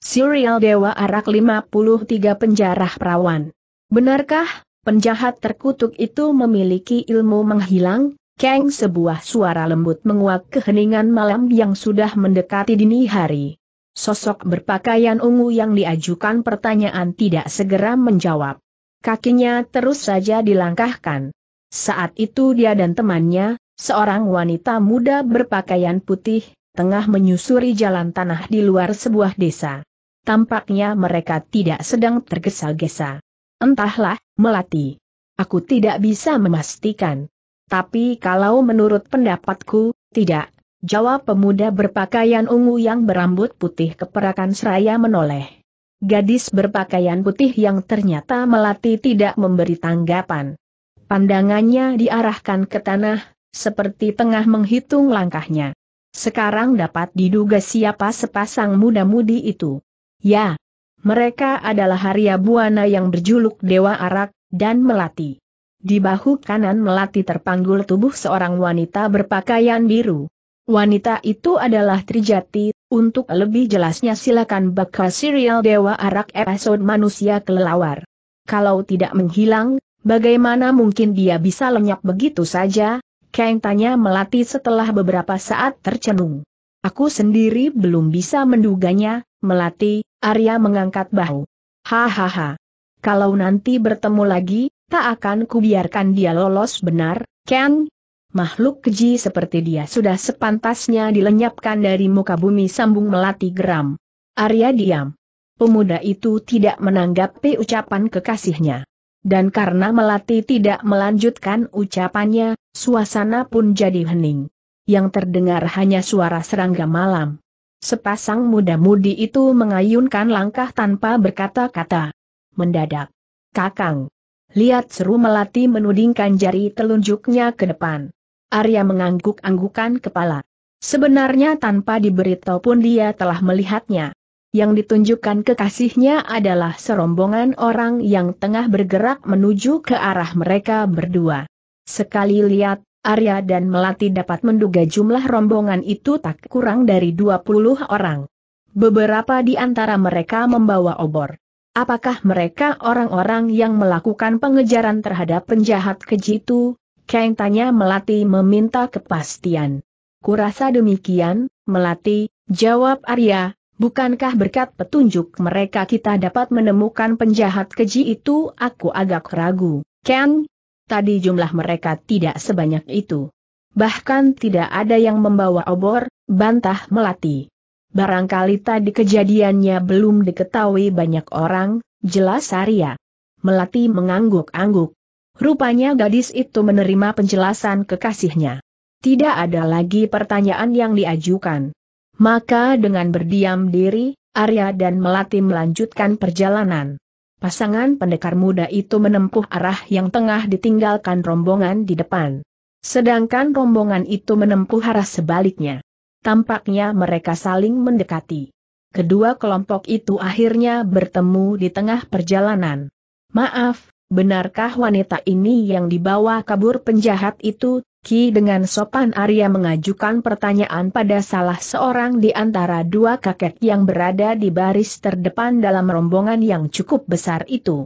Serial Dewa Arak 53 Penjarah Perawan. Benarkah, penjahat terkutuk itu memiliki ilmu menghilang? Keng sebuah suara lembut menguak keheningan malam yang sudah mendekati dini hari. Sosok berpakaian ungu yang diajukan pertanyaan tidak segera menjawab. Kakinya terus saja dilangkahkan. Saat itu dia dan temannya, seorang wanita muda berpakaian putih, tengah menyusuri jalan tanah di luar sebuah desa tampaknya mereka tidak sedang tergesa-gesa. Entahlah, Melati. Aku tidak bisa memastikan. Tapi kalau menurut pendapatku, tidak, jawab pemuda berpakaian ungu yang berambut putih keperakan seraya menoleh. Gadis berpakaian putih yang ternyata melati tidak memberi tanggapan. Pandangannya diarahkan ke tanah, seperti tengah menghitung langkahnya. Sekarang dapat diduga siapa sepasang muda-mudi itu. Ya. Mereka adalah Arya Buana yang berjuluk Dewa Arak, dan Melati. Di bahu kanan Melati terpanggul tubuh seorang wanita berpakaian biru. Wanita itu adalah Trijati, untuk lebih jelasnya silakan baca serial Dewa Arak episode Manusia Kelelawar. Kalau tidak menghilang, bagaimana mungkin dia bisa lenyap begitu saja, Kang tanya Melati setelah beberapa saat tercenung. Aku sendiri belum bisa menduganya, Melati, Arya mengangkat bahu. Hahaha. Kalau nanti bertemu lagi, tak akan kubiarkan dia lolos benar, Ken? Makhluk keji seperti dia sudah sepantasnya dilenyapkan dari muka bumi sambung melati geram. Arya diam. Pemuda itu tidak menanggapi ucapan kekasihnya. Dan karena Melati tidak melanjutkan ucapannya, suasana pun jadi hening. Yang terdengar hanya suara serangga malam. Sepasang muda-mudi itu mengayunkan langkah tanpa berkata-kata. Mendadak. Kakang. Lihat seru Melati menudingkan jari telunjuknya ke depan. Arya mengangguk-anggukan kepala. Sebenarnya tanpa diberitahu pun dia telah melihatnya. Yang ditunjukkan kekasihnya adalah serombongan orang yang tengah bergerak menuju ke arah mereka berdua. Sekali lihat, Arya dan Melati dapat menduga jumlah rombongan itu tak kurang dari 20 orang. Beberapa di antara mereka membawa obor. Apakah mereka orang-orang yang melakukan pengejaran terhadap penjahat keji itu? Kang tanya Melati meminta kepastian. Kurasa demikian, Melati, jawab Arya, Bukankah berkat petunjuk mereka kita dapat menemukan penjahat keji itu? Aku agak ragu. Ken, tadi jumlah mereka tidak sebanyak itu. Bahkan tidak ada yang membawa obor, bantah Melati. Barangkali tadi kejadiannya belum diketahui banyak orang, jelas Arya. Melati mengangguk-angguk. Rupanya gadis itu menerima penjelasan kekasihnya. Tidak ada lagi pertanyaan yang diajukan. Maka dengan berdiam diri, Arya dan Melati melanjutkan perjalanan. Pasangan pendekar muda itu menempuh arah yang tengah ditinggalkan rombongan di depan. Sedangkan rombongan itu menempuh arah sebaliknya. Tampaknya mereka saling mendekati. Kedua kelompok itu akhirnya bertemu di tengah perjalanan. Maaf, benarkah wanita ini yang dibawa kabur penjahat itu? Ki dengan sopan Arya mengajukan pertanyaan pada salah seorang di antara dua kakek yang berada di baris terdepan dalam rombongan yang cukup besar itu.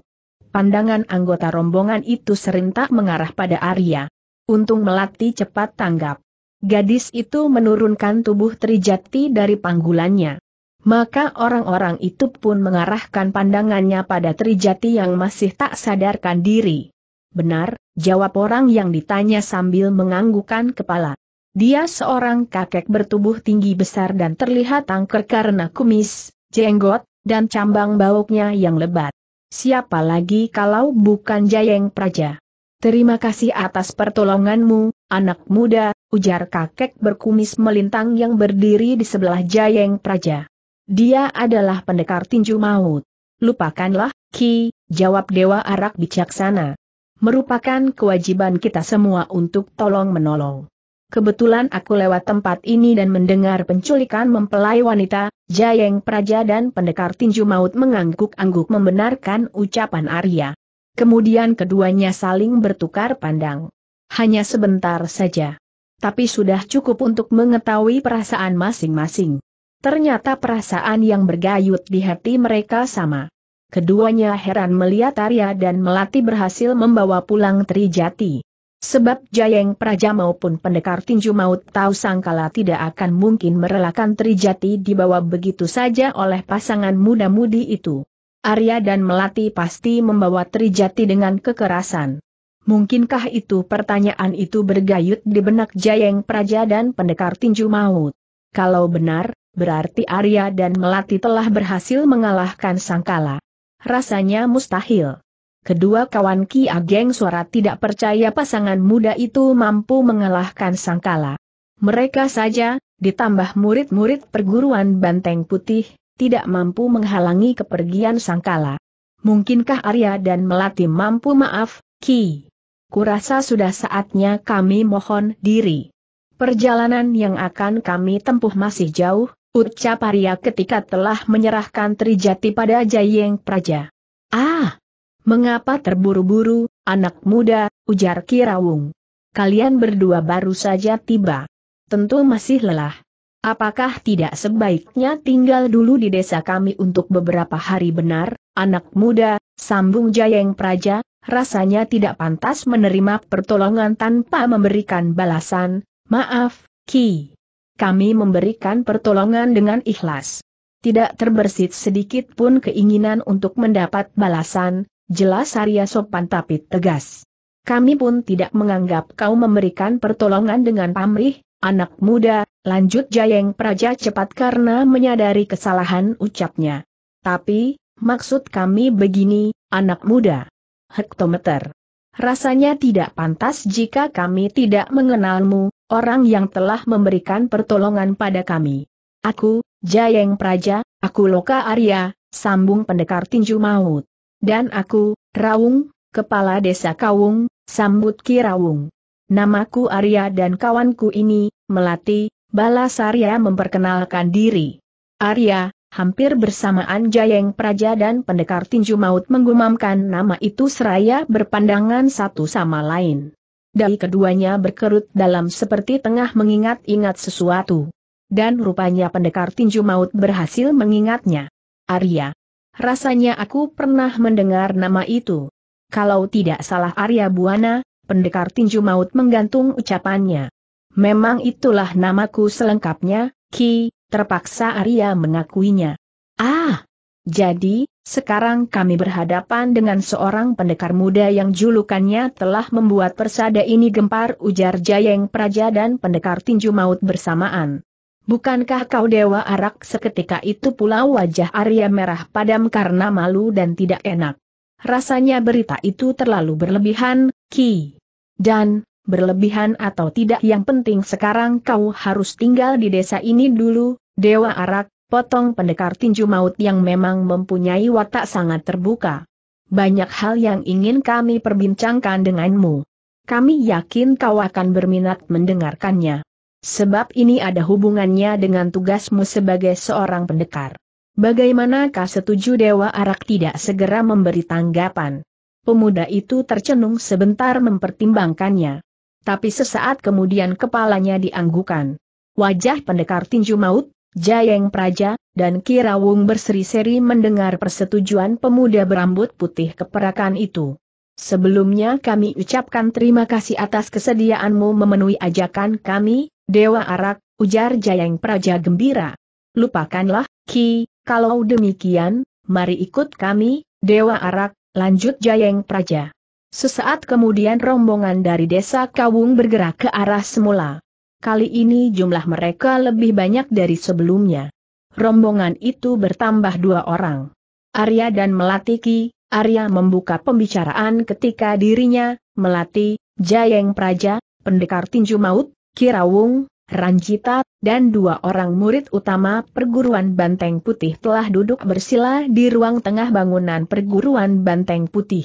Pandangan anggota rombongan itu serentak mengarah pada Arya. Untung Melati cepat tanggap. Gadis itu menurunkan tubuh Trijati dari panggulannya. Maka orang-orang itu pun mengarahkan pandangannya pada Trijati yang masih tak sadarkan diri. Benar, jawab orang yang ditanya sambil menganggukan kepala. Dia seorang kakek bertubuh tinggi besar dan terlihat angker karena kumis, jenggot, dan cambang bauknya yang lebat. Siapa lagi kalau bukan Jayeng Praja? Terima kasih atas pertolonganmu, anak muda, ujar kakek berkumis melintang yang berdiri di sebelah Jayeng Praja. Dia adalah pendekar tinju maut. Lupakanlah, Ki, jawab Dewa Arak bijaksana merupakan kewajiban kita semua untuk tolong menolong. Kebetulan aku lewat tempat ini dan mendengar penculikan mempelai wanita, Jayeng Praja dan pendekar tinju maut mengangguk-angguk membenarkan ucapan Arya. Kemudian keduanya saling bertukar pandang. Hanya sebentar saja. Tapi sudah cukup untuk mengetahui perasaan masing-masing. Ternyata perasaan yang bergayut di hati mereka sama keduanya heran melihat Arya dan Melati berhasil membawa pulang Trijati. Sebab Jayeng Praja maupun pendekar tinju maut tahu sangkala tidak akan mungkin merelakan Trijati dibawa begitu saja oleh pasangan muda-mudi itu. Arya dan Melati pasti membawa Trijati dengan kekerasan. Mungkinkah itu pertanyaan itu bergayut di benak Jayeng Praja dan pendekar tinju maut? Kalau benar, berarti Arya dan Melati telah berhasil mengalahkan Sangkala rasanya mustahil. Kedua kawan Ki Ageng Suara tidak percaya pasangan muda itu mampu mengalahkan Sangkala. Mereka saja, ditambah murid-murid perguruan Banteng Putih, tidak mampu menghalangi kepergian Sangkala. Mungkinkah Arya dan Melati mampu maaf, Ki? Kurasa sudah saatnya kami mohon diri. Perjalanan yang akan kami tempuh masih jauh, Ucap Arya ketika telah menyerahkan Trijati pada Jayeng Praja. Ah! Mengapa terburu-buru, anak muda, ujar Kirawung. Kalian berdua baru saja tiba. Tentu masih lelah. Apakah tidak sebaiknya tinggal dulu di desa kami untuk beberapa hari benar, anak muda, sambung Jayeng Praja, rasanya tidak pantas menerima pertolongan tanpa memberikan balasan, maaf, Ki kami memberikan pertolongan dengan ikhlas. Tidak terbersit sedikit pun keinginan untuk mendapat balasan, jelas Arya sopan tapi tegas. Kami pun tidak menganggap kau memberikan pertolongan dengan pamrih, anak muda, lanjut Jayeng Praja cepat karena menyadari kesalahan ucapnya. Tapi, maksud kami begini, anak muda. Hektometer. Rasanya tidak pantas jika kami tidak mengenalmu, orang yang telah memberikan pertolongan pada kami. Aku, Jayeng Praja, aku Loka Arya, sambung pendekar tinju maut. Dan aku, Raung, kepala desa Kawung, sambut Ki Rawung. Namaku Arya dan kawanku ini, Melati, balas Arya memperkenalkan diri. Arya, hampir bersamaan Jayeng Praja dan pendekar tinju maut menggumamkan nama itu seraya berpandangan satu sama lain dahi keduanya berkerut dalam seperti tengah mengingat-ingat sesuatu. Dan rupanya pendekar tinju maut berhasil mengingatnya. Arya. Rasanya aku pernah mendengar nama itu. Kalau tidak salah Arya Buana, pendekar tinju maut menggantung ucapannya. Memang itulah namaku selengkapnya, Ki, terpaksa Arya mengakuinya. Ah! Jadi, sekarang kami berhadapan dengan seorang pendekar muda yang julukannya telah membuat persada ini gempar ujar Jayeng Praja dan pendekar tinju maut bersamaan. Bukankah kau dewa arak seketika itu pula wajah Arya merah padam karena malu dan tidak enak. Rasanya berita itu terlalu berlebihan, Ki. Dan, berlebihan atau tidak yang penting sekarang kau harus tinggal di desa ini dulu, Dewa Arak, potong pendekar tinju maut yang memang mempunyai watak sangat terbuka. Banyak hal yang ingin kami perbincangkan denganmu. Kami yakin kau akan berminat mendengarkannya. Sebab ini ada hubungannya dengan tugasmu sebagai seorang pendekar. Bagaimanakah setuju Dewa Arak tidak segera memberi tanggapan? Pemuda itu tercenung sebentar mempertimbangkannya. Tapi sesaat kemudian kepalanya dianggukan. Wajah pendekar tinju maut Jayeng Praja, dan Kirawung berseri-seri mendengar persetujuan pemuda berambut putih keperakan itu. Sebelumnya kami ucapkan terima kasih atas kesediaanmu memenuhi ajakan kami, Dewa Arak, ujar Jayeng Praja gembira. Lupakanlah, Ki, kalau demikian, mari ikut kami, Dewa Arak, lanjut Jayeng Praja. Sesaat kemudian rombongan dari desa Kawung bergerak ke arah semula. Kali ini jumlah mereka lebih banyak dari sebelumnya. Rombongan itu bertambah dua orang. Arya dan Melatiki, Arya membuka pembicaraan ketika dirinya, Melati, Jayeng Praja, pendekar tinju maut, Kirawung, Ranjita, dan dua orang murid utama perguruan Banteng Putih telah duduk bersila di ruang tengah bangunan perguruan Banteng Putih.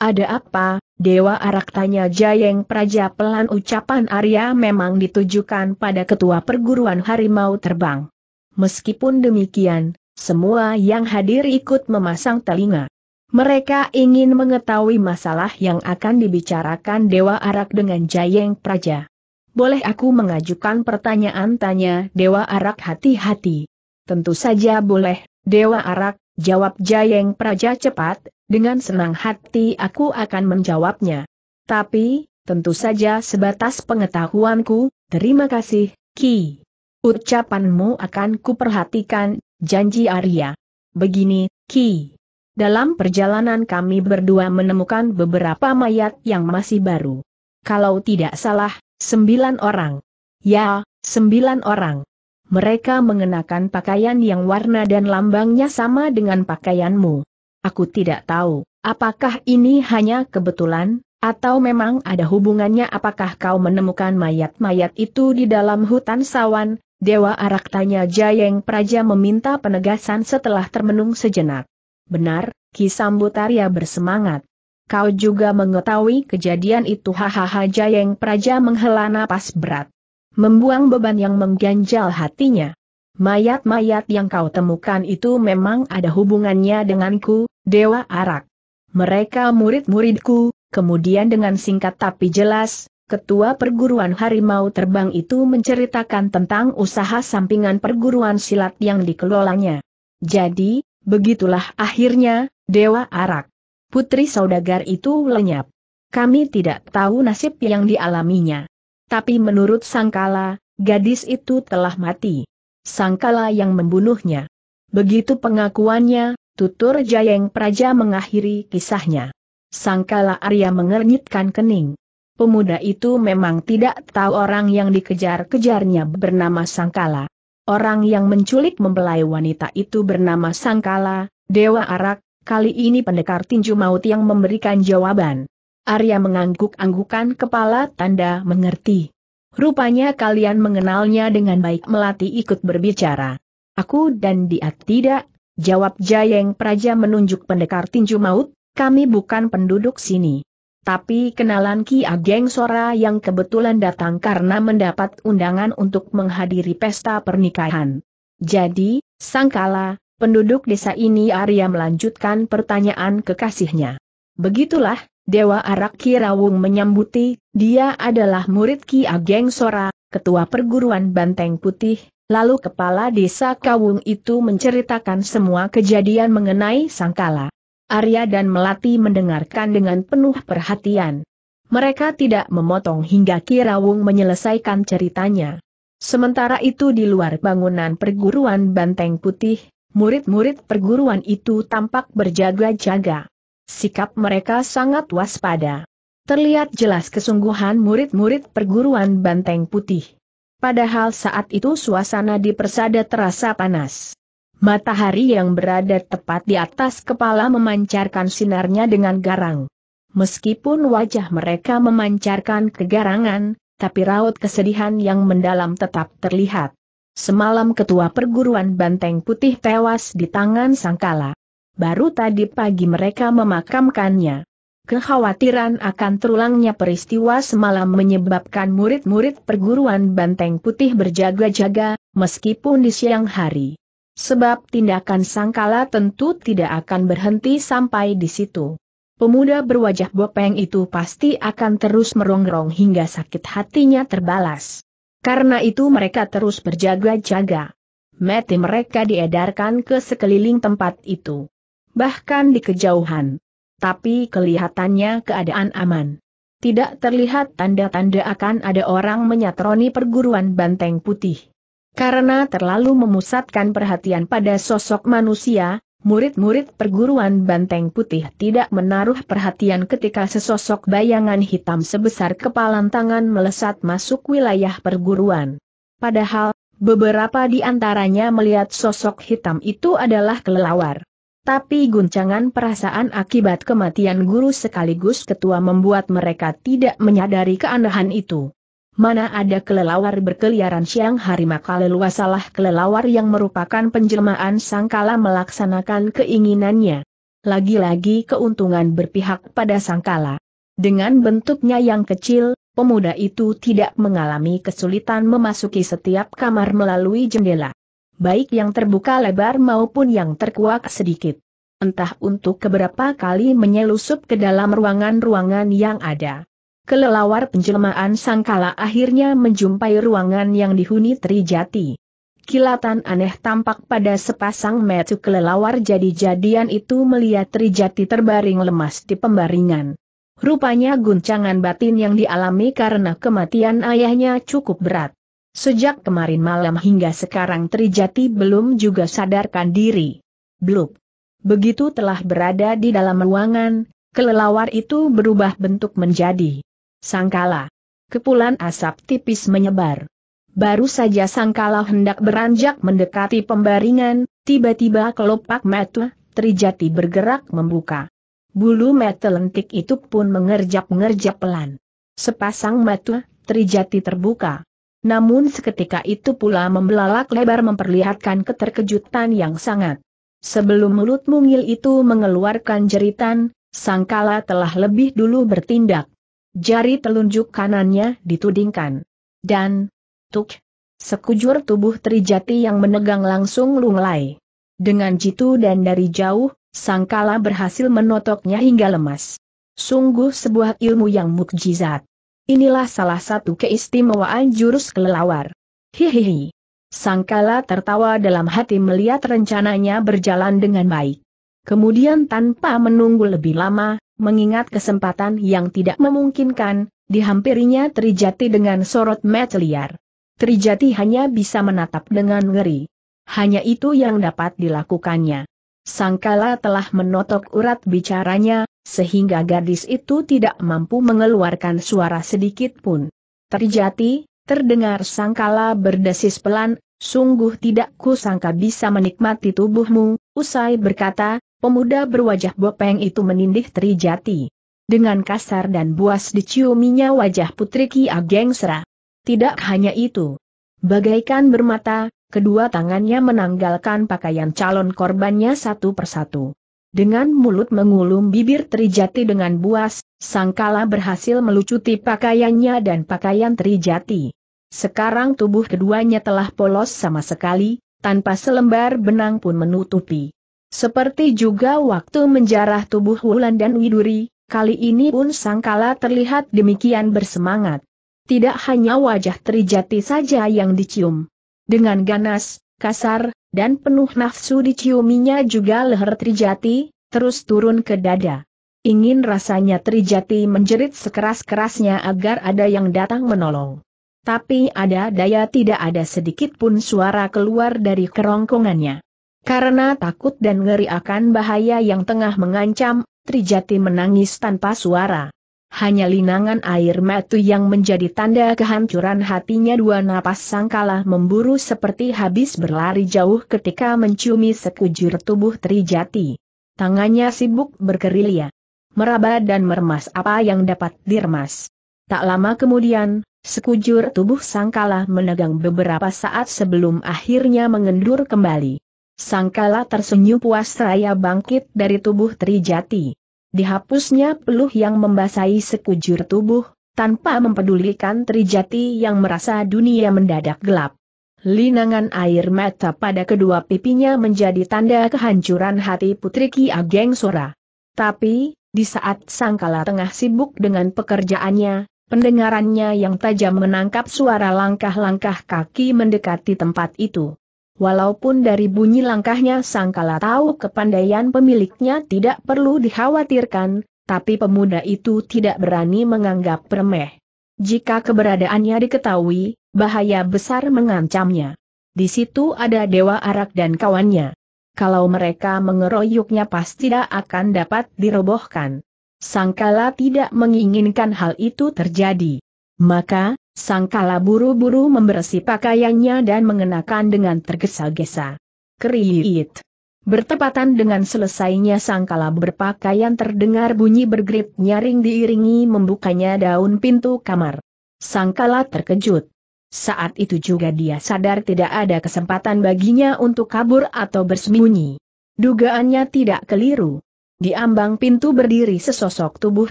Ada apa, Dewa Arak tanya Jayeng Praja pelan ucapan Arya memang ditujukan pada ketua perguruan harimau terbang. Meskipun demikian, semua yang hadir ikut memasang telinga. Mereka ingin mengetahui masalah yang akan dibicarakan Dewa Arak dengan Jayeng Praja. Boleh aku mengajukan pertanyaan tanya Dewa Arak hati-hati. Tentu saja boleh, Dewa Arak, jawab Jayeng Praja cepat, dengan senang hati aku akan menjawabnya. Tapi, tentu saja sebatas pengetahuanku, terima kasih, Ki. Ucapanmu akan kuperhatikan, janji Arya. Begini, Ki. Dalam perjalanan kami berdua menemukan beberapa mayat yang masih baru. Kalau tidak salah, sembilan orang. Ya, sembilan orang. Mereka mengenakan pakaian yang warna dan lambangnya sama dengan pakaianmu. Aku tidak tahu, apakah ini hanya kebetulan, atau memang ada hubungannya apakah kau menemukan mayat-mayat itu di dalam hutan sawan? Dewa Arak tanya Jayeng Praja meminta penegasan setelah termenung sejenak. Benar, Kisambutarya bersemangat. Kau juga mengetahui kejadian itu hahaha Jayeng Praja menghela napas berat. Membuang beban yang mengganjal hatinya. Mayat-mayat yang kau temukan itu memang ada hubungannya denganku, Dewa Arak. Mereka murid-muridku, kemudian dengan singkat tapi jelas, Ketua Perguruan Harimau Terbang itu menceritakan tentang usaha sampingan perguruan silat yang dikelolanya. Jadi, begitulah akhirnya, Dewa Arak. Putri saudagar itu lenyap. Kami tidak tahu nasib yang dialaminya. Tapi menurut Sangkala, gadis itu telah mati. Sangkala yang membunuhnya. Begitu pengakuannya, Tutur Jayeng Praja mengakhiri kisahnya. Sangkala Arya mengernyitkan kening. Pemuda itu memang tidak tahu orang yang dikejar-kejarnya bernama Sangkala. Orang yang menculik membelai wanita itu bernama Sangkala, Dewa Arak, kali ini pendekar tinju maut yang memberikan jawaban. Arya mengangguk-anggukan kepala tanda mengerti. Rupanya kalian mengenalnya dengan baik melati ikut berbicara. Aku dan dia tidak Jawab Jayeng Praja menunjuk pendekar tinju maut, kami bukan penduduk sini. Tapi kenalan Ki Ageng Sora yang kebetulan datang karena mendapat undangan untuk menghadiri pesta pernikahan. Jadi, sangkala, penduduk desa ini Arya melanjutkan pertanyaan kekasihnya. Begitulah, Dewa Arak Kirawung menyambuti, dia adalah murid Ki Ageng Sora, ketua perguruan Banteng Putih, Lalu kepala desa Kawung itu menceritakan semua kejadian mengenai Sangkala. Arya dan Melati mendengarkan dengan penuh perhatian. Mereka tidak memotong hingga Kirawung menyelesaikan ceritanya. Sementara itu di luar bangunan perguruan Banteng Putih, murid-murid perguruan itu tampak berjaga-jaga. Sikap mereka sangat waspada. Terlihat jelas kesungguhan murid-murid perguruan Banteng Putih. Padahal saat itu suasana di persada terasa panas. Matahari yang berada tepat di atas kepala memancarkan sinarnya dengan garang. Meskipun wajah mereka memancarkan kegarangan, tapi raut kesedihan yang mendalam tetap terlihat. Semalam ketua perguruan Banteng Putih tewas di tangan Sangkala. Baru tadi pagi mereka memakamkannya. Kekhawatiran akan terulangnya peristiwa semalam menyebabkan murid-murid perguruan Banteng Putih berjaga-jaga, meskipun di siang hari. Sebab tindakan sangkala tentu tidak akan berhenti sampai di situ. Pemuda berwajah bopeng itu pasti akan terus merongrong hingga sakit hatinya terbalas. Karena itu mereka terus berjaga-jaga. Mete mereka diedarkan ke sekeliling tempat itu. Bahkan di kejauhan tapi kelihatannya keadaan aman. Tidak terlihat tanda-tanda akan ada orang menyatroni perguruan banteng putih. Karena terlalu memusatkan perhatian pada sosok manusia, murid-murid perguruan banteng putih tidak menaruh perhatian ketika sesosok bayangan hitam sebesar kepalan tangan melesat masuk wilayah perguruan. Padahal, beberapa di antaranya melihat sosok hitam itu adalah kelelawar. Tapi guncangan perasaan akibat kematian guru sekaligus ketua membuat mereka tidak menyadari keanehan itu. Mana ada kelelawar berkeliaran siang hari maka leluasalah kelelawar yang merupakan penjelmaan sangkala melaksanakan keinginannya. Lagi-lagi keuntungan berpihak pada sangkala. Dengan bentuknya yang kecil, pemuda itu tidak mengalami kesulitan memasuki setiap kamar melalui jendela baik yang terbuka lebar maupun yang terkuak sedikit. Entah untuk keberapa kali menyelusup ke dalam ruangan-ruangan yang ada. Kelelawar penjelmaan sangkala akhirnya menjumpai ruangan yang dihuni Trijati. Kilatan aneh tampak pada sepasang metu kelelawar jadi-jadian itu melihat Trijati terbaring lemas di pembaringan. Rupanya guncangan batin yang dialami karena kematian ayahnya cukup berat. Sejak kemarin malam hingga sekarang Trijati belum juga sadarkan diri. Blub. Begitu telah berada di dalam ruangan, kelelawar itu berubah bentuk menjadi sangkala. Kepulan asap tipis menyebar. Baru saja sangkala hendak beranjak mendekati pembaringan, tiba-tiba kelopak mata Trijati bergerak membuka. Bulu mata lentik itu pun mengerjap-ngerjap pelan. Sepasang mata Trijati terbuka. Namun seketika itu pula membelalak lebar memperlihatkan keterkejutan yang sangat. Sebelum mulut mungil itu mengeluarkan jeritan, sangkala telah lebih dulu bertindak. Jari telunjuk kanannya ditudingkan. Dan, tuk, sekujur tubuh Trijati yang menegang langsung lunglai. Dengan jitu dan dari jauh, sangkala berhasil menotoknya hingga lemas. Sungguh sebuah ilmu yang mukjizat. Inilah salah satu keistimewaan jurus kelelawar. Hihihi. Sangkala tertawa dalam hati melihat rencananya berjalan dengan baik. Kemudian tanpa menunggu lebih lama, mengingat kesempatan yang tidak memungkinkan, dihampirinya Trijati dengan sorot mata liar. Trijati hanya bisa menatap dengan ngeri. Hanya itu yang dapat dilakukannya. Sangkala telah menotok urat bicaranya, sehingga gadis itu tidak mampu mengeluarkan suara sedikit pun. Terjati, terdengar sangkala berdesis pelan, sungguh tidak kusangka bisa menikmati tubuhmu, usai berkata, pemuda berwajah bopeng itu menindih Terjati. Dengan kasar dan buas diciuminya wajah putri Ki Ageng Sera. Tidak hanya itu. Bagaikan bermata, kedua tangannya menanggalkan pakaian calon korbannya satu persatu. Dengan mulut mengulum bibir Trijati dengan buas, Sangkala berhasil melucuti pakaiannya dan pakaian Trijati. Sekarang tubuh keduanya telah polos sama sekali, tanpa selembar benang pun menutupi. Seperti juga waktu menjarah tubuh Wulan dan Widuri, kali ini pun Sangkala terlihat demikian bersemangat. Tidak hanya wajah Trijati saja yang dicium. Dengan ganas, kasar, dan penuh nafsu diciuminya juga leher Trijati, terus turun ke dada. Ingin rasanya Trijati menjerit sekeras-kerasnya agar ada yang datang menolong. Tapi ada daya tidak ada sedikit pun suara keluar dari kerongkongannya. Karena takut dan ngeri akan bahaya yang tengah mengancam, Trijati menangis tanpa suara hanya linangan air matu yang menjadi tanda kehancuran hatinya dua napas sangkala memburu seperti habis berlari jauh ketika menciumi sekujur tubuh Trijati. Tangannya sibuk berkerilya. Meraba dan meremas apa yang dapat diremas. Tak lama kemudian, sekujur tubuh sangkala menegang beberapa saat sebelum akhirnya mengendur kembali. Sangkala tersenyum puas raya bangkit dari tubuh Trijati dihapusnya peluh yang membasahi sekujur tubuh, tanpa mempedulikan Trijati yang merasa dunia mendadak gelap. Linangan air mata pada kedua pipinya menjadi tanda kehancuran hati Putri Ki Ageng Sora. Tapi, di saat sangkala tengah sibuk dengan pekerjaannya, pendengarannya yang tajam menangkap suara langkah-langkah kaki mendekati tempat itu. Walaupun dari bunyi langkahnya sangkala tahu kepandaian pemiliknya tidak perlu dikhawatirkan, tapi pemuda itu tidak berani menganggap remeh. Jika keberadaannya diketahui, bahaya besar mengancamnya. Di situ ada Dewa Arak dan kawannya. Kalau mereka mengeroyoknya pasti tidak akan dapat dirobohkan. Sangkala tidak menginginkan hal itu terjadi. Maka, Sangkala buru-buru membersih pakaiannya dan mengenakan dengan tergesa-gesa. Keriit. Bertepatan dengan selesainya sangkala berpakaian terdengar bunyi bergrip nyaring diiringi membukanya daun pintu kamar. Sangkala terkejut. Saat itu juga dia sadar tidak ada kesempatan baginya untuk kabur atau bersembunyi. Dugaannya tidak keliru. Di ambang pintu berdiri sesosok tubuh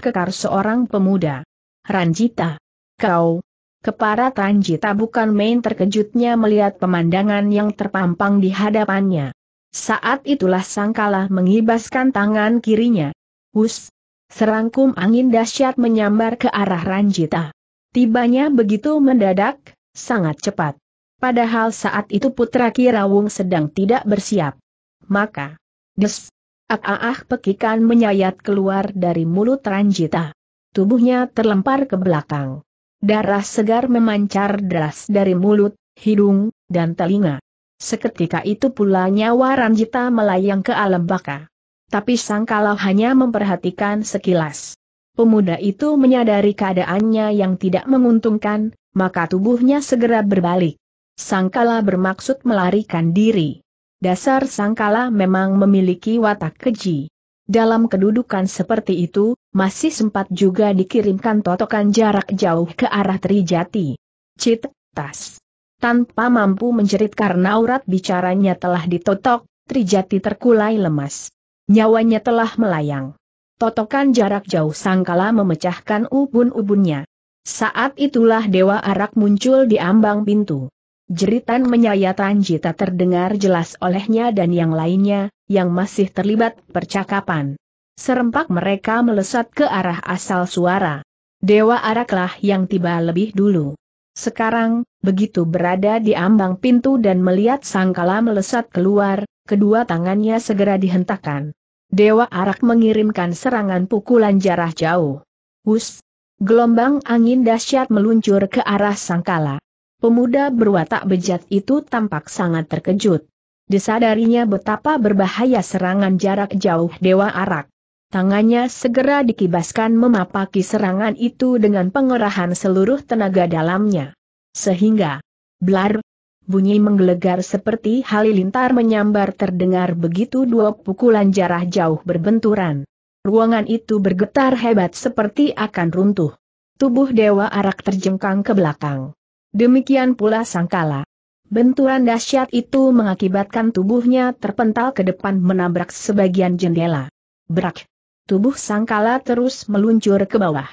kekar seorang pemuda. Ranjita. Kau, Kepara Tanjita bukan main terkejutnya melihat pemandangan yang terpampang di hadapannya. Saat itulah Sangkala mengibaskan tangan kirinya. Hus! Serangkum angin dahsyat menyambar ke arah Ranjita. Tibanya begitu mendadak, sangat cepat. Padahal saat itu putra Kirawung sedang tidak bersiap. Maka, des, ah pekikan menyayat keluar dari mulut Ranjita. Tubuhnya terlempar ke belakang. Darah segar memancar deras dari mulut, hidung, dan telinga. Seketika itu pula nyawa Ranjita melayang ke alam baka. Tapi sangkala hanya memperhatikan sekilas. Pemuda itu menyadari keadaannya yang tidak menguntungkan, maka tubuhnya segera berbalik. Sangkala bermaksud melarikan diri. Dasar sangkala memang memiliki watak keji. Dalam kedudukan seperti itu, masih sempat juga dikirimkan totokan jarak jauh ke arah Trijati. Cit, tas. Tanpa mampu menjerit karena urat bicaranya telah ditotok, Trijati terkulai lemas. Nyawanya telah melayang. Totokan jarak jauh sangkala memecahkan ubun-ubunnya. Saat itulah Dewa Arak muncul di ambang pintu. Jeritan menyayatan jita terdengar jelas olehnya dan yang lainnya, yang masih terlibat percakapan. Serempak mereka melesat ke arah asal suara. Dewa Araklah yang tiba lebih dulu. Sekarang, begitu berada di ambang pintu dan melihat sangkala melesat keluar, kedua tangannya segera dihentakkan. Dewa Arak mengirimkan serangan pukulan jarah jauh. Wus! Gelombang angin dahsyat meluncur ke arah sangkala. Pemuda berwatak bejat itu tampak sangat terkejut. Disadarinya betapa berbahaya serangan jarak jauh Dewa Arak. Tangannya segera dikibaskan memapaki serangan itu dengan pengerahan seluruh tenaga dalamnya. Sehingga, blar, bunyi menggelegar seperti halilintar menyambar terdengar begitu dua pukulan jarah jauh berbenturan. Ruangan itu bergetar hebat seperti akan runtuh. Tubuh Dewa Arak terjengkang ke belakang. Demikian pula sangkala. Benturan dahsyat itu mengakibatkan tubuhnya terpental ke depan menabrak sebagian jendela. Brak! Tubuh sangkala terus meluncur ke bawah.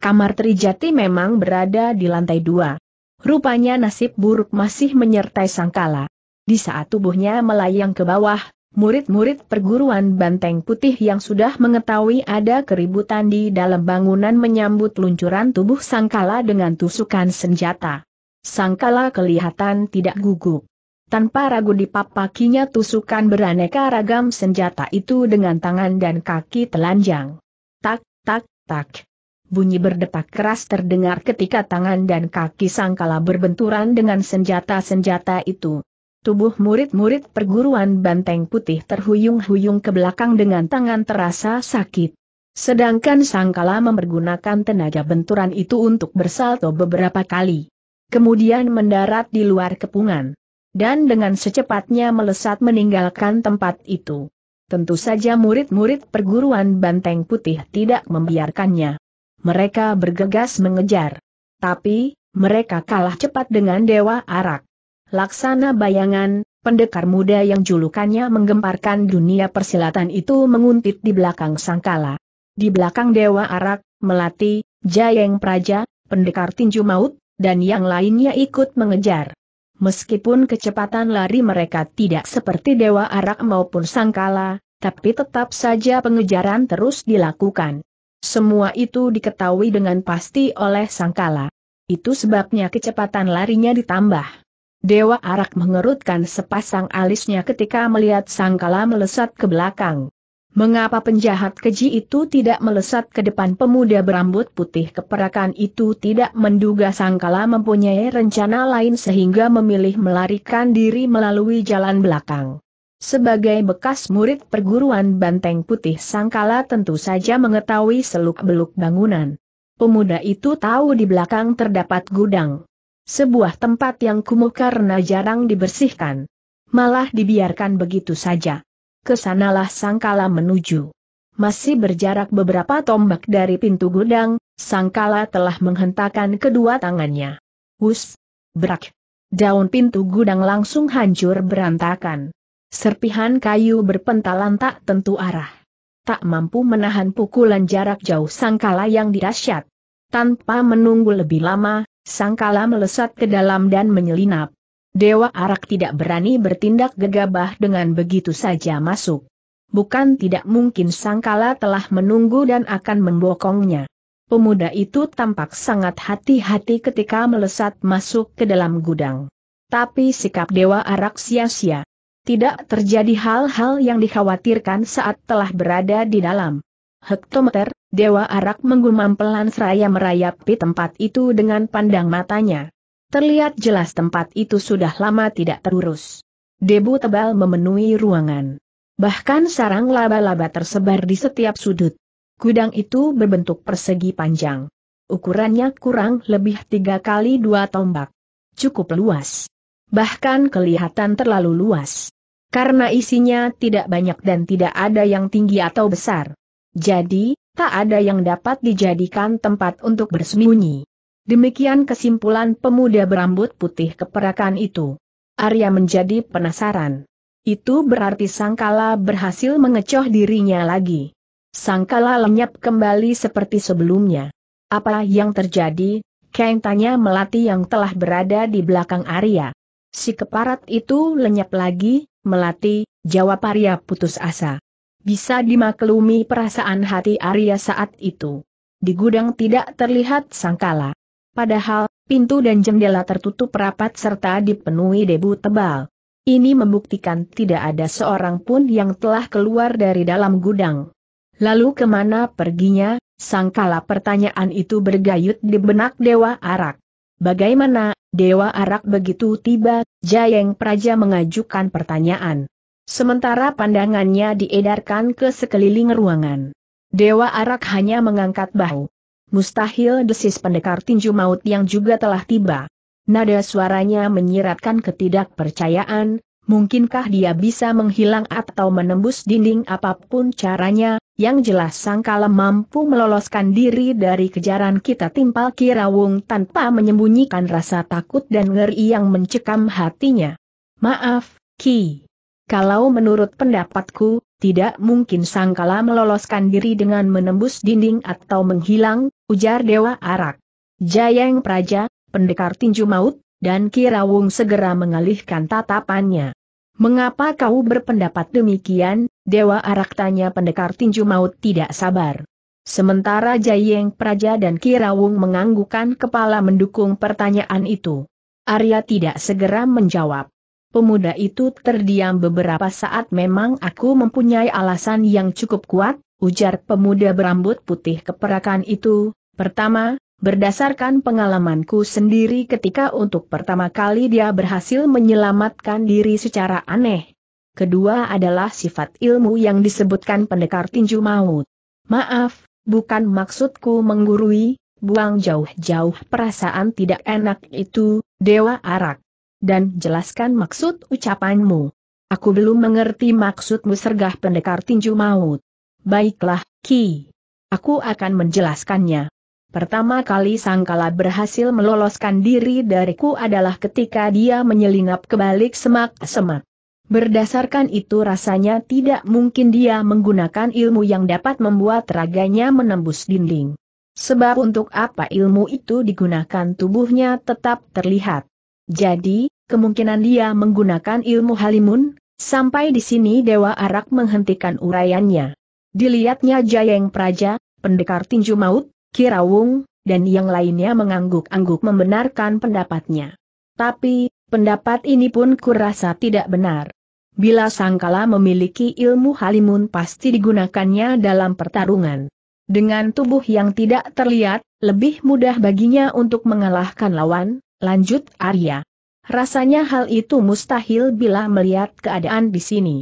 Kamar Trijati memang berada di lantai dua. Rupanya nasib buruk masih menyertai sangkala. Di saat tubuhnya melayang ke bawah, murid-murid perguruan Banteng Putih yang sudah mengetahui ada keributan di dalam bangunan menyambut luncuran tubuh sangkala dengan tusukan senjata. Sangkala kelihatan tidak gugup. Tanpa ragu di dipapakinya tusukan beraneka ragam senjata itu dengan tangan dan kaki telanjang. Tak, tak, tak. Bunyi berdetak keras terdengar ketika tangan dan kaki sangkala berbenturan dengan senjata-senjata itu. Tubuh murid-murid perguruan banteng putih terhuyung-huyung ke belakang dengan tangan terasa sakit. Sedangkan sangkala mempergunakan tenaga benturan itu untuk bersalto beberapa kali. Kemudian mendarat di luar kepungan dan dengan secepatnya melesat meninggalkan tempat itu. Tentu saja murid-murid perguruan Banteng Putih tidak membiarkannya. Mereka bergegas mengejar. Tapi, mereka kalah cepat dengan Dewa Arak. Laksana bayangan, pendekar muda yang julukannya menggemparkan dunia persilatan itu menguntit di belakang sangkala. Di belakang Dewa Arak, Melati, Jayeng Praja, pendekar tinju maut, dan yang lainnya ikut mengejar. Meskipun kecepatan lari mereka tidak seperti Dewa Arak maupun Sangkala, tapi tetap saja pengejaran terus dilakukan. Semua itu diketahui dengan pasti oleh Sangkala. Itu sebabnya kecepatan larinya ditambah. Dewa Arak mengerutkan sepasang alisnya ketika melihat Sangkala melesat ke belakang. Mengapa penjahat keji itu tidak melesat ke depan pemuda berambut putih keperakan itu tidak menduga sangkala mempunyai rencana lain sehingga memilih melarikan diri melalui jalan belakang. Sebagai bekas murid perguruan Banteng Putih sangkala tentu saja mengetahui seluk-beluk bangunan. Pemuda itu tahu di belakang terdapat gudang. Sebuah tempat yang kumuh karena jarang dibersihkan. Malah dibiarkan begitu saja kesanalah sangkala menuju. Masih berjarak beberapa tombak dari pintu gudang, sangkala telah menghentakkan kedua tangannya. Hus! Brak! Daun pintu gudang langsung hancur berantakan. Serpihan kayu berpentalan tak tentu arah. Tak mampu menahan pukulan jarak jauh sangkala yang dirasyat. Tanpa menunggu lebih lama, sangkala melesat ke dalam dan menyelinap. Dewa Arak tidak berani bertindak gegabah dengan begitu saja masuk. Bukan tidak mungkin sangkala telah menunggu dan akan membokongnya. Pemuda itu tampak sangat hati-hati ketika melesat masuk ke dalam gudang. Tapi sikap Dewa Arak sia-sia. Tidak terjadi hal-hal yang dikhawatirkan saat telah berada di dalam. Hektometer, Dewa Arak menggumam pelan seraya merayapi tempat itu dengan pandang matanya. Terlihat jelas tempat itu sudah lama tidak terurus. Debu tebal memenuhi ruangan. Bahkan sarang laba-laba tersebar di setiap sudut. Gudang itu berbentuk persegi panjang. Ukurannya kurang lebih tiga kali dua tombak. Cukup luas. Bahkan kelihatan terlalu luas. Karena isinya tidak banyak dan tidak ada yang tinggi atau besar. Jadi, tak ada yang dapat dijadikan tempat untuk bersembunyi. Demikian kesimpulan pemuda berambut putih keperakan itu. Arya menjadi penasaran. Itu berarti Sangkala berhasil mengecoh dirinya lagi. Sangkala lenyap kembali seperti sebelumnya. Apa yang terjadi? Kang tanya Melati yang telah berada di belakang Arya. Si keparat itu lenyap lagi, Melati, jawab Arya putus asa. Bisa dimaklumi perasaan hati Arya saat itu. Di gudang tidak terlihat Sangkala. Padahal, pintu dan jendela tertutup rapat serta dipenuhi debu tebal. Ini membuktikan tidak ada seorang pun yang telah keluar dari dalam gudang. Lalu kemana perginya, sangkala pertanyaan itu bergayut di benak Dewa Arak. Bagaimana, Dewa Arak begitu tiba, Jayeng Praja mengajukan pertanyaan. Sementara pandangannya diedarkan ke sekeliling ruangan. Dewa Arak hanya mengangkat bahu. Mustahil desis pendekar tinju maut yang juga telah tiba. Nada suaranya menyiratkan ketidakpercayaan, mungkinkah dia bisa menghilang atau menembus dinding apapun caranya, yang jelas sang sangkala mampu meloloskan diri dari kejaran kita timpal kirawung tanpa menyembunyikan rasa takut dan ngeri yang mencekam hatinya. Maaf, Ki. Kalau menurut pendapatku, tidak mungkin sangkala meloloskan diri dengan menembus dinding atau menghilang, ujar Dewa Arak. Jayang Praja, pendekar tinju maut, dan Kirawung segera mengalihkan tatapannya. Mengapa kau berpendapat demikian, Dewa Arak tanya pendekar tinju maut tidak sabar. Sementara Jayeng Praja dan Kirawung menganggukan kepala mendukung pertanyaan itu. Arya tidak segera menjawab. Pemuda itu terdiam beberapa saat memang aku mempunyai alasan yang cukup kuat, ujar pemuda berambut putih keperakan itu. Pertama, berdasarkan pengalamanku sendiri ketika untuk pertama kali dia berhasil menyelamatkan diri secara aneh. Kedua adalah sifat ilmu yang disebutkan pendekar tinju maut. Maaf, bukan maksudku menggurui, buang jauh-jauh perasaan tidak enak itu, Dewa Arak dan jelaskan maksud ucapanmu. Aku belum mengerti maksudmu sergah pendekar tinju maut. Baiklah, Ki. Aku akan menjelaskannya. Pertama kali Sangkala berhasil meloloskan diri dariku adalah ketika dia menyelinap ke balik semak-semak. Berdasarkan itu rasanya tidak mungkin dia menggunakan ilmu yang dapat membuat raganya menembus dinding. Sebab untuk apa ilmu itu digunakan tubuhnya tetap terlihat. Jadi, kemungkinan dia menggunakan ilmu halimun, sampai di sini Dewa Arak menghentikan uraiannya. Dilihatnya Jayeng Praja, pendekar tinju maut, Kirawung, dan yang lainnya mengangguk-angguk membenarkan pendapatnya. Tapi, pendapat ini pun kurasa tidak benar. Bila sangkala memiliki ilmu halimun pasti digunakannya dalam pertarungan. Dengan tubuh yang tidak terlihat, lebih mudah baginya untuk mengalahkan lawan, Lanjut Arya. Rasanya hal itu mustahil bila melihat keadaan di sini.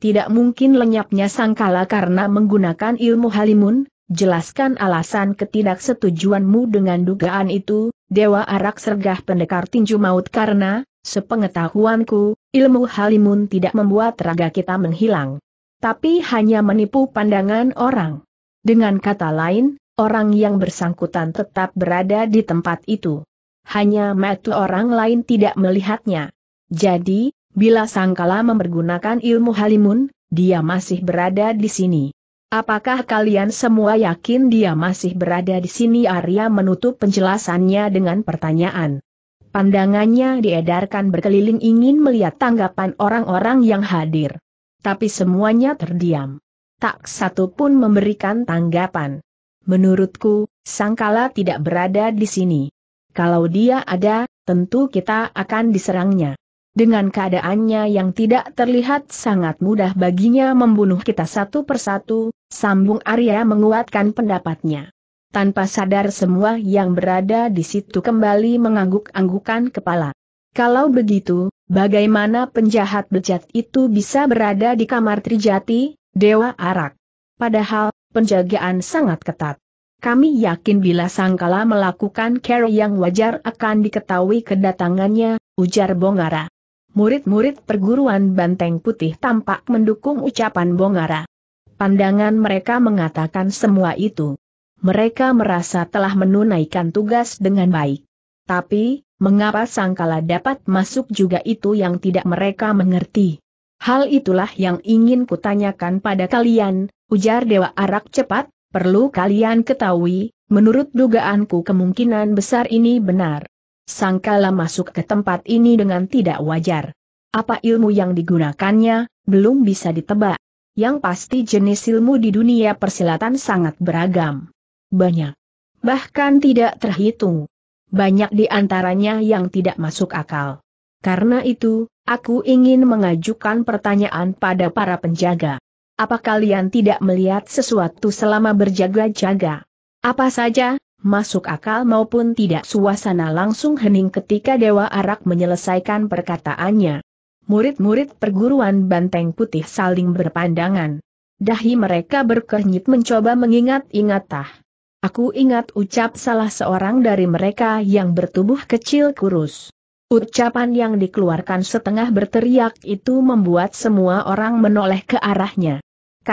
Tidak mungkin lenyapnya sangkala karena menggunakan ilmu halimun, jelaskan alasan ketidaksetujuanmu dengan dugaan itu, Dewa Arak Sergah Pendekar Tinju Maut karena, sepengetahuanku, ilmu halimun tidak membuat raga kita menghilang. Tapi hanya menipu pandangan orang. Dengan kata lain, orang yang bersangkutan tetap berada di tempat itu hanya mata orang lain tidak melihatnya. Jadi, bila sangkala mempergunakan ilmu halimun, dia masih berada di sini. Apakah kalian semua yakin dia masih berada di sini? Arya menutup penjelasannya dengan pertanyaan. Pandangannya diedarkan berkeliling ingin melihat tanggapan orang-orang yang hadir. Tapi semuanya terdiam. Tak satu pun memberikan tanggapan. Menurutku, Sangkala tidak berada di sini. Kalau dia ada, tentu kita akan diserangnya. Dengan keadaannya yang tidak terlihat sangat mudah baginya membunuh kita satu persatu, sambung Arya menguatkan pendapatnya. Tanpa sadar semua yang berada di situ kembali mengangguk-anggukan kepala. Kalau begitu, bagaimana penjahat bejat itu bisa berada di kamar Trijati, Dewa Arak? Padahal, penjagaan sangat ketat. Kami yakin bila sangkala melakukan care yang wajar akan diketahui kedatangannya, ujar Bongara. Murid-murid perguruan Banteng Putih tampak mendukung ucapan Bongara. Pandangan mereka mengatakan semua itu. Mereka merasa telah menunaikan tugas dengan baik. Tapi, mengapa sangkala dapat masuk juga itu yang tidak mereka mengerti? Hal itulah yang ingin kutanyakan pada kalian, ujar Dewa Arak cepat, Perlu kalian ketahui, menurut dugaanku kemungkinan besar ini benar. Sangkala masuk ke tempat ini dengan tidak wajar. Apa ilmu yang digunakannya, belum bisa ditebak. Yang pasti jenis ilmu di dunia persilatan sangat beragam. Banyak. Bahkan tidak terhitung. Banyak di antaranya yang tidak masuk akal. Karena itu, aku ingin mengajukan pertanyaan pada para penjaga. Apa kalian tidak melihat sesuatu selama berjaga-jaga? Apa saja, masuk akal maupun tidak suasana langsung hening ketika Dewa Arak menyelesaikan perkataannya. Murid-murid perguruan Banteng Putih saling berpandangan. Dahi mereka berkernyit mencoba mengingat-ingat Aku ingat ucap salah seorang dari mereka yang bertubuh kecil kurus. Ucapan yang dikeluarkan setengah berteriak itu membuat semua orang menoleh ke arahnya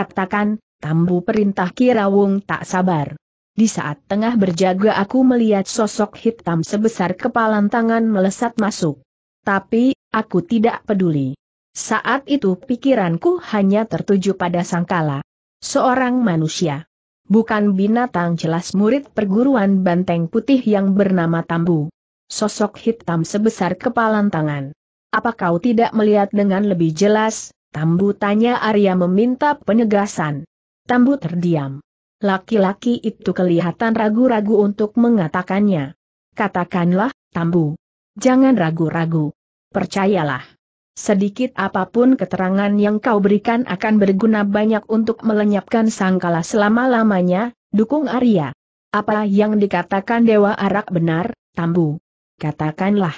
katakan, tambu perintah Kirawung tak sabar. Di saat tengah berjaga aku melihat sosok hitam sebesar kepalan tangan melesat masuk. Tapi, aku tidak peduli. Saat itu pikiranku hanya tertuju pada sangkala. Seorang manusia. Bukan binatang jelas murid perguruan banteng putih yang bernama Tambu. Sosok hitam sebesar kepalan tangan. Apa kau tidak melihat dengan lebih jelas, Tambu tanya Arya meminta penegasan. Tambu terdiam. Laki-laki itu kelihatan ragu-ragu untuk mengatakannya. Katakanlah, Tambu. Jangan ragu-ragu. Percayalah. Sedikit apapun keterangan yang kau berikan akan berguna banyak untuk melenyapkan sangkala selama-lamanya, dukung Arya. Apa yang dikatakan Dewa Arak benar, Tambu? Katakanlah.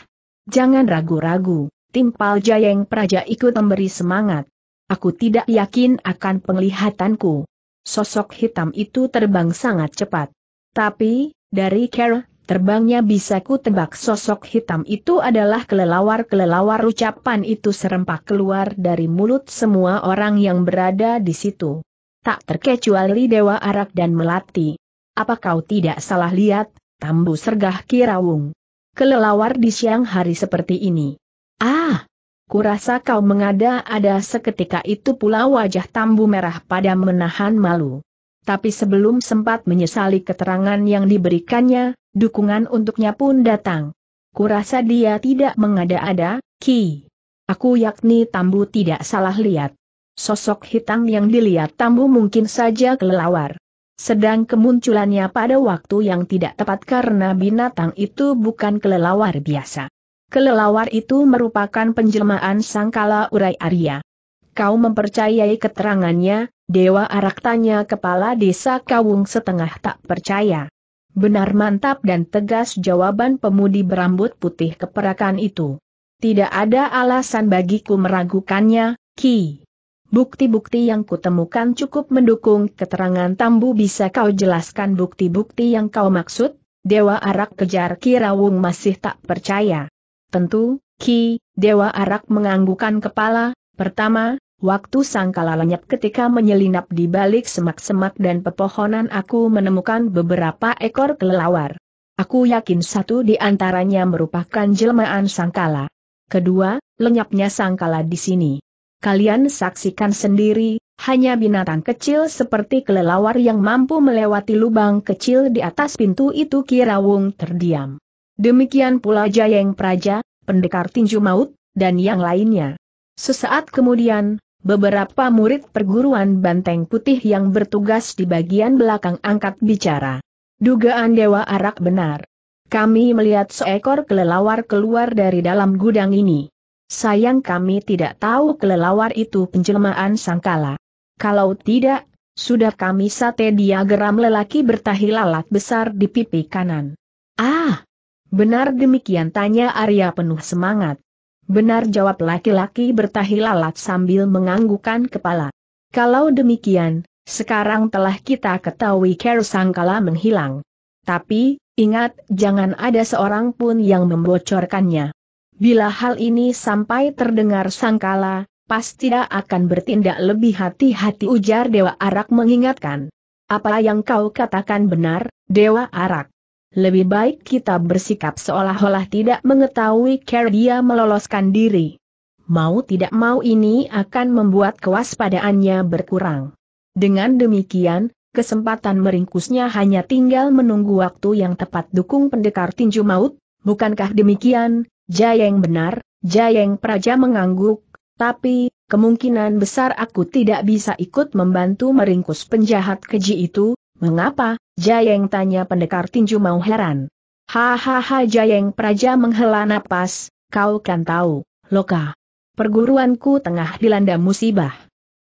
Jangan ragu-ragu. Timpal Jayeng Praja ikut memberi semangat. Aku tidak yakin akan penglihatanku. Sosok hitam itu terbang sangat cepat. Tapi, dari Care, terbangnya bisa ku tebak sosok hitam itu adalah kelelawar-kelelawar ucapan itu serempak keluar dari mulut semua orang yang berada di situ. Tak terkecuali Dewa Arak dan Melati. Apa kau tidak salah lihat, tambu sergah kirawung? Kelelawar di siang hari seperti ini. Ah! Kurasa kau mengada-ada seketika itu pula wajah tambu merah pada menahan malu. Tapi sebelum sempat menyesali keterangan yang diberikannya, dukungan untuknya pun datang. Kurasa dia tidak mengada-ada, Ki. Aku yakni tambu tidak salah lihat. Sosok hitam yang dilihat tambu mungkin saja kelelawar. Sedang kemunculannya pada waktu yang tidak tepat karena binatang itu bukan kelelawar biasa. Kelelawar itu merupakan penjelmaan sangkala urai Arya. Kau mempercayai keterangannya, Dewa Arak tanya kepala desa Kawung setengah tak percaya. Benar mantap dan tegas jawaban pemudi berambut putih keperakan itu. Tidak ada alasan bagiku meragukannya, Ki. Bukti-bukti yang kutemukan cukup mendukung keterangan Tambu bisa kau jelaskan bukti-bukti yang kau maksud? Dewa Arak kejar Ki Kirawung masih tak percaya. Tentu, Ki, Dewa Arak menganggukan kepala, pertama, waktu sangkala lenyap ketika menyelinap di balik semak-semak dan pepohonan aku menemukan beberapa ekor kelelawar. Aku yakin satu di antaranya merupakan jelmaan sangkala. Kedua, lenyapnya sangkala di sini. Kalian saksikan sendiri, hanya binatang kecil seperti kelelawar yang mampu melewati lubang kecil di atas pintu itu Kirawung terdiam. Demikian pula Jayeng Praja, pendekar tinju maut, dan yang lainnya. Sesaat kemudian, beberapa murid perguruan Banteng Putih yang bertugas di bagian belakang angkat bicara. Dugaan Dewa Arak benar. Kami melihat seekor kelelawar keluar dari dalam gudang ini. Sayang kami tidak tahu kelelawar itu penjelmaan sangkala. Kalau tidak, sudah kami sate dia geram lelaki bertahi lalat besar di pipi kanan. Ah, Benar demikian tanya Arya penuh semangat. Benar jawab laki-laki bertahi lalat sambil menganggukan kepala. Kalau demikian, sekarang telah kita ketahui Ker Sangkala menghilang. Tapi, ingat, jangan ada seorang pun yang membocorkannya. Bila hal ini sampai terdengar Sangkala, pasti tidak akan bertindak lebih hati-hati ujar Dewa Arak mengingatkan. Apa yang kau katakan benar, Dewa Arak? lebih baik kita bersikap seolah-olah tidak mengetahui cara dia meloloskan diri. Mau tidak mau ini akan membuat kewaspadaannya berkurang. Dengan demikian, kesempatan meringkusnya hanya tinggal menunggu waktu yang tepat dukung pendekar tinju maut, bukankah demikian, Jayeng benar, Jayeng Praja mengangguk, tapi, kemungkinan besar aku tidak bisa ikut membantu meringkus penjahat keji itu, mengapa, Jayeng tanya pendekar tinju mau heran. Hahaha Jayeng Praja menghela napas, kau kan tahu, loka. Perguruanku tengah dilanda musibah.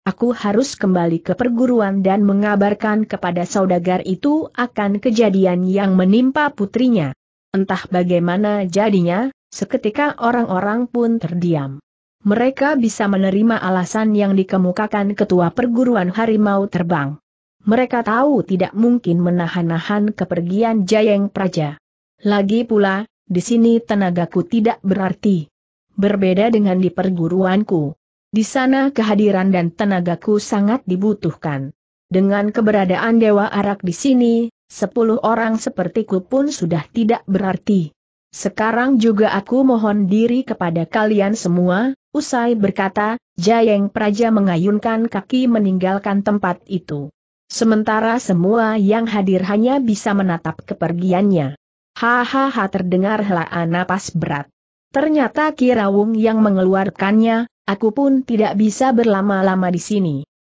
Aku harus kembali ke perguruan dan mengabarkan kepada saudagar itu akan kejadian yang menimpa putrinya. Entah bagaimana jadinya, seketika orang-orang pun terdiam. Mereka bisa menerima alasan yang dikemukakan ketua perguruan harimau terbang. Mereka tahu tidak mungkin menahan-nahan kepergian Jayeng Praja. Lagi pula, di sini tenagaku tidak berarti. Berbeda dengan di perguruanku. Di sana kehadiran dan tenagaku sangat dibutuhkan. Dengan keberadaan Dewa Arak di sini, sepuluh orang sepertiku pun sudah tidak berarti. Sekarang juga aku mohon diri kepada kalian semua, usai berkata, Jayeng Praja mengayunkan kaki meninggalkan tempat itu. Sementara semua yang hadir hanya bisa menatap kepergiannya. Hahaha terdengar helaan ah, napas berat. Ternyata Kirawung yang mengeluarkannya, aku pun tidak bisa berlama-lama di sini.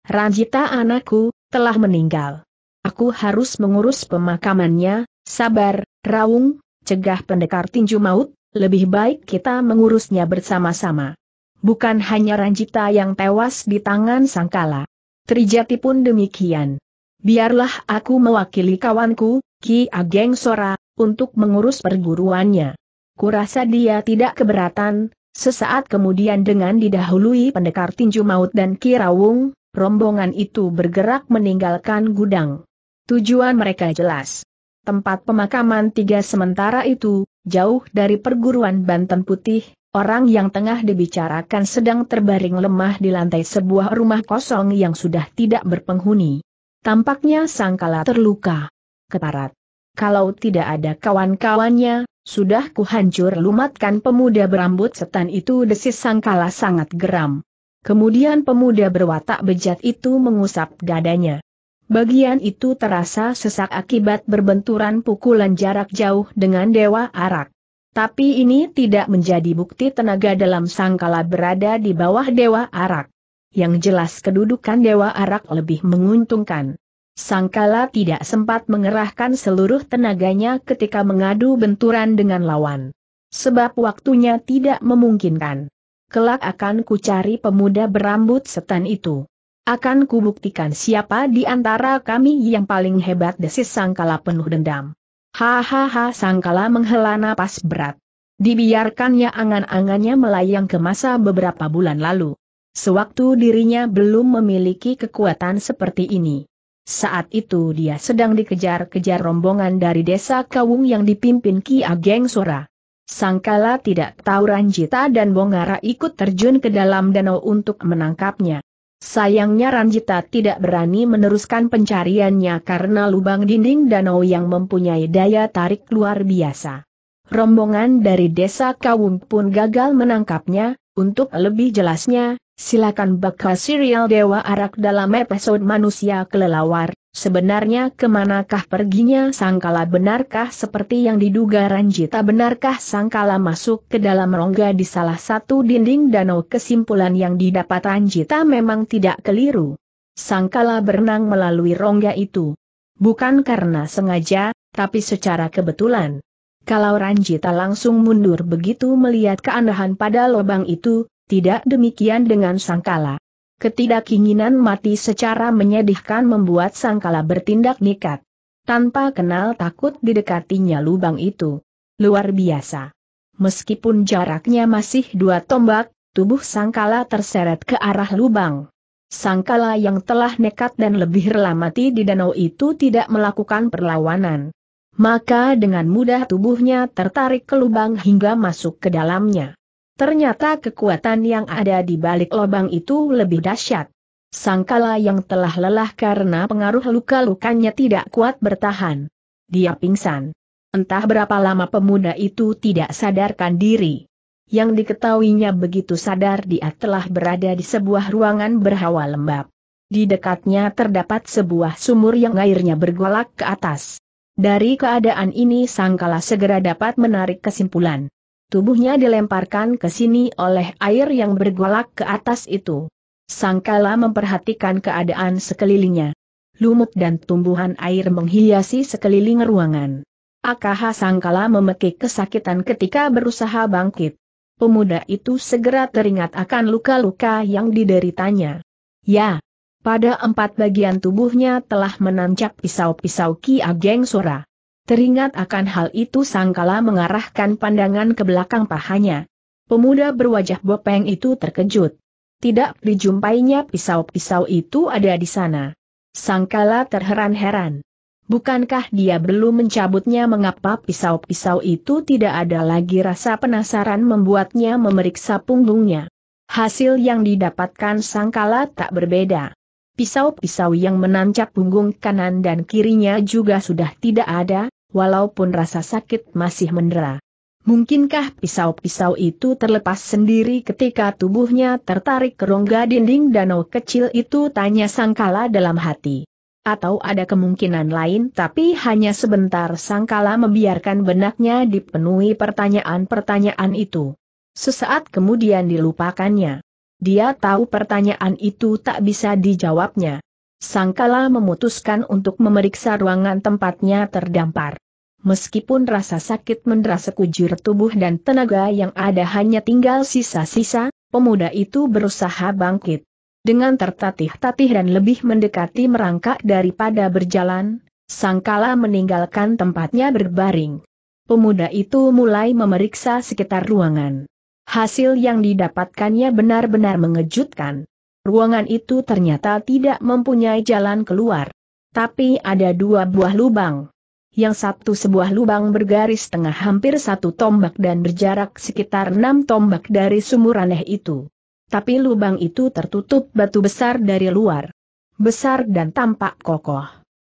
Ranjita anakku, telah meninggal. Aku harus mengurus pemakamannya, sabar, Rawung, cegah pendekar tinju maut, lebih baik kita mengurusnya bersama-sama. Bukan hanya Ranjita yang tewas di tangan Sangkala. Trijati pun demikian. Biarlah aku mewakili kawanku, Ki Ageng Sora, untuk mengurus perguruannya. Kurasa dia tidak keberatan, sesaat kemudian dengan didahului pendekar tinju maut dan Ki Rawung, rombongan itu bergerak meninggalkan gudang. Tujuan mereka jelas. Tempat pemakaman tiga sementara itu, jauh dari perguruan Banten Putih, Orang yang tengah dibicarakan sedang terbaring lemah di lantai sebuah rumah kosong yang sudah tidak berpenghuni. Tampaknya sangkala terluka. Keparat. Kalau tidak ada kawan-kawannya, sudah kuhancur lumatkan pemuda berambut setan itu desis sangkala sangat geram. Kemudian pemuda berwatak bejat itu mengusap dadanya. Bagian itu terasa sesak akibat berbenturan pukulan jarak jauh dengan Dewa Arak. Tapi ini tidak menjadi bukti tenaga dalam sangkala berada di bawah Dewa Arak. Yang jelas kedudukan Dewa Arak lebih menguntungkan. Sangkala tidak sempat mengerahkan seluruh tenaganya ketika mengadu benturan dengan lawan. Sebab waktunya tidak memungkinkan. Kelak akan kucari pemuda berambut setan itu. Akan kubuktikan siapa di antara kami yang paling hebat desis sangkala penuh dendam. Hahaha sangkala menghela napas berat. Dibiarkannya angan-angannya melayang ke masa beberapa bulan lalu. Sewaktu dirinya belum memiliki kekuatan seperti ini. Saat itu dia sedang dikejar-kejar rombongan dari desa Kawung yang dipimpin Ki Ageng Sora. Sangkala tidak tahu Ranjita dan Bongara ikut terjun ke dalam danau untuk menangkapnya. Sayangnya Ranjita tidak berani meneruskan pencariannya karena lubang dinding danau yang mempunyai daya tarik luar biasa. Rombongan dari desa Kawung pun gagal menangkapnya, untuk lebih jelasnya, silakan baca serial Dewa Arak dalam episode Manusia Kelelawar, Sebenarnya kemanakah perginya sangkala benarkah seperti yang diduga Ranjita benarkah sangkala masuk ke dalam rongga di salah satu dinding danau kesimpulan yang didapat Ranjita memang tidak keliru. Sangkala berenang melalui rongga itu. Bukan karena sengaja, tapi secara kebetulan. Kalau Ranjita langsung mundur begitu melihat keanehan pada lubang itu, tidak demikian dengan sangkala. Ketidakinginan mati secara menyedihkan membuat sangkala bertindak nekat. Tanpa kenal takut didekatinya lubang itu. Luar biasa. Meskipun jaraknya masih dua tombak, tubuh sangkala terseret ke arah lubang. Sangkala yang telah nekat dan lebih rela mati di danau itu tidak melakukan perlawanan. Maka dengan mudah tubuhnya tertarik ke lubang hingga masuk ke dalamnya. Ternyata kekuatan yang ada di balik lubang itu lebih dahsyat. Sangkala yang telah lelah karena pengaruh luka-lukanya tidak kuat bertahan. Dia pingsan. Entah berapa lama pemuda itu tidak sadarkan diri. Yang diketahuinya begitu sadar dia telah berada di sebuah ruangan berhawa lembab. Di dekatnya terdapat sebuah sumur yang airnya bergolak ke atas. Dari keadaan ini sangkala segera dapat menarik kesimpulan. Tubuhnya dilemparkan ke sini oleh air yang bergolak ke atas itu. Sangkala memperhatikan keadaan sekelilingnya. Lumut dan tumbuhan air menghiasi sekeliling ruangan. Akaha Sangkala memekik kesakitan ketika berusaha bangkit. Pemuda itu segera teringat akan luka-luka yang dideritanya. Ya, pada empat bagian tubuhnya telah menancap pisau-pisau Ki Ageng Sora. Teringat akan hal itu sangkala mengarahkan pandangan ke belakang pahanya. Pemuda berwajah bopeng itu terkejut. Tidak dijumpainya pisau-pisau itu ada di sana. Sangkala terheran-heran. Bukankah dia belum mencabutnya mengapa pisau-pisau itu tidak ada lagi rasa penasaran membuatnya memeriksa punggungnya. Hasil yang didapatkan sangkala tak berbeda. Pisau-pisau yang menancap punggung kanan dan kirinya juga sudah tidak ada, walaupun rasa sakit masih mendera. Mungkinkah pisau-pisau itu terlepas sendiri ketika tubuhnya tertarik ke rongga dinding danau kecil itu tanya Sangkala dalam hati. Atau ada kemungkinan lain tapi hanya sebentar Sangkala membiarkan benaknya dipenuhi pertanyaan-pertanyaan itu. Sesaat kemudian dilupakannya. Dia tahu pertanyaan itu tak bisa dijawabnya. Sangkala memutuskan untuk memeriksa ruangan tempatnya terdampar meskipun rasa sakit mendera sekujur tubuh dan tenaga yang ada hanya tinggal sisa-sisa, pemuda itu berusaha bangkit. Dengan tertatih-tatih dan lebih mendekati merangkak daripada berjalan, sangkala meninggalkan tempatnya berbaring. Pemuda itu mulai memeriksa sekitar ruangan. Hasil yang didapatkannya benar-benar mengejutkan. Ruangan itu ternyata tidak mempunyai jalan keluar. Tapi ada dua buah lubang yang satu sebuah lubang bergaris tengah hampir satu tombak dan berjarak sekitar enam tombak dari sumur aneh itu. Tapi lubang itu tertutup batu besar dari luar. Besar dan tampak kokoh.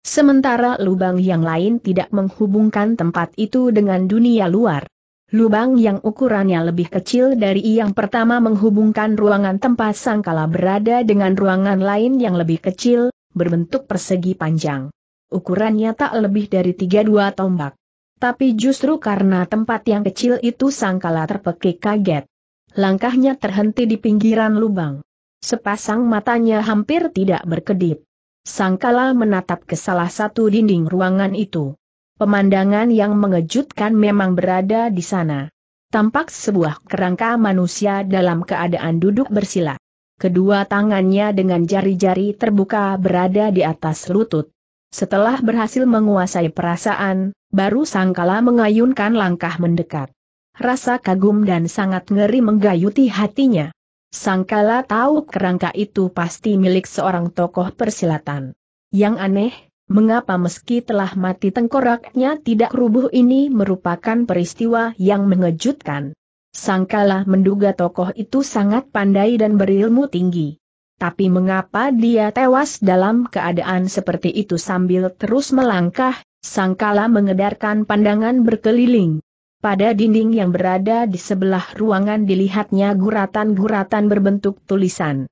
Sementara lubang yang lain tidak menghubungkan tempat itu dengan dunia luar. Lubang yang ukurannya lebih kecil dari yang pertama menghubungkan ruangan tempat sangkala berada dengan ruangan lain yang lebih kecil, berbentuk persegi panjang ukurannya tak lebih dari tiga dua tombak. Tapi justru karena tempat yang kecil itu sangkala terpekik kaget. Langkahnya terhenti di pinggiran lubang. Sepasang matanya hampir tidak berkedip. Sangkala menatap ke salah satu dinding ruangan itu. Pemandangan yang mengejutkan memang berada di sana. Tampak sebuah kerangka manusia dalam keadaan duduk bersila. Kedua tangannya dengan jari-jari terbuka berada di atas lutut. Setelah berhasil menguasai perasaan, baru sangkala mengayunkan langkah mendekat. Rasa kagum dan sangat ngeri menggayuti hatinya. Sangkala tahu kerangka itu pasti milik seorang tokoh persilatan. Yang aneh, mengapa meski telah mati tengkoraknya tidak rubuh ini merupakan peristiwa yang mengejutkan. Sangkala menduga tokoh itu sangat pandai dan berilmu tinggi. Tapi mengapa dia tewas dalam keadaan seperti itu sambil terus melangkah, sangkala mengedarkan pandangan berkeliling. Pada dinding yang berada di sebelah ruangan dilihatnya guratan-guratan berbentuk tulisan.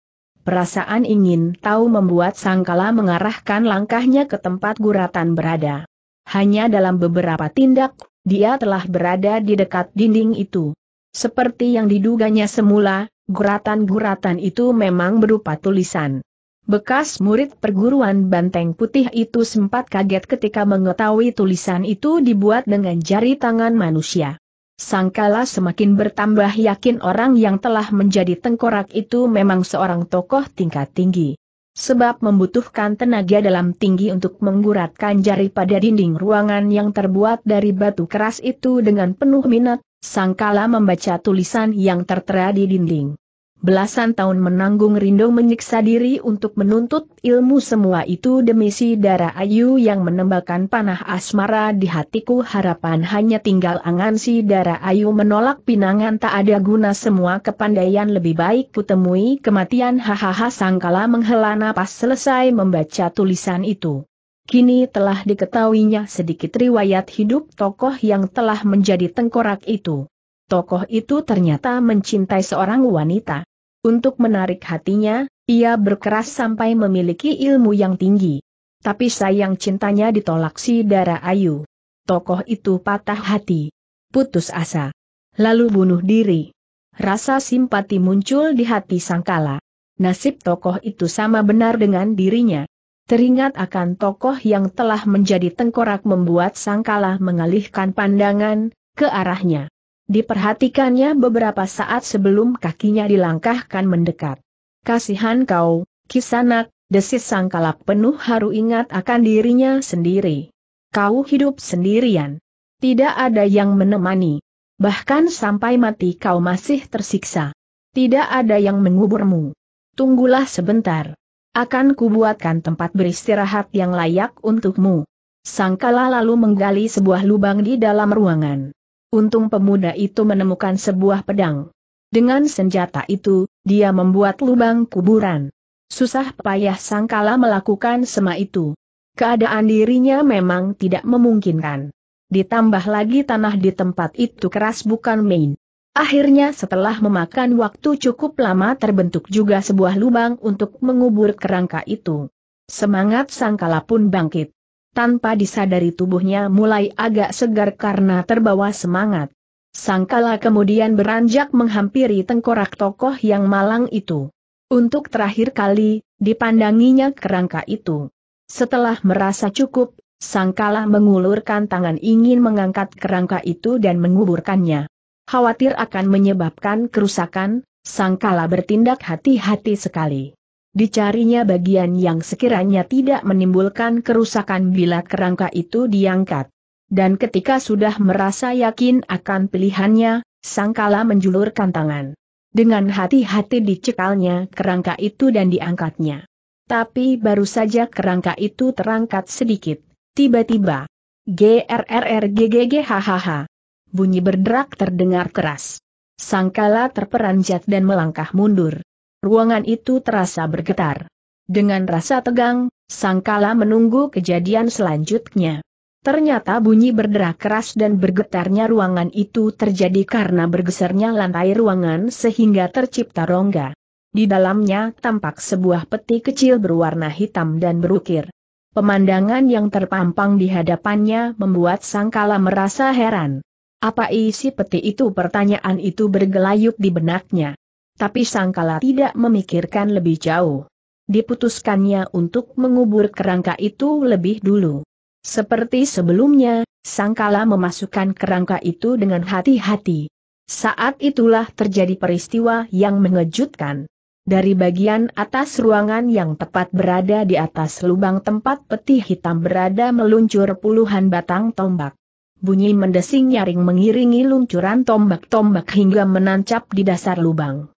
Perasaan ingin tahu membuat sangkala mengarahkan langkahnya ke tempat guratan berada. Hanya dalam beberapa tindak, dia telah berada di dekat dinding itu. Seperti yang diduganya semula, guratan-guratan itu memang berupa tulisan. Bekas murid perguruan Banteng Putih itu sempat kaget ketika mengetahui tulisan itu dibuat dengan jari tangan manusia. Sangkala semakin bertambah yakin orang yang telah menjadi tengkorak itu memang seorang tokoh tingkat tinggi. Sebab membutuhkan tenaga dalam tinggi untuk mengguratkan jari pada dinding ruangan yang terbuat dari batu keras itu dengan penuh minat, sangkala membaca tulisan yang tertera di dinding belasan tahun menanggung rindu menyiksa diri untuk menuntut ilmu semua itu demi si darah ayu yang menembakkan panah asmara di hatiku harapan hanya tinggal angan si darah ayu menolak pinangan tak ada guna semua kepandaian lebih baik kutemui kematian hahaha sangkala menghela napas selesai membaca tulisan itu. Kini telah diketahuinya sedikit riwayat hidup tokoh yang telah menjadi tengkorak itu. Tokoh itu ternyata mencintai seorang wanita. Untuk menarik hatinya, ia berkeras sampai memiliki ilmu yang tinggi. Tapi sayang cintanya ditolak si Dara Ayu. Tokoh itu patah hati. Putus asa. Lalu bunuh diri. Rasa simpati muncul di hati sangkala. Nasib tokoh itu sama benar dengan dirinya. Teringat akan tokoh yang telah menjadi tengkorak membuat sangkala mengalihkan pandangan, ke arahnya. Diperhatikannya beberapa saat sebelum kakinya dilangkahkan mendekat. Kasihan kau, kisanak, desis sang kalap penuh haru ingat akan dirinya sendiri. Kau hidup sendirian. Tidak ada yang menemani. Bahkan sampai mati kau masih tersiksa. Tidak ada yang menguburmu. Tunggulah sebentar. Akan kubuatkan tempat beristirahat yang layak untukmu. Sangkala lalu menggali sebuah lubang di dalam ruangan untung pemuda itu menemukan sebuah pedang. Dengan senjata itu, dia membuat lubang kuburan. Susah payah sangkala melakukan sema itu. Keadaan dirinya memang tidak memungkinkan. Ditambah lagi tanah di tempat itu keras bukan main. Akhirnya setelah memakan waktu cukup lama terbentuk juga sebuah lubang untuk mengubur kerangka itu. Semangat sangkala pun bangkit tanpa disadari tubuhnya mulai agak segar karena terbawa semangat. Sangkala kemudian beranjak menghampiri tengkorak tokoh yang malang itu. Untuk terakhir kali, dipandanginya kerangka itu. Setelah merasa cukup, Sangkala mengulurkan tangan ingin mengangkat kerangka itu dan menguburkannya. Khawatir akan menyebabkan kerusakan, Sangkala bertindak hati-hati sekali. Dicarinya bagian yang sekiranya tidak menimbulkan kerusakan bila kerangka itu diangkat. Dan ketika sudah merasa yakin akan pilihannya, sangkala menjulurkan tangan. Dengan hati-hati dicekalnya kerangka itu dan diangkatnya. Tapi baru saja kerangka itu terangkat sedikit, tiba-tiba. GRRRGGGHHH. Bunyi berderak terdengar keras. Sangkala terperanjat dan melangkah mundur ruangan itu terasa bergetar. Dengan rasa tegang, sangkala menunggu kejadian selanjutnya. Ternyata bunyi berderak keras dan bergetarnya ruangan itu terjadi karena bergesernya lantai ruangan sehingga tercipta rongga. Di dalamnya tampak sebuah peti kecil berwarna hitam dan berukir. Pemandangan yang terpampang di hadapannya membuat sangkala merasa heran. Apa isi peti itu? Pertanyaan itu bergelayut di benaknya. Tapi sangkala tidak memikirkan lebih jauh. Diputuskannya untuk mengubur kerangka itu lebih dulu. Seperti sebelumnya, sangkala memasukkan kerangka itu dengan hati-hati. Saat itulah terjadi peristiwa yang mengejutkan. Dari bagian atas ruangan yang tepat berada di atas lubang tempat peti hitam berada meluncur puluhan batang tombak. Bunyi mendesing nyaring mengiringi luncuran tombak-tombak hingga menancap di dasar lubang.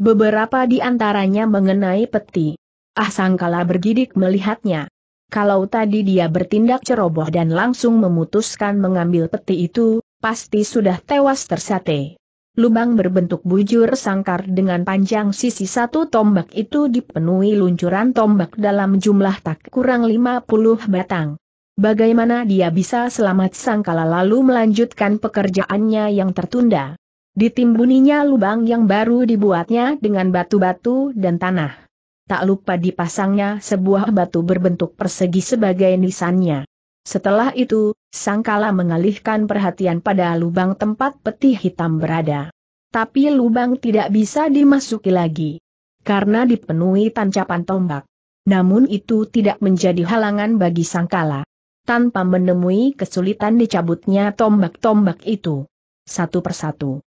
Beberapa di antaranya mengenai peti. Ah sangkala bergidik melihatnya. Kalau tadi dia bertindak ceroboh dan langsung memutuskan mengambil peti itu, pasti sudah tewas tersate. Lubang berbentuk bujur sangkar dengan panjang sisi satu tombak itu dipenuhi luncuran tombak dalam jumlah tak kurang 50 batang. Bagaimana dia bisa selamat sangkala lalu melanjutkan pekerjaannya yang tertunda? Ditimbuninya lubang yang baru dibuatnya dengan batu-batu dan tanah. Tak lupa dipasangnya sebuah batu berbentuk persegi sebagai nisannya. Setelah itu, Sangkala mengalihkan perhatian pada lubang tempat peti hitam berada. Tapi lubang tidak bisa dimasuki lagi. Karena dipenuhi tancapan tombak. Namun itu tidak menjadi halangan bagi Sangkala tanpa menemui kesulitan dicabutnya tombak-tombak itu. Satu persatu.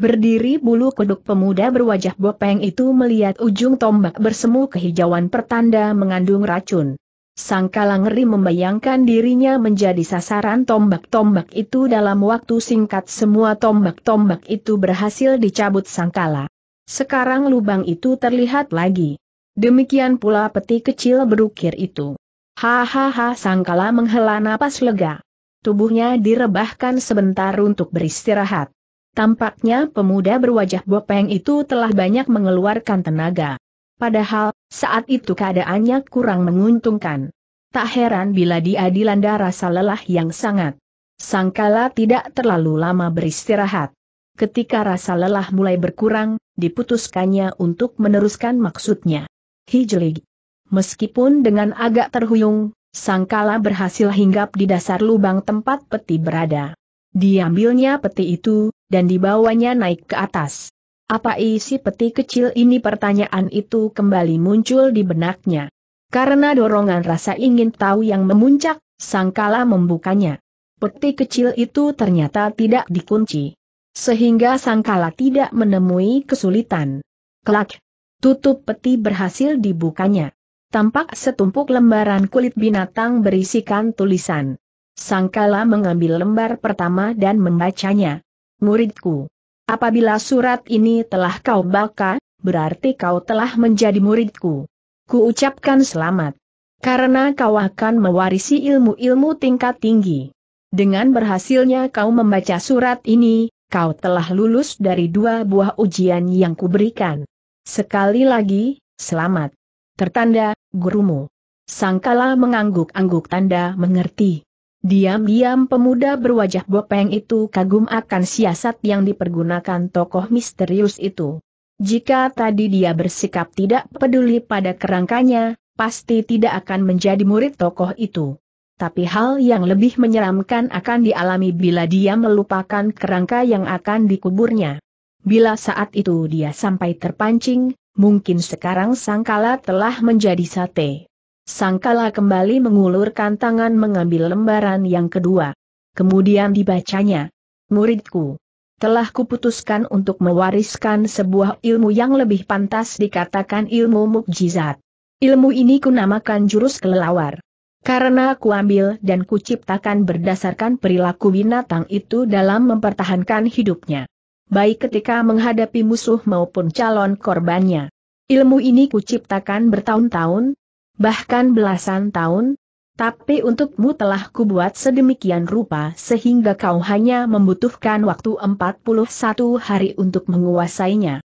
Berdiri bulu kuduk pemuda berwajah bopeng itu melihat ujung tombak bersemu kehijauan pertanda mengandung racun. Sangkala ngeri membayangkan dirinya menjadi sasaran tombak-tombak itu dalam waktu singkat semua tombak-tombak itu berhasil dicabut sangkala. Sekarang lubang itu terlihat lagi. Demikian pula peti kecil berukir itu. Hahaha sangkala menghela napas lega. Tubuhnya direbahkan sebentar untuk beristirahat. Tampaknya pemuda berwajah bopeng itu telah banyak mengeluarkan tenaga. Padahal, saat itu keadaannya kurang menguntungkan. Tak heran bila dia dilanda rasa lelah yang sangat. Sangkala tidak terlalu lama beristirahat. Ketika rasa lelah mulai berkurang, diputuskannya untuk meneruskan maksudnya. Hijlig. Meskipun dengan agak terhuyung, Sangkala berhasil hinggap di dasar lubang tempat peti berada. Diambilnya peti itu, dan dibawanya naik ke atas. Apa isi peti kecil ini pertanyaan itu kembali muncul di benaknya. Karena dorongan rasa ingin tahu yang memuncak, sangkala membukanya. Peti kecil itu ternyata tidak dikunci. Sehingga sangkala tidak menemui kesulitan. Kelak, tutup peti berhasil dibukanya. Tampak setumpuk lembaran kulit binatang berisikan tulisan. Sangkala mengambil lembar pertama dan membacanya. Muridku, apabila surat ini telah kau baca, berarti kau telah menjadi muridku. Ku ucapkan selamat. Karena kau akan mewarisi ilmu-ilmu tingkat tinggi. Dengan berhasilnya kau membaca surat ini, kau telah lulus dari dua buah ujian yang kuberikan. Sekali lagi, selamat. Tertanda, gurumu. Sangkala mengangguk-angguk tanda mengerti. Diam-diam pemuda berwajah bopeng itu kagum akan siasat yang dipergunakan tokoh misterius itu. Jika tadi dia bersikap tidak peduli pada kerangkanya, pasti tidak akan menjadi murid tokoh itu. Tapi hal yang lebih menyeramkan akan dialami bila dia melupakan kerangka yang akan dikuburnya. Bila saat itu dia sampai terpancing, mungkin sekarang sangkala telah menjadi sate. Sangkala kembali mengulurkan tangan mengambil lembaran yang kedua. Kemudian dibacanya. Muridku. Telah kuputuskan untuk mewariskan sebuah ilmu yang lebih pantas dikatakan ilmu mukjizat. Ilmu ini kunamakan jurus kelelawar. Karena kuambil dan kuciptakan berdasarkan perilaku binatang itu dalam mempertahankan hidupnya. Baik ketika menghadapi musuh maupun calon korbannya. Ilmu ini kuciptakan bertahun-tahun, bahkan belasan tahun, tapi untukmu telah kubuat sedemikian rupa sehingga kau hanya membutuhkan waktu 41 hari untuk menguasainya.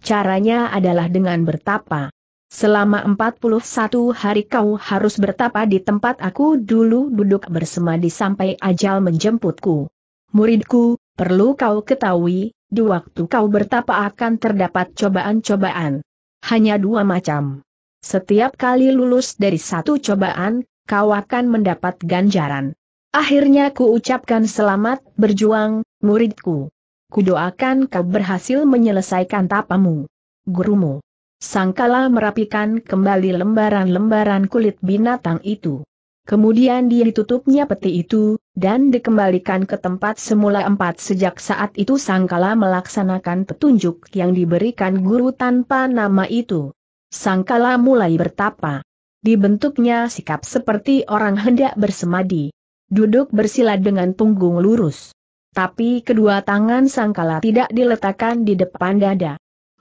Caranya adalah dengan bertapa. Selama 41 hari kau harus bertapa di tempat aku dulu duduk bersemadi sampai ajal menjemputku. Muridku, perlu kau ketahui, di waktu kau bertapa akan terdapat cobaan-cobaan. Hanya dua macam. Setiap kali lulus dari satu cobaan, kau akan mendapat ganjaran. Akhirnya ku ucapkan selamat berjuang, muridku. Kudoakan kau berhasil menyelesaikan tapamu. Gurumu. Sangkala merapikan kembali lembaran-lembaran kulit binatang itu. Kemudian dia ditutupnya peti itu, dan dikembalikan ke tempat semula empat sejak saat itu Sangkala melaksanakan petunjuk yang diberikan guru tanpa nama itu. Sangkala mulai bertapa. Dibentuknya sikap seperti orang hendak bersemadi. Duduk bersila dengan punggung lurus. Tapi kedua tangan sangkala tidak diletakkan di depan dada.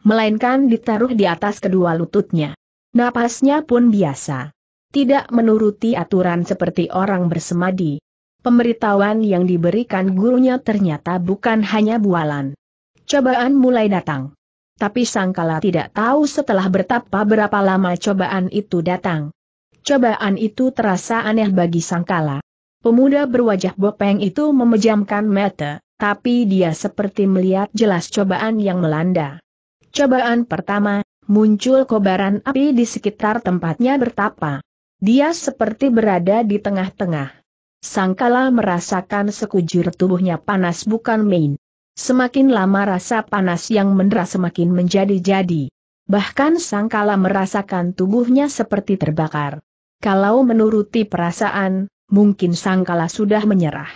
Melainkan ditaruh di atas kedua lututnya. Napasnya pun biasa. Tidak menuruti aturan seperti orang bersemadi. Pemberitahuan yang diberikan gurunya ternyata bukan hanya bualan. Cobaan mulai datang. Tapi sangkala tidak tahu setelah bertapa berapa lama cobaan itu datang. Cobaan itu terasa aneh bagi sangkala. Pemuda berwajah bopeng itu memejamkan mata, tapi dia seperti melihat jelas cobaan yang melanda. Cobaan pertama, muncul kobaran api di sekitar tempatnya bertapa. Dia seperti berada di tengah-tengah. Sangkala merasakan sekujur tubuhnya panas bukan main. Semakin lama rasa panas yang mendera semakin menjadi-jadi. Bahkan sangkala merasakan tubuhnya seperti terbakar. Kalau menuruti perasaan, mungkin sangkala sudah menyerah.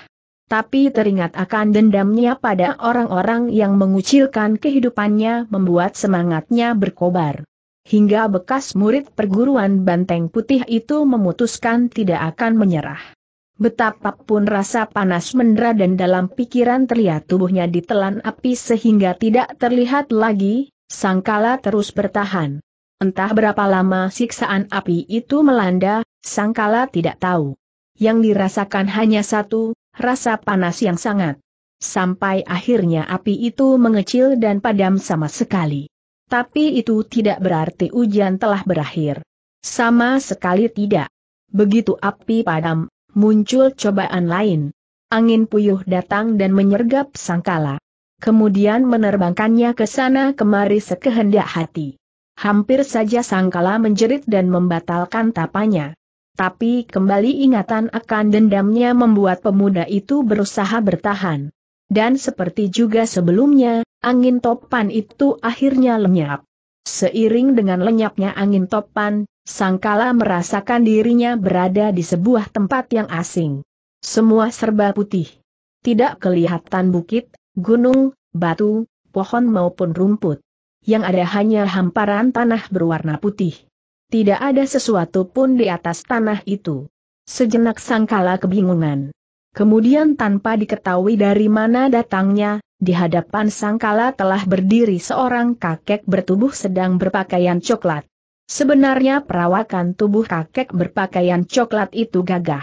Tapi teringat akan dendamnya pada orang-orang yang mengucilkan kehidupannya membuat semangatnya berkobar. Hingga bekas murid perguruan Banteng Putih itu memutuskan tidak akan menyerah. Betapapun rasa panas mendera dan dalam pikiran terlihat tubuhnya ditelan api sehingga tidak terlihat lagi, sangkala terus bertahan. Entah berapa lama siksaan api itu melanda, sangkala tidak tahu. Yang dirasakan hanya satu, rasa panas yang sangat. Sampai akhirnya api itu mengecil dan padam sama sekali. Tapi itu tidak berarti ujian telah berakhir. Sama sekali tidak. Begitu api padam, muncul cobaan lain. Angin puyuh datang dan menyergap sangkala. Kemudian menerbangkannya ke sana kemari sekehendak hati. Hampir saja sangkala menjerit dan membatalkan tapanya. Tapi kembali ingatan akan dendamnya membuat pemuda itu berusaha bertahan. Dan seperti juga sebelumnya, angin topan itu akhirnya lenyap. Seiring dengan lenyapnya angin topan, Sangkala merasakan dirinya berada di sebuah tempat yang asing. Semua serba putih. Tidak kelihatan bukit, gunung, batu, pohon maupun rumput. Yang ada hanya hamparan tanah berwarna putih. Tidak ada sesuatu pun di atas tanah itu. Sejenak sangkala kebingungan. Kemudian tanpa diketahui dari mana datangnya, di hadapan sangkala telah berdiri seorang kakek bertubuh sedang berpakaian coklat. Sebenarnya perawakan tubuh kakek berpakaian coklat itu gagah.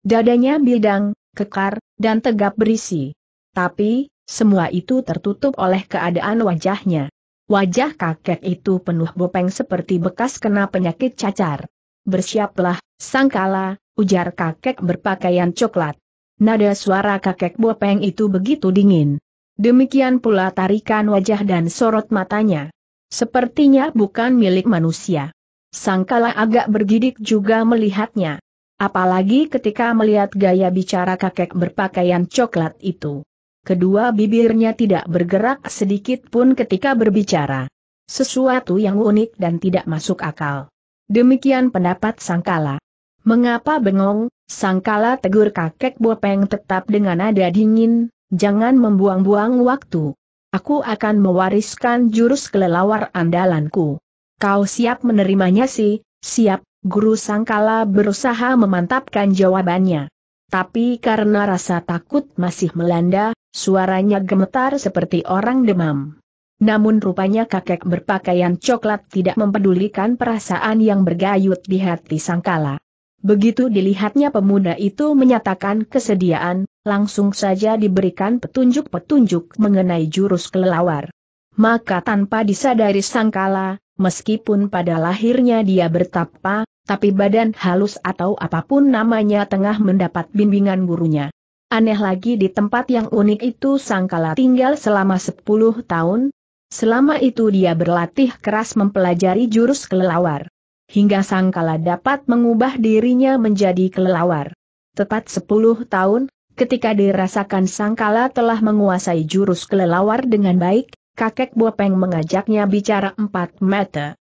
Dadanya bidang, kekar, dan tegap berisi. Tapi, semua itu tertutup oleh keadaan wajahnya. Wajah kakek itu penuh bopeng seperti bekas kena penyakit cacar. Bersiaplah, sangkala, ujar kakek berpakaian coklat. Nada suara kakek bopeng itu begitu dingin. Demikian pula tarikan wajah dan sorot matanya. Sepertinya bukan milik manusia. Sangkala agak bergidik juga melihatnya. Apalagi ketika melihat gaya bicara kakek berpakaian coklat itu. Kedua bibirnya tidak bergerak sedikit pun ketika berbicara. Sesuatu yang unik dan tidak masuk akal. Demikian pendapat Sangkala. Mengapa bengong, Sangkala tegur kakek Bopeng tetap dengan nada dingin, jangan membuang-buang waktu. Aku akan mewariskan jurus kelelawar andalanku. Kau siap menerimanya sih, siap, guru sangkala berusaha memantapkan jawabannya. Tapi karena rasa takut masih melanda, suaranya gemetar seperti orang demam. Namun rupanya kakek berpakaian coklat tidak mempedulikan perasaan yang bergayut di hati sangkala. Begitu dilihatnya pemuda itu menyatakan kesediaan, langsung saja diberikan petunjuk-petunjuk mengenai jurus kelelawar. Maka tanpa disadari sangkala, meskipun pada lahirnya dia bertapa, tapi badan halus atau apapun namanya tengah mendapat bimbingan gurunya. Aneh lagi di tempat yang unik itu sangkala tinggal selama 10 tahun, selama itu dia berlatih keras mempelajari jurus kelelawar hingga sangkala dapat mengubah dirinya menjadi kelelawar. Tepat sepuluh tahun, ketika dirasakan sangkala telah menguasai jurus kelelawar dengan baik, kakek Bopeng mengajaknya bicara empat mata.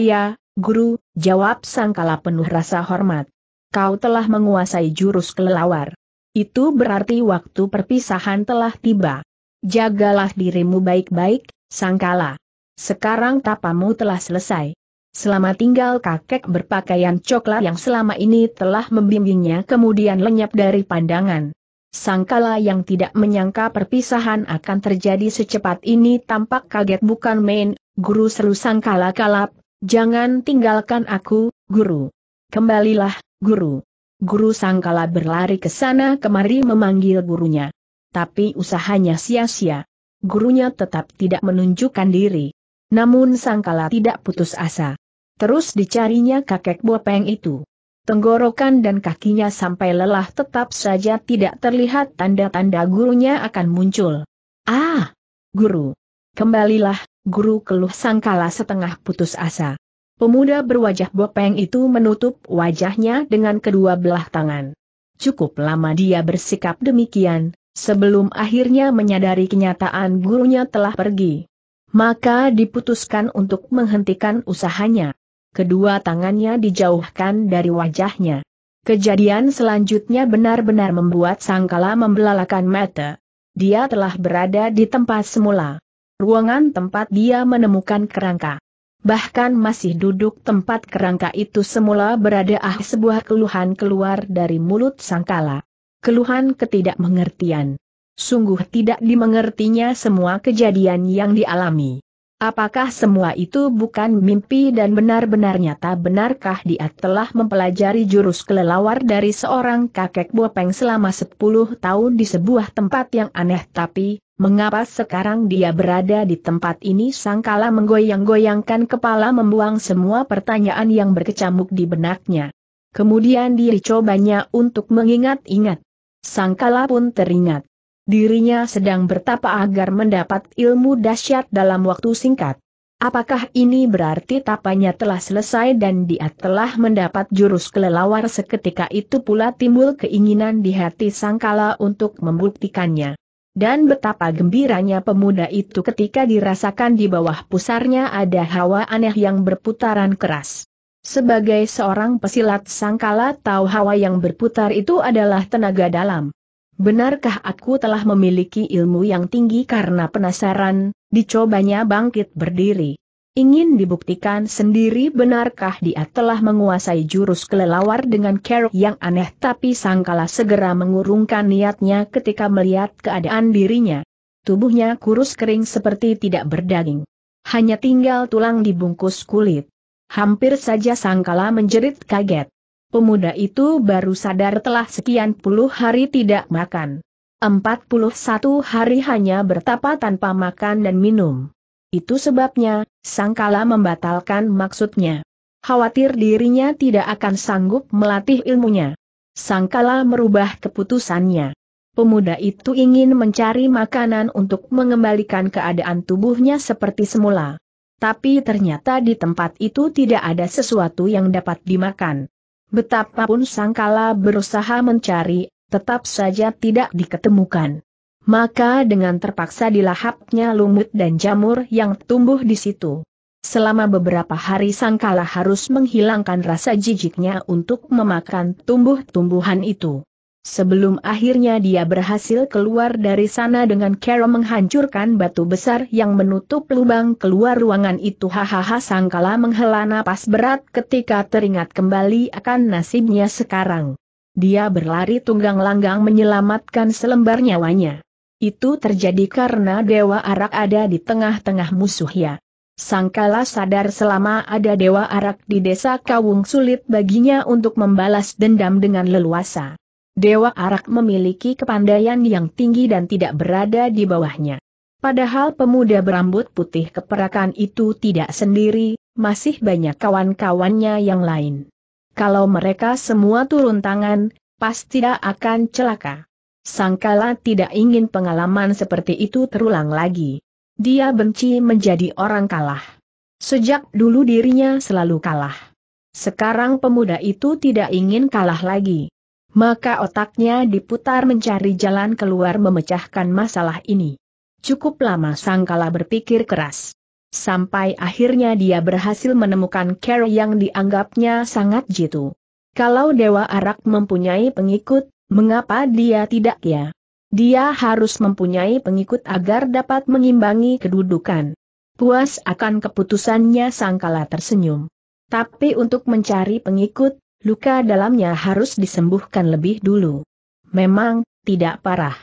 ya, guru, jawab sangkala penuh rasa hormat. Kau telah menguasai jurus kelelawar. Itu berarti waktu perpisahan telah tiba. Jagalah dirimu baik-baik, sangkala. Sekarang tapamu telah selesai. Selama tinggal kakek berpakaian coklat yang selama ini telah membimbingnya kemudian lenyap dari pandangan. Sangkala yang tidak menyangka perpisahan akan terjadi secepat ini tampak kaget bukan main, guru seru sangkala kalap, jangan tinggalkan aku, guru. Kembalilah, guru. Guru sangkala berlari ke sana kemari memanggil gurunya. Tapi usahanya sia-sia. Gurunya tetap tidak menunjukkan diri. Namun sangkala tidak putus asa. Terus dicarinya kakek Bopeng itu. Tenggorokan dan kakinya sampai lelah tetap saja tidak terlihat tanda-tanda gurunya akan muncul. Ah! Guru! Kembalilah, guru keluh sangkala setengah putus asa. Pemuda berwajah Bopeng itu menutup wajahnya dengan kedua belah tangan. Cukup lama dia bersikap demikian, sebelum akhirnya menyadari kenyataan gurunya telah pergi. Maka diputuskan untuk menghentikan usahanya kedua tangannya dijauhkan dari wajahnya. Kejadian selanjutnya benar-benar membuat Sangkala membelalakan mata. Dia telah berada di tempat semula. Ruangan tempat dia menemukan kerangka. Bahkan masih duduk tempat kerangka itu semula berada ah sebuah keluhan keluar dari mulut Sangkala. Keluhan ketidakmengertian. Sungguh tidak dimengertinya semua kejadian yang dialami. Apakah semua itu bukan mimpi dan benar-benar nyata benarkah dia telah mempelajari jurus kelelawar dari seorang kakek Bopeng selama 10 tahun di sebuah tempat yang aneh tapi, mengapa sekarang dia berada di tempat ini sangkala menggoyang-goyangkan kepala membuang semua pertanyaan yang berkecamuk di benaknya. Kemudian dicobanya untuk mengingat-ingat. Sangkala pun teringat. Dirinya sedang bertapa agar mendapat ilmu dahsyat dalam waktu singkat. Apakah ini berarti tapanya telah selesai dan dia telah mendapat jurus kelelawar seketika itu pula timbul keinginan di hati sangkala untuk membuktikannya. Dan betapa gembiranya pemuda itu ketika dirasakan di bawah pusarnya ada hawa aneh yang berputaran keras. Sebagai seorang pesilat sangkala tahu hawa yang berputar itu adalah tenaga dalam. Benarkah aku telah memiliki ilmu yang tinggi karena penasaran, dicobanya bangkit berdiri. Ingin dibuktikan sendiri benarkah dia telah menguasai jurus kelelawar dengan kerok yang aneh tapi sangkala segera mengurungkan niatnya ketika melihat keadaan dirinya. Tubuhnya kurus kering seperti tidak berdaging. Hanya tinggal tulang dibungkus kulit. Hampir saja sangkala menjerit kaget. Pemuda itu baru sadar telah sekian puluh hari tidak makan. Empat puluh satu hari hanya bertapa tanpa makan dan minum. Itu sebabnya, Sangkala membatalkan maksudnya. Khawatir dirinya tidak akan sanggup melatih ilmunya. Sangkala merubah keputusannya. Pemuda itu ingin mencari makanan untuk mengembalikan keadaan tubuhnya seperti semula. Tapi ternyata di tempat itu tidak ada sesuatu yang dapat dimakan. Betapapun sangkala berusaha mencari, tetap saja tidak diketemukan. Maka dengan terpaksa dilahapnya lumut dan jamur yang tumbuh di situ. Selama beberapa hari sangkala harus menghilangkan rasa jijiknya untuk memakan tumbuh-tumbuhan itu. Sebelum akhirnya dia berhasil keluar dari sana dengan cara menghancurkan batu besar yang menutup lubang keluar ruangan itu hahaha sangkala menghela napas berat ketika teringat kembali akan nasibnya sekarang. Dia berlari tunggang langgang menyelamatkan selembar nyawanya. Itu terjadi karena Dewa Arak ada di tengah-tengah musuh ya. Sangkala sadar selama ada Dewa Arak di desa Kawung sulit baginya untuk membalas dendam dengan leluasa. Dewa Arak memiliki kepandaian yang tinggi dan tidak berada di bawahnya. Padahal pemuda berambut putih keperakan itu tidak sendiri, masih banyak kawan-kawannya yang lain. Kalau mereka semua turun tangan, pasti tidak akan celaka. Sangkala tidak ingin pengalaman seperti itu terulang lagi. Dia benci menjadi orang kalah. Sejak dulu dirinya selalu kalah. Sekarang pemuda itu tidak ingin kalah lagi maka otaknya diputar mencari jalan keluar memecahkan masalah ini. Cukup lama Sangkala berpikir keras. Sampai akhirnya dia berhasil menemukan cara yang dianggapnya sangat jitu. Kalau Dewa Arak mempunyai pengikut, mengapa dia tidak ya? Dia harus mempunyai pengikut agar dapat mengimbangi kedudukan. Puas akan keputusannya Sangkala tersenyum. Tapi untuk mencari pengikut, Luka dalamnya harus disembuhkan lebih dulu. Memang, tidak parah.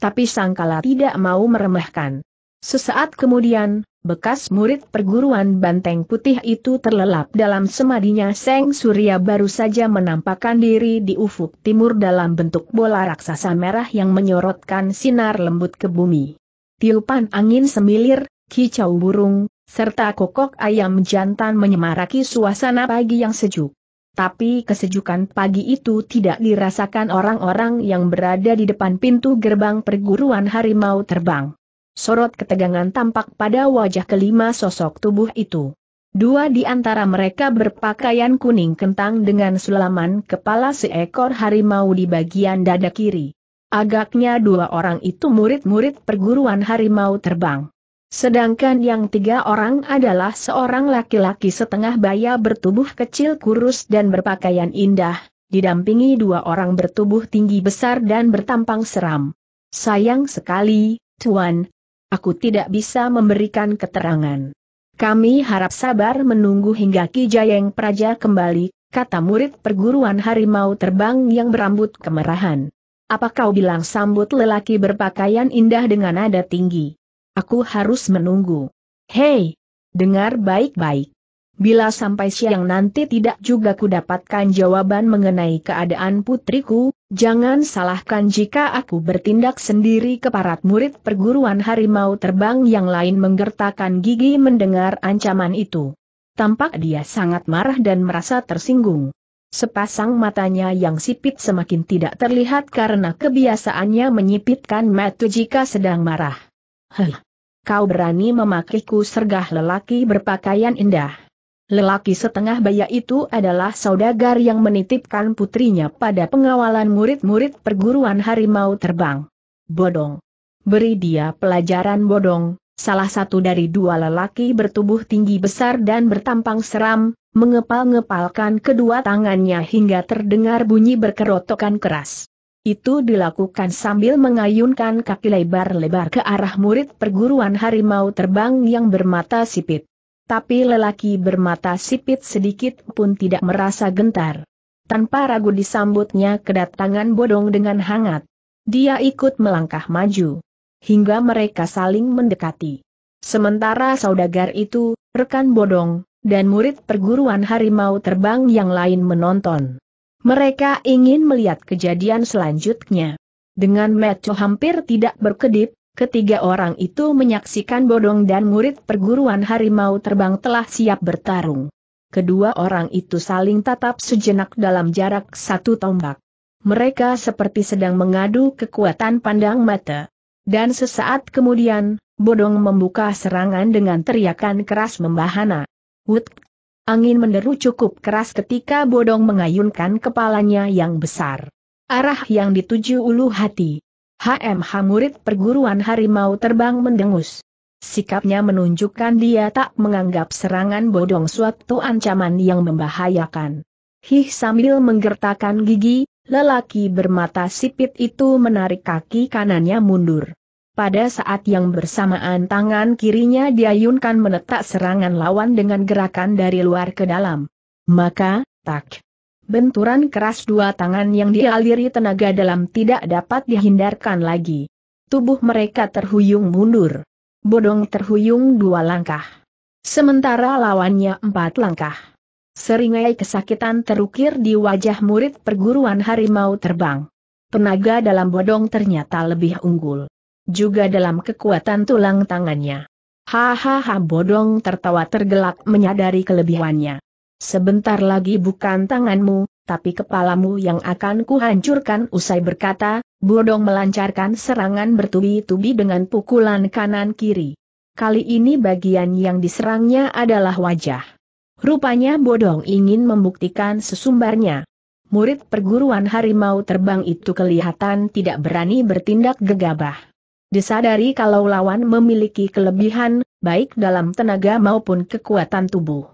Tapi sangkala tidak mau meremehkan. Sesaat kemudian, bekas murid perguruan Banteng Putih itu terlelap dalam semadinya Seng Surya baru saja menampakkan diri di ufuk timur dalam bentuk bola raksasa merah yang menyorotkan sinar lembut ke bumi. Tiupan angin semilir, kicau burung, serta kokok ayam jantan menyemaraki suasana pagi yang sejuk tapi kesejukan pagi itu tidak dirasakan orang-orang yang berada di depan pintu gerbang perguruan harimau terbang. Sorot ketegangan tampak pada wajah kelima sosok tubuh itu. Dua di antara mereka berpakaian kuning kentang dengan sulaman kepala seekor harimau di bagian dada kiri. Agaknya dua orang itu murid-murid perguruan harimau terbang. Sedangkan yang tiga orang adalah seorang laki-laki setengah baya bertubuh kecil kurus dan berpakaian indah, didampingi dua orang bertubuh tinggi besar dan bertampang seram. Sayang sekali, Tuan. Aku tidak bisa memberikan keterangan. Kami harap sabar menunggu hingga Ki Jayeng Praja kembali, kata murid perguruan harimau terbang yang berambut kemerahan. Apa kau bilang sambut lelaki berpakaian indah dengan nada tinggi? Aku harus menunggu. Hei! Dengar baik-baik. Bila sampai siang nanti tidak juga kudapatkan jawaban mengenai keadaan putriku, jangan salahkan jika aku bertindak sendiri ke para murid perguruan harimau terbang yang lain menggertakkan gigi mendengar ancaman itu. Tampak dia sangat marah dan merasa tersinggung. Sepasang matanya yang sipit semakin tidak terlihat karena kebiasaannya menyipitkan mata jika sedang marah. Heh, kau berani memakiku sergah lelaki berpakaian indah. Lelaki setengah baya itu adalah saudagar yang menitipkan putrinya pada pengawalan murid-murid perguruan harimau terbang. Bodong. Beri dia pelajaran bodong, salah satu dari dua lelaki bertubuh tinggi besar dan bertampang seram, mengepal-ngepalkan kedua tangannya hingga terdengar bunyi berkerotokan keras. Itu dilakukan sambil mengayunkan kaki lebar-lebar ke arah murid perguruan harimau terbang yang bermata sipit. Tapi lelaki bermata sipit sedikit pun tidak merasa gentar. Tanpa ragu disambutnya kedatangan bodong dengan hangat. Dia ikut melangkah maju. Hingga mereka saling mendekati. Sementara saudagar itu, rekan bodong, dan murid perguruan harimau terbang yang lain menonton. Mereka ingin melihat kejadian selanjutnya. Dengan metu hampir tidak berkedip, ketiga orang itu menyaksikan bodong dan murid perguruan harimau terbang telah siap bertarung. Kedua orang itu saling tatap sejenak dalam jarak satu tombak. Mereka seperti sedang mengadu kekuatan pandang mata. Dan sesaat kemudian, Bodong membuka serangan dengan teriakan keras membahana. Wut Angin menderu cukup keras ketika bodong mengayunkan kepalanya yang besar. Arah yang dituju ulu hati. HMH murid perguruan harimau terbang mendengus. Sikapnya menunjukkan dia tak menganggap serangan bodong suatu ancaman yang membahayakan. Hih sambil menggertakkan gigi, lelaki bermata sipit itu menarik kaki kanannya mundur. Pada saat yang bersamaan tangan kirinya diayunkan menetak serangan lawan dengan gerakan dari luar ke dalam. Maka, tak. Benturan keras dua tangan yang dialiri tenaga dalam tidak dapat dihindarkan lagi. Tubuh mereka terhuyung mundur. Bodong terhuyung dua langkah. Sementara lawannya empat langkah. Seringai kesakitan terukir di wajah murid perguruan harimau terbang. Tenaga dalam bodong ternyata lebih unggul juga dalam kekuatan tulang tangannya. Hahaha bodong tertawa tergelak menyadari kelebihannya. Sebentar lagi bukan tanganmu, tapi kepalamu yang akan kuhancurkan usai berkata, bodong melancarkan serangan bertubi-tubi dengan pukulan kanan-kiri. Kali ini bagian yang diserangnya adalah wajah. Rupanya bodong ingin membuktikan sesumbarnya. Murid perguruan harimau terbang itu kelihatan tidak berani bertindak gegabah. Disadari kalau lawan memiliki kelebihan, baik dalam tenaga maupun kekuatan tubuh.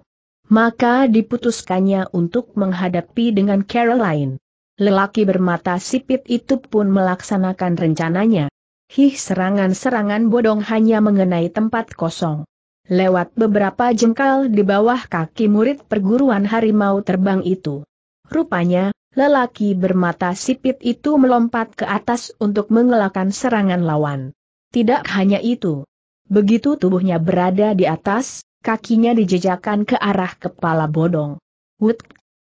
Maka diputuskannya untuk menghadapi dengan Caroline. Lelaki bermata sipit itu pun melaksanakan rencananya. Hih serangan-serangan bodong hanya mengenai tempat kosong. Lewat beberapa jengkal di bawah kaki murid perguruan harimau terbang itu. Rupanya, lelaki bermata sipit itu melompat ke atas untuk mengelakkan serangan lawan. Tidak hanya itu. Begitu tubuhnya berada di atas, kakinya dijejakkan ke arah kepala bodong. Wut!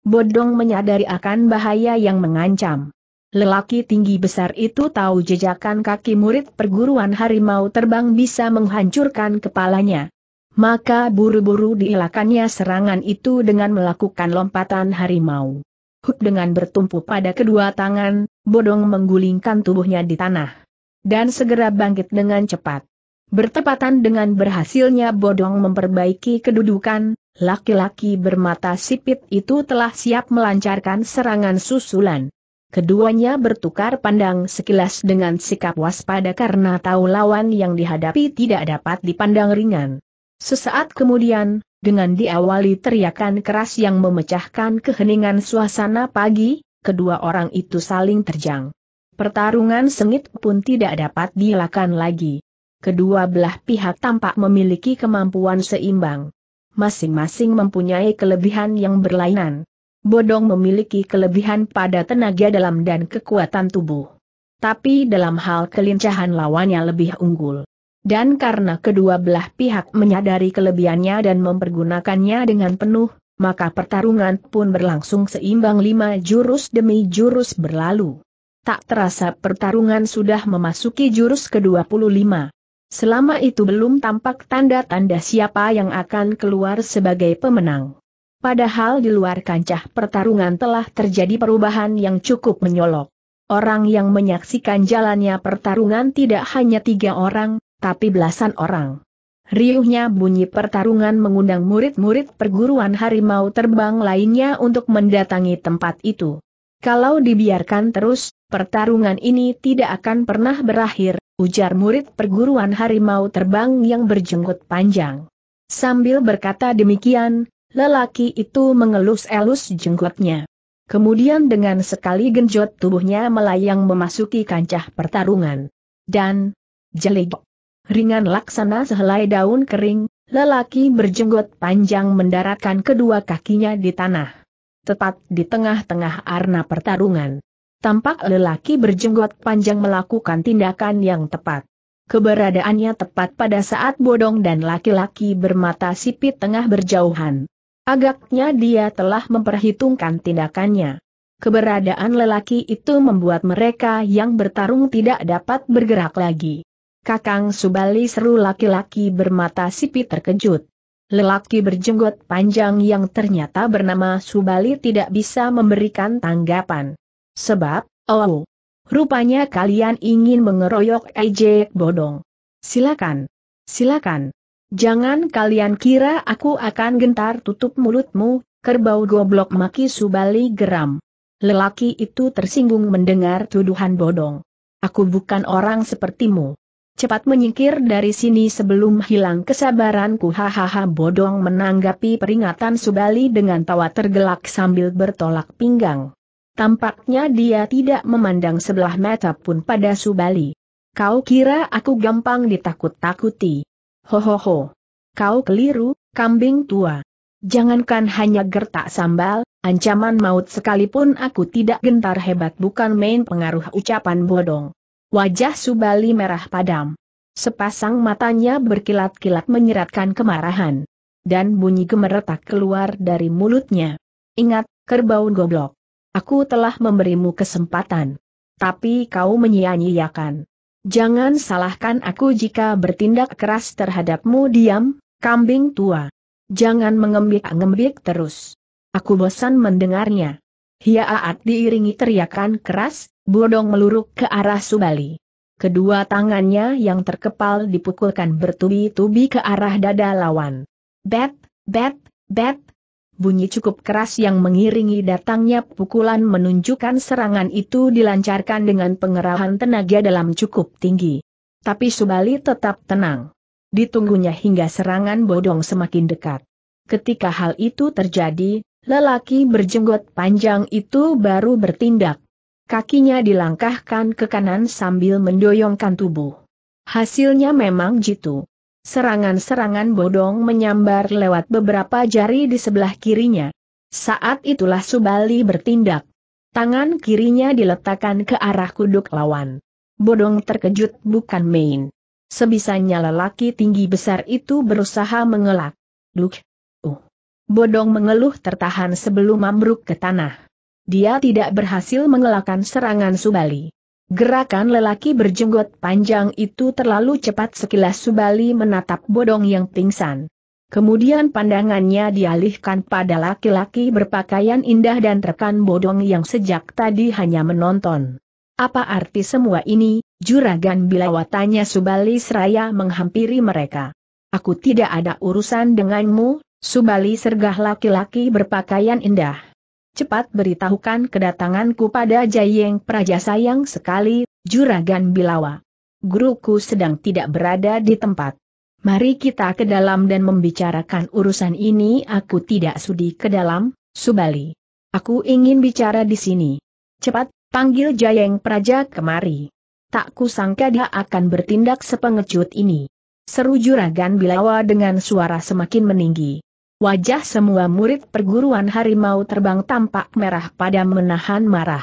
Bodong menyadari akan bahaya yang mengancam. Lelaki tinggi besar itu tahu jejakan kaki murid perguruan harimau terbang bisa menghancurkan kepalanya. Maka buru-buru dielakannya serangan itu dengan melakukan lompatan harimau. Huk dengan bertumpu pada kedua tangan, bodong menggulingkan tubuhnya di tanah. Dan segera bangkit dengan cepat. Bertepatan dengan berhasilnya bodong memperbaiki kedudukan, laki-laki bermata sipit itu telah siap melancarkan serangan susulan. Keduanya bertukar pandang sekilas dengan sikap waspada karena tahu lawan yang dihadapi tidak dapat dipandang ringan. Sesaat kemudian, dengan diawali teriakan keras yang memecahkan keheningan suasana pagi, kedua orang itu saling terjang. Pertarungan sengit pun tidak dapat dilakukan lagi. Kedua belah pihak tampak memiliki kemampuan seimbang. Masing-masing mempunyai kelebihan yang berlainan. Bodong memiliki kelebihan pada tenaga dalam dan kekuatan tubuh. Tapi dalam hal kelincahan lawannya lebih unggul. Dan karena kedua belah pihak menyadari kelebihannya dan mempergunakannya dengan penuh, maka pertarungan pun berlangsung seimbang lima jurus demi jurus berlalu. Tak terasa pertarungan sudah memasuki jurus ke-25. Selama itu belum tampak tanda-tanda siapa yang akan keluar sebagai pemenang. Padahal di luar kancah pertarungan telah terjadi perubahan yang cukup menyolok. Orang yang menyaksikan jalannya pertarungan tidak hanya tiga orang, tapi belasan orang. Riuhnya bunyi pertarungan mengundang murid-murid perguruan harimau terbang lainnya untuk mendatangi tempat itu. Kalau dibiarkan terus, pertarungan ini tidak akan pernah berakhir, ujar murid perguruan harimau terbang yang berjenggot panjang. Sambil berkata demikian, lelaki itu mengelus-elus jenggotnya. Kemudian dengan sekali genjot tubuhnya melayang memasuki kancah pertarungan. Dan, jelik ringan laksana sehelai daun kering, lelaki berjenggot panjang mendaratkan kedua kakinya di tanah. Tepat di tengah-tengah arna pertarungan. Tampak lelaki berjenggot panjang melakukan tindakan yang tepat. Keberadaannya tepat pada saat bodong dan laki-laki bermata sipit tengah berjauhan. Agaknya dia telah memperhitungkan tindakannya. Keberadaan lelaki itu membuat mereka yang bertarung tidak dapat bergerak lagi. Kakang Subali seru laki-laki bermata sipit terkejut. Lelaki berjenggot panjang yang ternyata bernama Subali tidak bisa memberikan tanggapan. Sebab, oh, rupanya kalian ingin mengeroyok Ejek Bodong. Silakan. Silakan. Jangan kalian kira aku akan gentar tutup mulutmu, kerbau goblok maki Subali geram. Lelaki itu tersinggung mendengar tuduhan bodong. Aku bukan orang sepertimu. Cepat menyingkir dari sini sebelum hilang kesabaranku hahaha bodong menanggapi peringatan Subali dengan tawa tergelak sambil bertolak pinggang. Tampaknya dia tidak memandang sebelah mata pun pada Subali. Kau kira aku gampang ditakut-takuti? Hohoho. Kau keliru, kambing tua. Jangankan hanya gertak sambal, ancaman maut sekalipun aku tidak gentar hebat bukan main pengaruh ucapan bodong. Wajah Subali merah padam. Sepasang matanya berkilat-kilat menyeratkan kemarahan. Dan bunyi gemeretak keluar dari mulutnya. Ingat, kerbau goblok. Aku telah memberimu kesempatan. Tapi kau menyia-nyiakan. Jangan salahkan aku jika bertindak keras terhadapmu diam, kambing tua. Jangan mengembik-ngembik terus. Aku bosan mendengarnya. Hiaat diiringi teriakan keras, Bodong meluruk ke arah Subali. Kedua tangannya yang terkepal dipukulkan bertubi-tubi ke arah dada lawan. Bet, bet, bet. Bunyi cukup keras yang mengiringi datangnya pukulan menunjukkan serangan itu dilancarkan dengan pengerahan tenaga dalam cukup tinggi. Tapi Subali tetap tenang. Ditunggunya hingga serangan bodong semakin dekat. Ketika hal itu terjadi, lelaki berjenggot panjang itu baru bertindak. Kakinya dilangkahkan ke kanan sambil mendoyongkan tubuh. Hasilnya memang jitu. Serangan-serangan bodong menyambar lewat beberapa jari di sebelah kirinya. Saat itulah Subali bertindak. Tangan kirinya diletakkan ke arah kuduk lawan. Bodong terkejut bukan main. Sebisanya lelaki tinggi besar itu berusaha mengelak. Duk. Uh. Bodong mengeluh tertahan sebelum ambruk ke tanah dia tidak berhasil mengelakkan serangan Subali. Gerakan lelaki berjenggot panjang itu terlalu cepat sekilas Subali menatap bodong yang pingsan. Kemudian pandangannya dialihkan pada laki-laki berpakaian indah dan rekan bodong yang sejak tadi hanya menonton. Apa arti semua ini, juragan bilawatanya Subali seraya menghampiri mereka. Aku tidak ada urusan denganmu, Subali sergah laki-laki berpakaian indah cepat beritahukan kedatanganku pada Jayeng Praja sayang sekali, Juragan Bilawa. Guruku sedang tidak berada di tempat. Mari kita ke dalam dan membicarakan urusan ini aku tidak sudi ke dalam, Subali. Aku ingin bicara di sini. Cepat, panggil Jayeng Praja kemari. Tak kusangka dia akan bertindak sepengecut ini. Seru Juragan Bilawa dengan suara semakin meninggi. Wajah semua murid perguruan harimau terbang tampak merah pada menahan marah.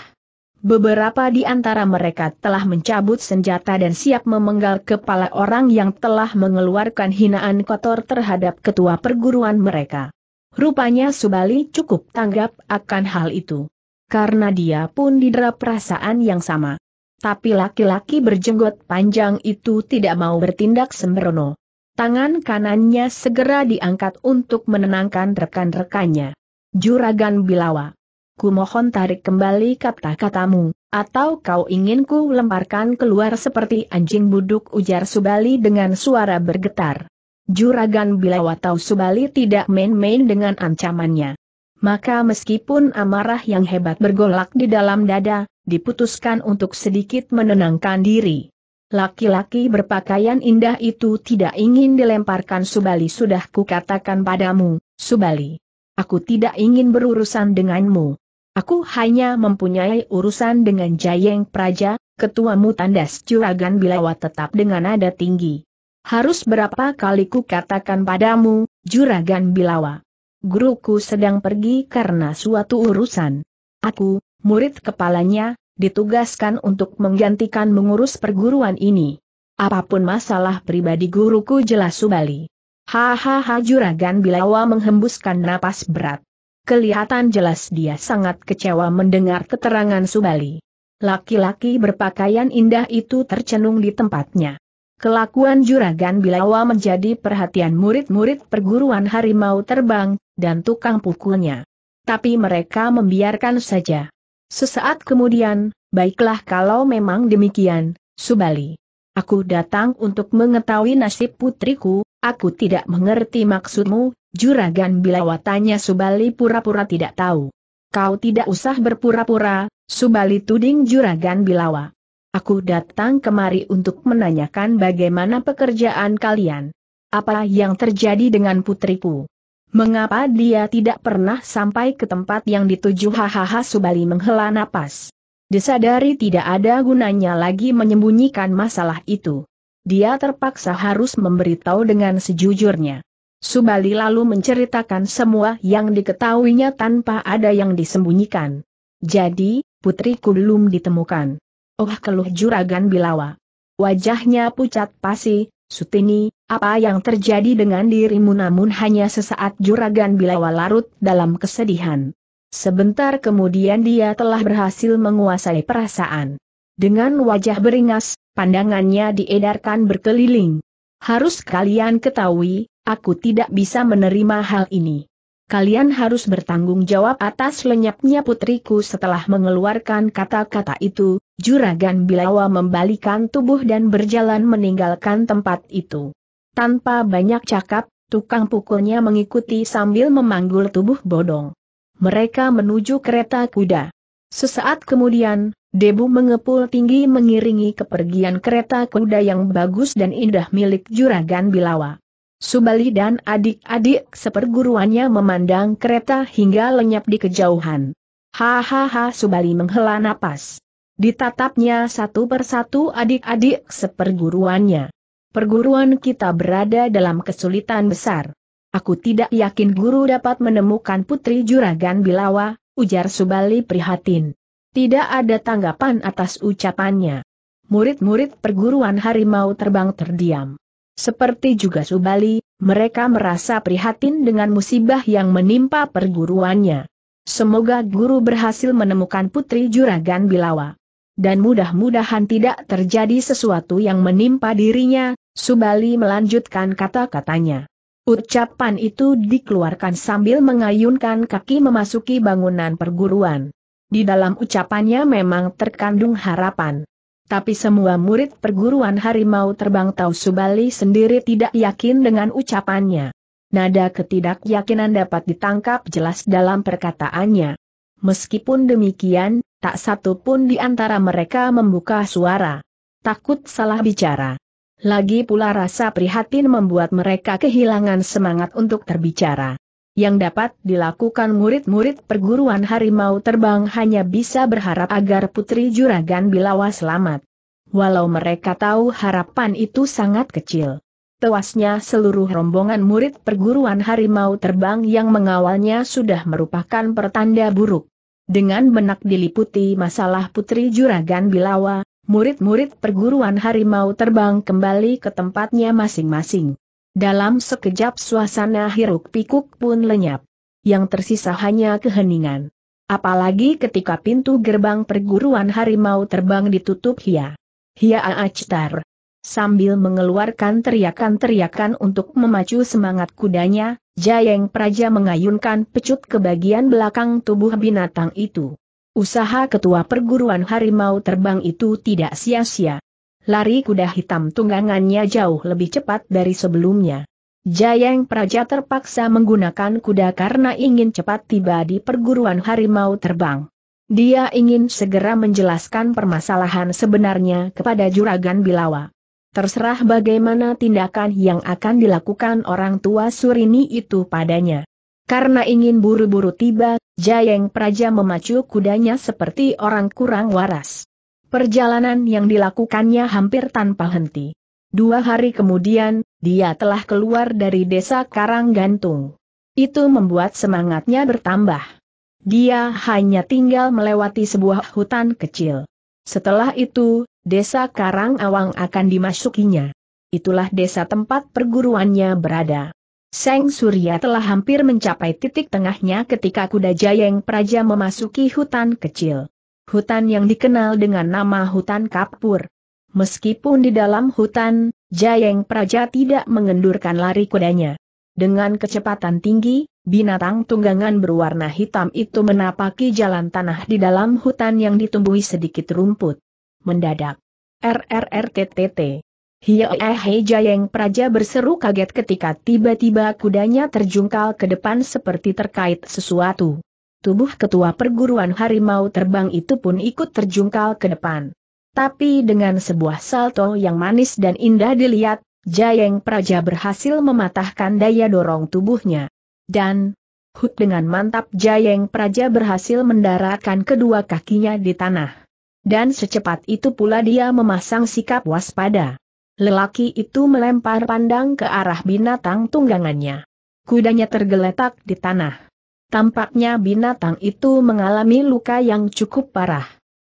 Beberapa di antara mereka telah mencabut senjata dan siap memenggal kepala orang yang telah mengeluarkan hinaan kotor terhadap ketua perguruan mereka. Rupanya Subali cukup tanggap akan hal itu. Karena dia pun didera perasaan yang sama. Tapi laki-laki berjenggot panjang itu tidak mau bertindak sembrono tangan kanannya segera diangkat untuk menenangkan rekan-rekannya. Juragan Bilawa. ku mohon tarik kembali kata-katamu, atau kau ingin ku lemparkan keluar seperti anjing buduk ujar Subali dengan suara bergetar. Juragan Bilawa tahu Subali tidak main-main dengan ancamannya. Maka meskipun amarah yang hebat bergolak di dalam dada, diputuskan untuk sedikit menenangkan diri. Laki-laki berpakaian indah itu tidak ingin dilemparkan Subali sudah kukatakan padamu, Subali. Aku tidak ingin berurusan denganmu. Aku hanya mempunyai urusan dengan Jayeng Praja, ketuamu tandas curagan Bilawa tetap dengan nada tinggi. Harus berapa kali ku katakan padamu, juragan Bilawa. Guruku sedang pergi karena suatu urusan. Aku, murid kepalanya, ditugaskan untuk menggantikan mengurus perguruan ini. Apapun masalah pribadi guruku jelas Subali. Hahaha juragan Bilawa menghembuskan napas berat. Kelihatan jelas dia sangat kecewa mendengar keterangan Subali. Laki-laki berpakaian indah itu tercenung di tempatnya. Kelakuan juragan Bilawa menjadi perhatian murid-murid perguruan harimau terbang, dan tukang pukulnya. Tapi mereka membiarkan saja. Sesaat kemudian, baiklah kalau memang demikian, Subali. Aku datang untuk mengetahui nasib putriku, aku tidak mengerti maksudmu, juragan Bilawa tanya Subali pura-pura tidak tahu. Kau tidak usah berpura-pura, Subali tuding juragan Bilawa. Aku datang kemari untuk menanyakan bagaimana pekerjaan kalian. Apa yang terjadi dengan putriku? Mengapa dia tidak pernah sampai ke tempat yang dituju hahaha Subali menghela napas. Disadari tidak ada gunanya lagi menyembunyikan masalah itu. Dia terpaksa harus memberitahu dengan sejujurnya. Subali lalu menceritakan semua yang diketahuinya tanpa ada yang disembunyikan. Jadi, putriku belum ditemukan. Oh keluh juragan Bilawa. Wajahnya pucat pasi, Sutini, apa yang terjadi dengan dirimu namun hanya sesaat juragan Bilawa larut dalam kesedihan. Sebentar kemudian dia telah berhasil menguasai perasaan. Dengan wajah beringas, pandangannya diedarkan berkeliling. Harus kalian ketahui, aku tidak bisa menerima hal ini. Kalian harus bertanggung jawab atas lenyapnya putriku setelah mengeluarkan kata-kata itu, Juragan Bilawa membalikan tubuh dan berjalan meninggalkan tempat itu. Tanpa banyak cakap, tukang pukulnya mengikuti sambil memanggul tubuh bodong. Mereka menuju kereta kuda. Sesaat kemudian, debu mengepul tinggi mengiringi kepergian kereta kuda yang bagus dan indah milik Juragan Bilawa. Subali dan adik-adik seperguruannya memandang kereta hingga lenyap di kejauhan. Hahaha Subali menghela napas. Ditatapnya satu persatu adik-adik seperguruannya. Perguruan kita berada dalam kesulitan besar. Aku tidak yakin guru dapat menemukan putri juragan Bilawa, ujar Subali prihatin. Tidak ada tanggapan atas ucapannya. Murid-murid perguruan harimau terbang terdiam. Seperti juga Subali, mereka merasa prihatin dengan musibah yang menimpa perguruannya. Semoga guru berhasil menemukan putri juragan Bilawa dan mudah-mudahan tidak terjadi sesuatu yang menimpa dirinya, Subali melanjutkan kata-katanya. Ucapan itu dikeluarkan sambil mengayunkan kaki memasuki bangunan perguruan. Di dalam ucapannya memang terkandung harapan. Tapi semua murid perguruan harimau terbang tahu Subali sendiri tidak yakin dengan ucapannya. Nada ketidakyakinan dapat ditangkap jelas dalam perkataannya. Meskipun demikian, Tak satu pun di antara mereka membuka suara. Takut salah bicara. Lagi pula rasa prihatin membuat mereka kehilangan semangat untuk terbicara. Yang dapat dilakukan murid-murid perguruan harimau terbang hanya bisa berharap agar putri juragan Bilawa selamat. Walau mereka tahu harapan itu sangat kecil. Tewasnya seluruh rombongan murid perguruan harimau terbang yang mengawalnya sudah merupakan pertanda buruk. Dengan benak diliputi masalah Putri Juragan Bilawa, murid-murid perguruan harimau terbang kembali ke tempatnya masing-masing. Dalam sekejap suasana hiruk pikuk pun lenyap. Yang tersisa hanya keheningan. Apalagi ketika pintu gerbang perguruan harimau terbang ditutup Hia. Hia Aachtar, Sambil mengeluarkan teriakan-teriakan untuk memacu semangat kudanya, Jayeng Praja mengayunkan pecut ke bagian belakang tubuh binatang itu. Usaha ketua perguruan harimau terbang itu tidak sia-sia. Lari kuda hitam tunggangannya jauh lebih cepat dari sebelumnya. Jayeng Praja terpaksa menggunakan kuda karena ingin cepat tiba di perguruan harimau terbang. Dia ingin segera menjelaskan permasalahan sebenarnya kepada Juragan Bilawa. Terserah bagaimana tindakan yang akan dilakukan orang tua Surini itu padanya. Karena ingin buru-buru tiba, Jayeng Praja memacu kudanya seperti orang kurang waras. Perjalanan yang dilakukannya hampir tanpa henti. Dua hari kemudian, dia telah keluar dari desa Karang Gantung. Itu membuat semangatnya bertambah. Dia hanya tinggal melewati sebuah hutan kecil. Setelah itu, Desa Karang Awang akan dimasukinya. Itulah desa tempat perguruannya berada. Seng Surya telah hampir mencapai titik tengahnya ketika kuda Jayeng Praja memasuki hutan kecil. Hutan yang dikenal dengan nama hutan Kapur. Meskipun di dalam hutan, Jayeng Praja tidak mengendurkan lari kudanya. Dengan kecepatan tinggi, binatang tunggangan berwarna hitam itu menapaki jalan tanah di dalam hutan yang ditumbuhi sedikit rumput mendadak. RRRTTT. Hei Jayeng Praja berseru kaget ketika tiba-tiba kudanya terjungkal ke depan seperti terkait sesuatu. Tubuh ketua perguruan harimau terbang itu pun ikut terjungkal ke depan. Tapi dengan sebuah salto yang manis dan indah dilihat, Jayeng Praja berhasil mematahkan daya dorong tubuhnya. Dan, hut dengan mantap Jayeng Praja berhasil mendaratkan kedua kakinya di tanah. Dan secepat itu pula dia memasang sikap waspada. Lelaki itu melempar pandang ke arah binatang tunggangannya. Kudanya tergeletak di tanah. Tampaknya binatang itu mengalami luka yang cukup parah.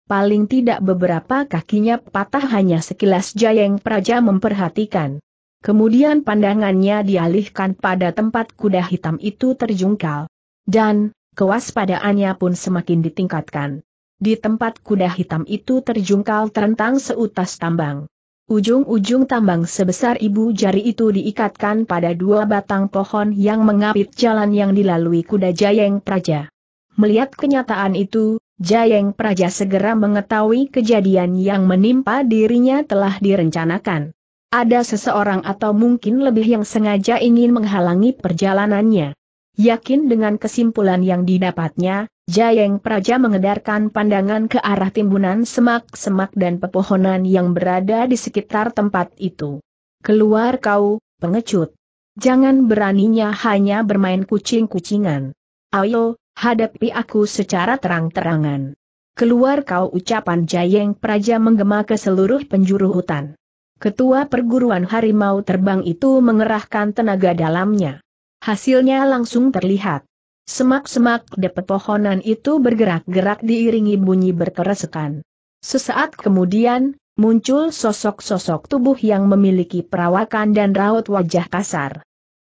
Paling tidak beberapa kakinya patah hanya sekilas Jayeng Praja memperhatikan. Kemudian pandangannya dialihkan pada tempat kuda hitam itu terjungkal. Dan, kewaspadaannya pun semakin ditingkatkan. Di tempat kuda hitam itu terjungkal terentang seutas tambang. Ujung-ujung tambang sebesar ibu jari itu diikatkan pada dua batang pohon yang mengapit jalan yang dilalui kuda Jayeng Praja. Melihat kenyataan itu, Jayeng Praja segera mengetahui kejadian yang menimpa dirinya telah direncanakan. Ada seseorang atau mungkin lebih yang sengaja ingin menghalangi perjalanannya. Yakin dengan kesimpulan yang didapatnya, Jayeng Praja mengedarkan pandangan ke arah timbunan semak-semak dan pepohonan yang berada di sekitar tempat itu. Keluar kau, pengecut. Jangan beraninya hanya bermain kucing-kucingan. Ayo, hadapi aku secara terang-terangan. Keluar kau ucapan Jayeng Praja menggema ke seluruh penjuru hutan. Ketua perguruan harimau terbang itu mengerahkan tenaga dalamnya. Hasilnya langsung terlihat. Semak-semak di pepohonan itu bergerak-gerak diiringi bunyi berkeresekan. Sesaat kemudian, muncul sosok-sosok tubuh yang memiliki perawakan dan raut wajah kasar.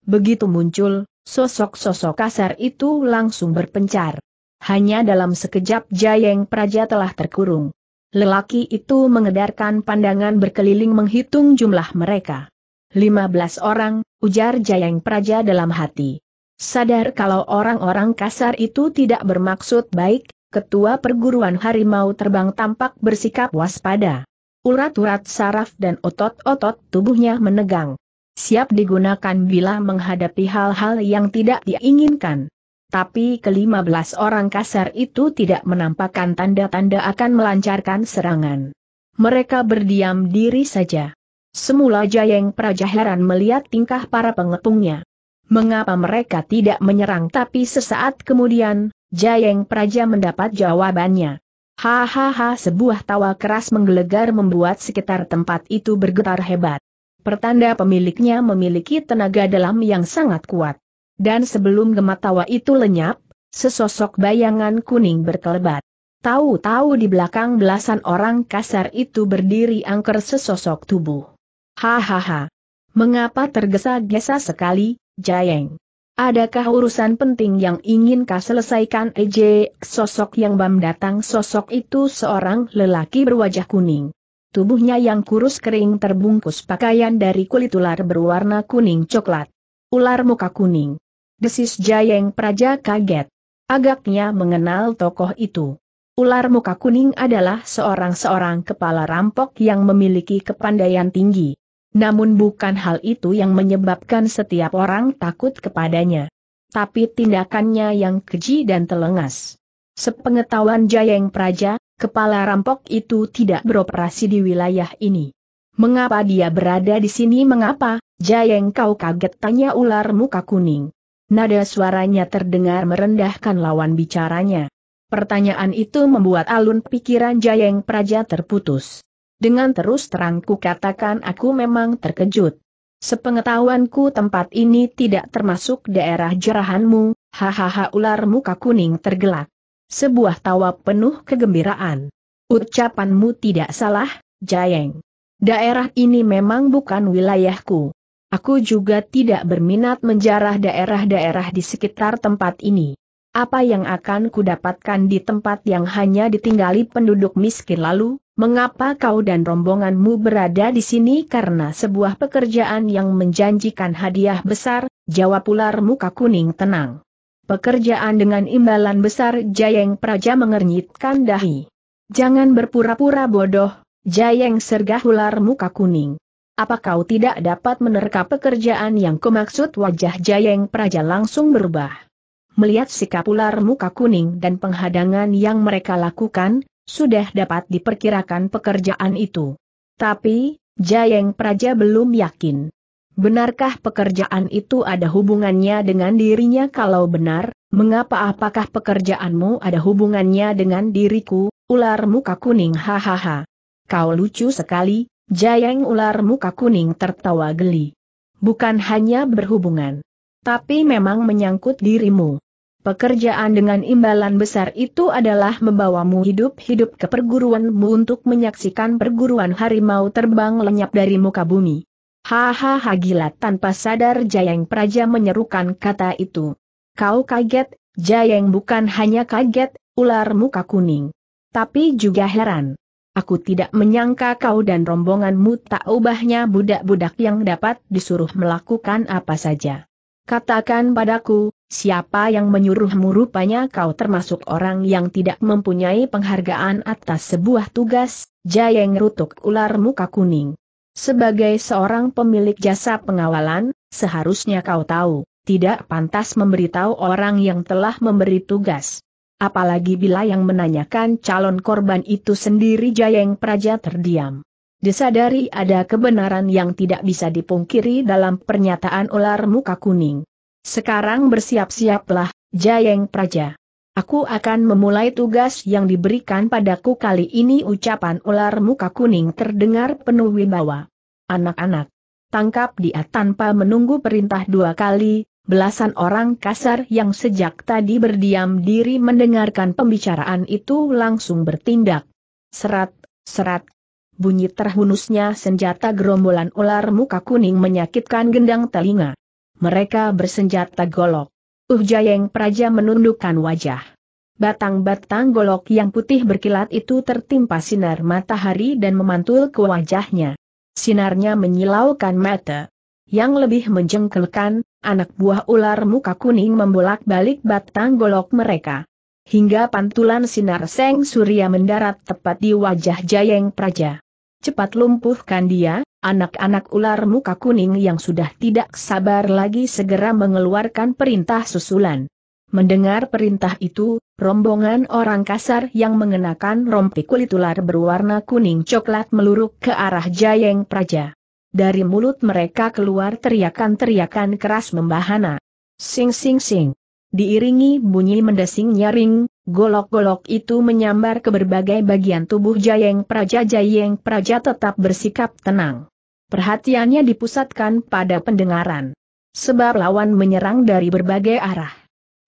Begitu muncul, sosok-sosok kasar itu langsung berpencar. Hanya dalam sekejap Jayeng Praja telah terkurung. Lelaki itu mengedarkan pandangan berkeliling menghitung jumlah mereka. 15 orang, ujar Jayeng Praja dalam hati. Sadar kalau orang-orang kasar itu tidak bermaksud baik, ketua perguruan harimau terbang tampak bersikap waspada. Urat-urat saraf dan otot-otot tubuhnya menegang. Siap digunakan bila menghadapi hal-hal yang tidak diinginkan. Tapi kelima belas orang kasar itu tidak menampakkan tanda-tanda akan melancarkan serangan. Mereka berdiam diri saja. Semula Jayeng Praja heran melihat tingkah para pengepungnya. Mengapa mereka tidak menyerang tapi sesaat kemudian, Jayeng Praja mendapat jawabannya. Hahaha sebuah tawa keras menggelegar membuat sekitar tempat itu bergetar hebat. Pertanda pemiliknya memiliki tenaga dalam yang sangat kuat. Dan sebelum gemat tawa itu lenyap, sesosok bayangan kuning berkelebat. Tahu-tahu di belakang belasan orang kasar itu berdiri angker sesosok tubuh. Hahaha. Mengapa tergesa-gesa sekali, Jayeng? Adakah urusan penting yang ingin kau selesaikan EJ? Sosok yang bam datang sosok itu seorang lelaki berwajah kuning. Tubuhnya yang kurus kering terbungkus pakaian dari kulit ular berwarna kuning coklat. Ular muka kuning. Desis Jayeng Praja kaget. Agaknya mengenal tokoh itu. Ular muka kuning adalah seorang-seorang kepala rampok yang memiliki kepandaian tinggi. Namun bukan hal itu yang menyebabkan setiap orang takut kepadanya. Tapi tindakannya yang keji dan telengas. Sepengetahuan Jayeng Praja, kepala rampok itu tidak beroperasi di wilayah ini. Mengapa dia berada di sini mengapa, Jayeng kau kaget tanya ular muka kuning. Nada suaranya terdengar merendahkan lawan bicaranya. Pertanyaan itu membuat alun pikiran Jayeng Praja terputus. Dengan terus terang ku katakan aku memang terkejut. Sepengetahuanku tempat ini tidak termasuk daerah jerahanmu, hahaha ular muka kuning tergelak. Sebuah tawa penuh kegembiraan. Ucapanmu tidak salah, Jayeng. Daerah ini memang bukan wilayahku. Aku juga tidak berminat menjarah daerah-daerah di sekitar tempat ini. Apa yang akan kudapatkan di tempat yang hanya ditinggali penduduk miskin lalu? Mengapa kau dan rombonganmu berada di sini karena sebuah pekerjaan yang menjanjikan hadiah besar, jawab ular muka kuning tenang. Pekerjaan dengan imbalan besar Jayeng Praja mengernyitkan dahi. Jangan berpura-pura bodoh, Jayeng sergah ular muka kuning. Apa kau tidak dapat menerka pekerjaan yang kumaksud wajah Jayeng Praja langsung berubah? Melihat sikap ular muka kuning dan penghadangan yang mereka lakukan, sudah dapat diperkirakan pekerjaan itu. Tapi, Jayeng Praja belum yakin. Benarkah pekerjaan itu ada hubungannya dengan dirinya kalau benar, mengapa apakah pekerjaanmu ada hubungannya dengan diriku, ular muka kuning hahaha. Kau lucu sekali, Jayeng ular muka kuning tertawa geli. Bukan hanya berhubungan, tapi memang menyangkut dirimu. Pekerjaan dengan imbalan besar itu adalah membawamu hidup-hidup ke perguruanmu untuk menyaksikan perguruan harimau terbang lenyap dari muka bumi. Hahaha gila tanpa sadar Jayeng Praja menyerukan kata itu. Kau kaget, Jayeng bukan hanya kaget, ular muka kuning. Tapi juga heran. Aku tidak menyangka kau dan rombonganmu tak ubahnya budak-budak yang dapat disuruh melakukan apa saja. Katakan padaku, Siapa yang menyuruhmu rupanya kau termasuk orang yang tidak mempunyai penghargaan atas sebuah tugas, jayeng rutuk ular muka kuning. Sebagai seorang pemilik jasa pengawalan, seharusnya kau tahu, tidak pantas memberitahu orang yang telah memberi tugas. Apalagi bila yang menanyakan calon korban itu sendiri Jayeng Praja terdiam. Disadari ada kebenaran yang tidak bisa dipungkiri dalam pernyataan ular muka kuning. Sekarang bersiap-siaplah, Jayeng Praja. Aku akan memulai tugas yang diberikan padaku kali ini ucapan ular muka kuning terdengar penuh wibawa. Anak-anak, tangkap dia tanpa menunggu perintah dua kali, belasan orang kasar yang sejak tadi berdiam diri mendengarkan pembicaraan itu langsung bertindak. Serat, serat. Bunyi terhunusnya senjata gerombolan ular muka kuning menyakitkan gendang telinga. Mereka bersenjata golok. Uh, Jayeng Praja menundukkan wajah. Batang-batang golok yang putih berkilat itu tertimpa sinar matahari dan memantul ke wajahnya. Sinarnya menyilaukan mata. Yang lebih menjengkelkan, anak buah ular muka kuning membolak-balik batang golok mereka. Hingga pantulan sinar seng surya mendarat tepat di wajah Jayeng Praja. Cepat lumpuhkan dia, Anak-anak ular muka kuning yang sudah tidak sabar lagi segera mengeluarkan perintah susulan. Mendengar perintah itu, rombongan orang kasar yang mengenakan rompi kulit ular berwarna kuning coklat meluruk ke arah Jayeng Praja. Dari mulut mereka keluar teriakan-teriakan keras membahana. Sing sing sing. Diiringi bunyi mendesing nyaring, Golok-golok itu menyambar ke berbagai bagian tubuh Jayeng Praja. Jayeng Praja tetap bersikap tenang. Perhatiannya dipusatkan pada pendengaran. Sebab lawan menyerang dari berbagai arah.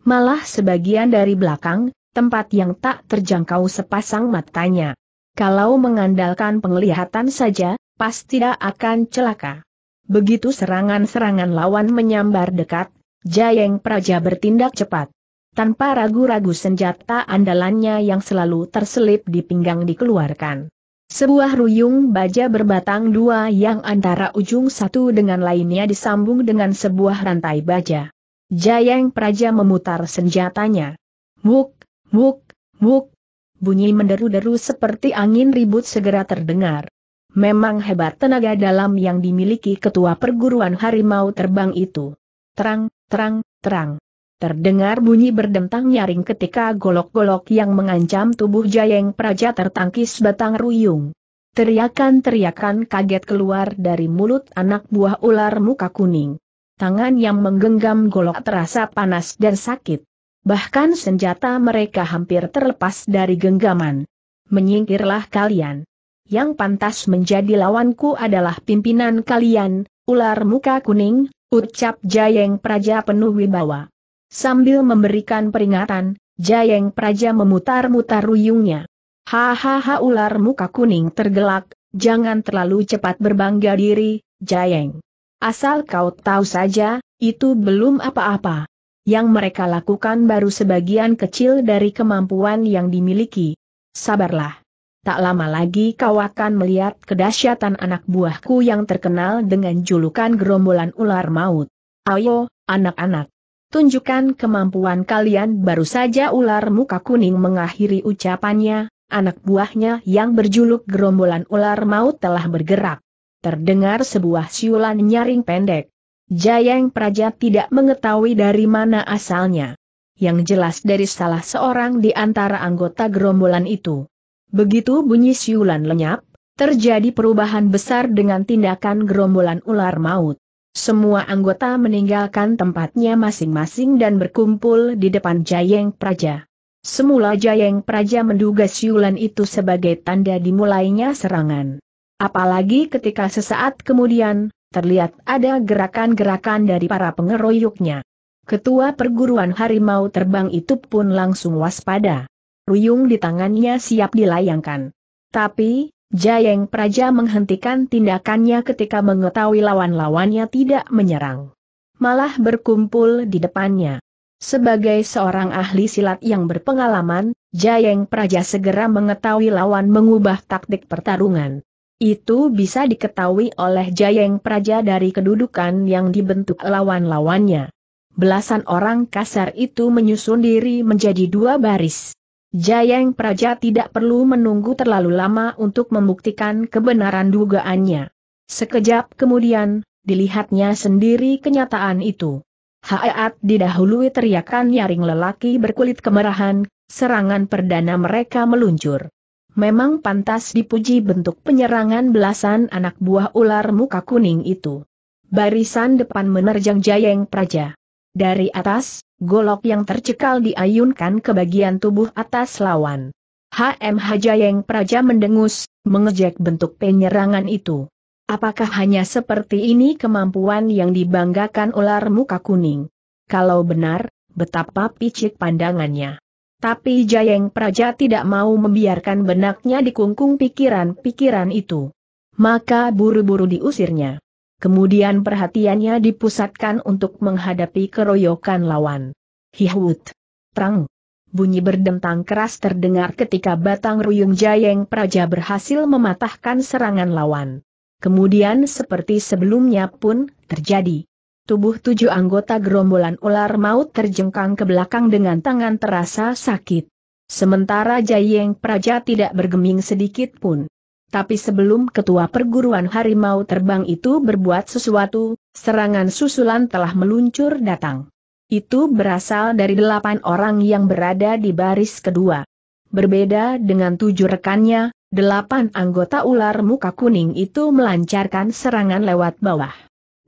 Malah sebagian dari belakang, tempat yang tak terjangkau sepasang matanya. Kalau mengandalkan penglihatan saja, pasti tidak akan celaka. Begitu serangan-serangan lawan menyambar dekat, Jayeng Praja bertindak cepat. Tanpa ragu-ragu senjata andalannya yang selalu terselip di pinggang dikeluarkan. Sebuah ruyung baja berbatang dua yang antara ujung satu dengan lainnya disambung dengan sebuah rantai baja. Jayeng Praja memutar senjatanya. Muk, muk, muk. Bunyi menderu-deru seperti angin ribut segera terdengar. Memang hebat tenaga dalam yang dimiliki ketua perguruan harimau terbang itu. Terang, terang, terang. Terdengar bunyi berdentang nyaring ketika golok-golok yang mengancam tubuh Jayeng Praja tertangkis batang ruyung. Teriakan-teriakan kaget keluar dari mulut anak buah ular muka kuning. Tangan yang menggenggam golok terasa panas dan sakit. Bahkan senjata mereka hampir terlepas dari genggaman. Menyingkirlah kalian. Yang pantas menjadi lawanku adalah pimpinan kalian, ular muka kuning, ucap Jayeng Praja penuh wibawa. Sambil memberikan peringatan, Jayeng Praja memutar-mutar ruyungnya. Hahaha ular muka kuning tergelak, jangan terlalu cepat berbangga diri, Jayeng. Asal kau tahu saja, itu belum apa-apa. Yang mereka lakukan baru sebagian kecil dari kemampuan yang dimiliki. Sabarlah. Tak lama lagi kau akan melihat kedahsyatan anak buahku yang terkenal dengan julukan gerombolan ular maut. Ayo, anak-anak. Tunjukkan kemampuan kalian baru saja ular muka kuning mengakhiri ucapannya, anak buahnya yang berjuluk gerombolan ular maut telah bergerak. Terdengar sebuah siulan nyaring pendek. Jayang Praja tidak mengetahui dari mana asalnya. Yang jelas dari salah seorang di antara anggota gerombolan itu. Begitu bunyi siulan lenyap, terjadi perubahan besar dengan tindakan gerombolan ular maut. Semua anggota meninggalkan tempatnya masing-masing dan berkumpul di depan Jayeng Praja. Semula Jayeng Praja menduga siulan itu sebagai tanda dimulainya serangan. Apalagi ketika sesaat kemudian, terlihat ada gerakan-gerakan dari para pengeroyoknya. Ketua perguruan harimau terbang itu pun langsung waspada. Ruyung di tangannya siap dilayangkan. Tapi, Jayeng Praja menghentikan tindakannya ketika mengetahui lawan-lawannya tidak menyerang. Malah berkumpul di depannya. Sebagai seorang ahli silat yang berpengalaman, Jayeng Praja segera mengetahui lawan mengubah taktik pertarungan. Itu bisa diketahui oleh Jayeng Praja dari kedudukan yang dibentuk lawan-lawannya. Belasan orang kasar itu menyusun diri menjadi dua baris. Jayeng Praja tidak perlu menunggu terlalu lama untuk membuktikan kebenaran dugaannya. Sekejap kemudian, dilihatnya sendiri kenyataan itu. Haat didahului teriakan nyaring lelaki berkulit kemerahan, serangan perdana mereka meluncur. Memang pantas dipuji bentuk penyerangan belasan anak buah ular muka kuning itu. Barisan depan menerjang Jayeng Praja. Dari atas, golok yang tercekal diayunkan ke bagian tubuh atas lawan. HM Hajayeng Praja mendengus, mengejek bentuk penyerangan itu. Apakah hanya seperti ini kemampuan yang dibanggakan ular muka kuning? Kalau benar, betapa picik pandangannya. Tapi Jayeng Praja tidak mau membiarkan benaknya dikungkung pikiran-pikiran itu. Maka buru-buru diusirnya. Kemudian perhatiannya dipusatkan untuk menghadapi keroyokan lawan. Hihut. Trang. Bunyi berdentang keras terdengar ketika batang ruyung jayeng praja berhasil mematahkan serangan lawan. Kemudian seperti sebelumnya pun terjadi. Tubuh tujuh anggota gerombolan ular maut terjengkang ke belakang dengan tangan terasa sakit. Sementara Jayeng Praja tidak bergeming sedikit pun. Tapi sebelum ketua perguruan harimau terbang itu berbuat sesuatu, serangan susulan telah meluncur datang. Itu berasal dari delapan orang yang berada di baris kedua. Berbeda dengan tujuh rekannya, delapan anggota ular muka kuning itu melancarkan serangan lewat bawah.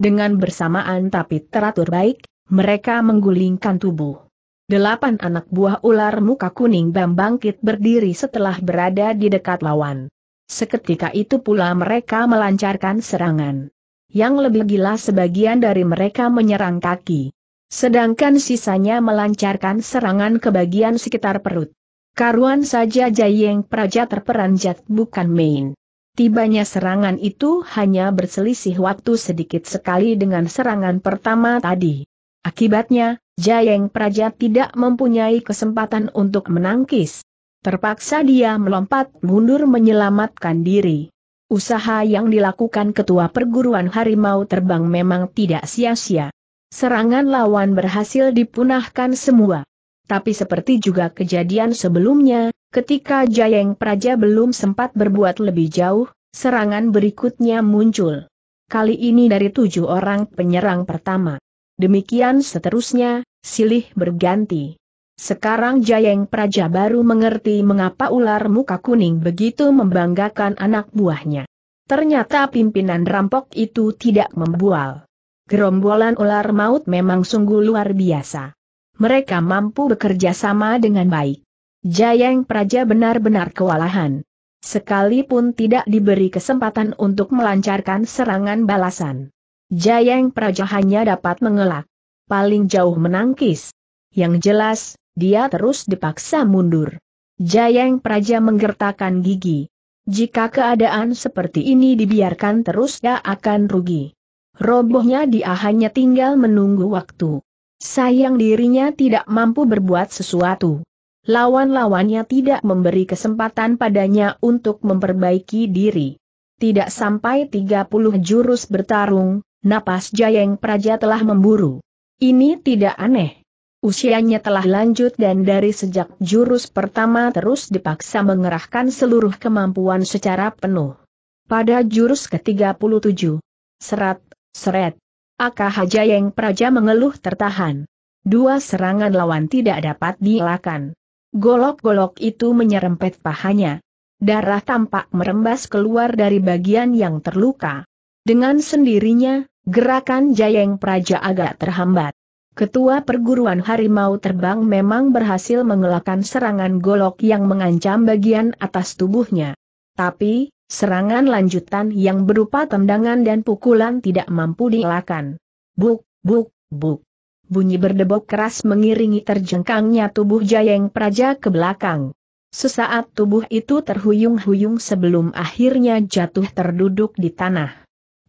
Dengan bersamaan tapi teratur baik, mereka menggulingkan tubuh. Delapan anak buah ular muka kuning bambangkit berdiri setelah berada di dekat lawan. Seketika itu pula mereka melancarkan serangan. Yang lebih gila sebagian dari mereka menyerang kaki. Sedangkan sisanya melancarkan serangan ke bagian sekitar perut. Karuan saja Jayeng Praja terperanjat bukan main. Tibanya serangan itu hanya berselisih waktu sedikit sekali dengan serangan pertama tadi. Akibatnya, Jayeng Praja tidak mempunyai kesempatan untuk menangkis. Terpaksa dia melompat mundur menyelamatkan diri. Usaha yang dilakukan ketua perguruan harimau terbang memang tidak sia-sia. Serangan lawan berhasil dipunahkan semua. Tapi seperti juga kejadian sebelumnya, ketika Jayeng Praja belum sempat berbuat lebih jauh, serangan berikutnya muncul. Kali ini dari tujuh orang penyerang pertama. Demikian seterusnya, silih berganti. Sekarang Jayeng Praja baru mengerti mengapa ular muka kuning begitu membanggakan anak buahnya. Ternyata pimpinan rampok itu tidak membual. Gerombolan ular maut memang sungguh luar biasa. Mereka mampu bekerja sama dengan baik. Jayeng Praja benar-benar kewalahan. Sekalipun tidak diberi kesempatan untuk melancarkan serangan balasan. Jayeng Praja hanya dapat mengelak. Paling jauh menangkis. Yang jelas, dia terus dipaksa mundur. Jayeng Praja menggertakkan gigi. Jika keadaan seperti ini dibiarkan terus dia akan rugi. Robohnya dia hanya tinggal menunggu waktu. Sayang dirinya tidak mampu berbuat sesuatu. Lawan-lawannya tidak memberi kesempatan padanya untuk memperbaiki diri. Tidak sampai 30 jurus bertarung, napas Jayeng Praja telah memburu. Ini tidak aneh. Usianya telah lanjut dan dari sejak jurus pertama terus dipaksa mengerahkan seluruh kemampuan secara penuh. Pada jurus ke-37, serat, seret, Aka yang Praja mengeluh tertahan. Dua serangan lawan tidak dapat dielakkan. Golok-golok itu menyerempet pahanya. Darah tampak merembas keluar dari bagian yang terluka. Dengan sendirinya, gerakan Jayeng Praja agak terhambat. Ketua Perguruan Harimau Terbang memang berhasil mengelakkan serangan golok yang mengancam bagian atas tubuhnya. Tapi, serangan lanjutan yang berupa tendangan dan pukulan tidak mampu dielakkan. Buk, buk, buk. Bunyi berdebok keras mengiringi terjengkangnya tubuh Jayeng Praja ke belakang. Sesaat tubuh itu terhuyung-huyung sebelum akhirnya jatuh terduduk di tanah.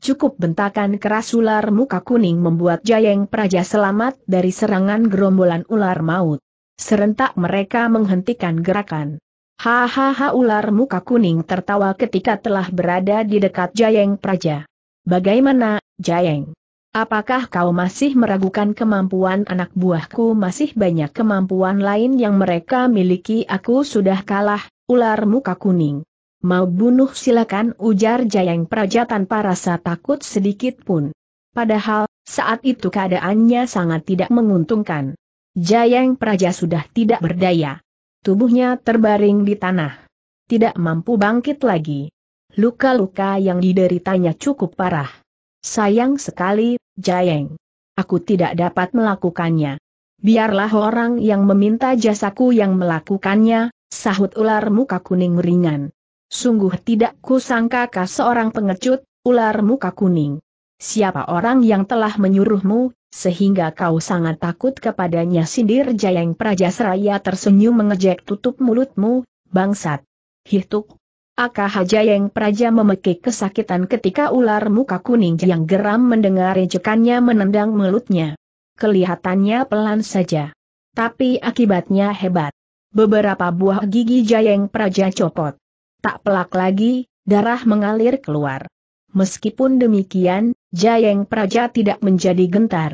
Cukup bentakan keras ular muka kuning membuat Jayeng Praja selamat dari serangan gerombolan ular maut. Serentak mereka menghentikan gerakan. Hahaha ular muka kuning tertawa ketika telah berada di dekat Jayeng Praja. Bagaimana, Jayeng? Apakah kau masih meragukan kemampuan anak buahku masih banyak kemampuan lain yang mereka miliki aku sudah kalah, ular muka kuning. Mau bunuh silakan ujar Jayang Praja tanpa rasa takut sedikit pun. Padahal, saat itu keadaannya sangat tidak menguntungkan. Jayang Praja sudah tidak berdaya. Tubuhnya terbaring di tanah. Tidak mampu bangkit lagi. Luka-luka yang dideritanya cukup parah. Sayang sekali, Jayeng. Aku tidak dapat melakukannya. Biarlah orang yang meminta jasaku yang melakukannya, sahut ular muka kuning ringan. Sungguh tidak kusangka kau seorang pengecut, ular muka kuning. Siapa orang yang telah menyuruhmu, sehingga kau sangat takut kepadanya sindir praja seraya tersenyum mengejek tutup mulutmu, bangsat. Hituk. Akah Jayang Praja memekik kesakitan ketika ular muka kuning yang geram mendengar ejekannya menendang mulutnya. Kelihatannya pelan saja. Tapi akibatnya hebat. Beberapa buah gigi Jayang Praja copot. Tak pelak lagi, darah mengalir keluar. Meskipun demikian, Jayeng Praja tidak menjadi gentar.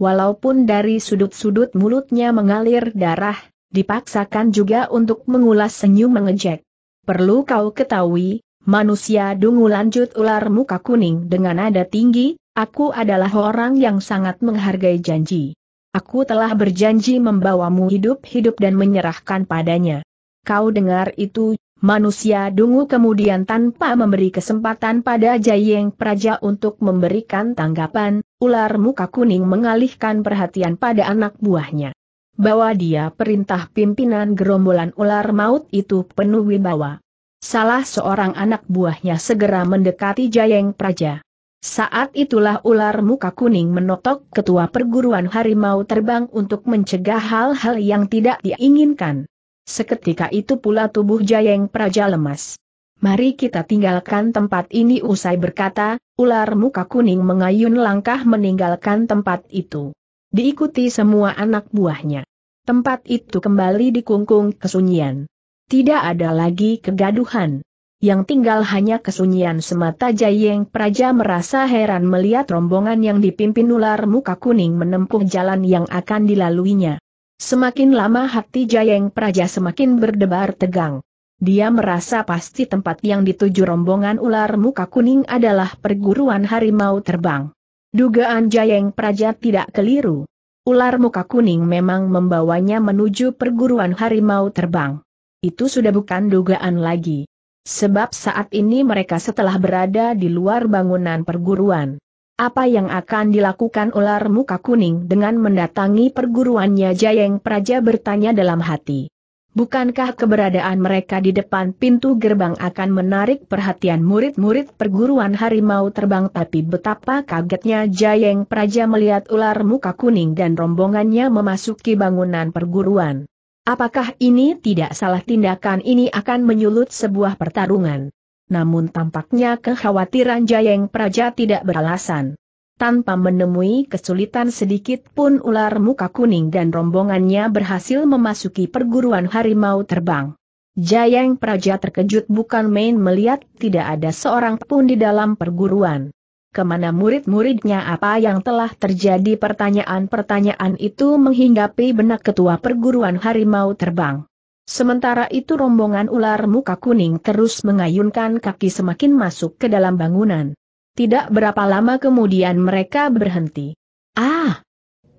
Walaupun dari sudut-sudut mulutnya mengalir darah, dipaksakan juga untuk mengulas senyum mengejek. Perlu kau ketahui, manusia dungu lanjut ular muka kuning dengan nada tinggi, aku adalah orang yang sangat menghargai janji. Aku telah berjanji membawamu hidup-hidup dan menyerahkan padanya. Kau dengar itu, Manusia dungu kemudian tanpa memberi kesempatan pada Jayeng Praja untuk memberikan tanggapan, ular muka kuning mengalihkan perhatian pada anak buahnya. bahwa dia perintah pimpinan gerombolan ular maut itu penuh wibawa. Salah seorang anak buahnya segera mendekati Jayeng Praja. Saat itulah ular muka kuning menotok ketua perguruan harimau terbang untuk mencegah hal-hal yang tidak diinginkan. Seketika itu pula tubuh Jayeng Praja lemas. Mari kita tinggalkan tempat ini usai berkata, ular muka kuning mengayun langkah meninggalkan tempat itu. Diikuti semua anak buahnya. Tempat itu kembali dikungkung kesunyian. Tidak ada lagi kegaduhan. Yang tinggal hanya kesunyian semata Jayeng Praja merasa heran melihat rombongan yang dipimpin ular muka kuning menempuh jalan yang akan dilaluinya. Semakin lama hati Jayeng Praja semakin berdebar tegang. Dia merasa pasti tempat yang dituju rombongan ular muka kuning adalah perguruan harimau terbang. Dugaan Jayeng Praja tidak keliru. Ular muka kuning memang membawanya menuju perguruan harimau terbang. Itu sudah bukan dugaan lagi. Sebab saat ini mereka setelah berada di luar bangunan perguruan. Apa yang akan dilakukan ular muka kuning dengan mendatangi perguruannya Jayeng Praja bertanya dalam hati. Bukankah keberadaan mereka di depan pintu gerbang akan menarik perhatian murid-murid perguruan harimau terbang tapi betapa kagetnya Jayeng Praja melihat ular muka kuning dan rombongannya memasuki bangunan perguruan. Apakah ini tidak salah tindakan ini akan menyulut sebuah pertarungan? namun tampaknya kekhawatiran Jayeng Praja tidak beralasan. Tanpa menemui kesulitan sedikit pun ular muka kuning dan rombongannya berhasil memasuki perguruan harimau terbang. Jayeng Praja terkejut bukan main melihat tidak ada seorang pun di dalam perguruan. Kemana murid-muridnya apa yang telah terjadi pertanyaan-pertanyaan itu menghinggapi benak ketua perguruan harimau terbang. Sementara itu rombongan ular muka kuning terus mengayunkan kaki semakin masuk ke dalam bangunan. Tidak berapa lama kemudian mereka berhenti. Ah!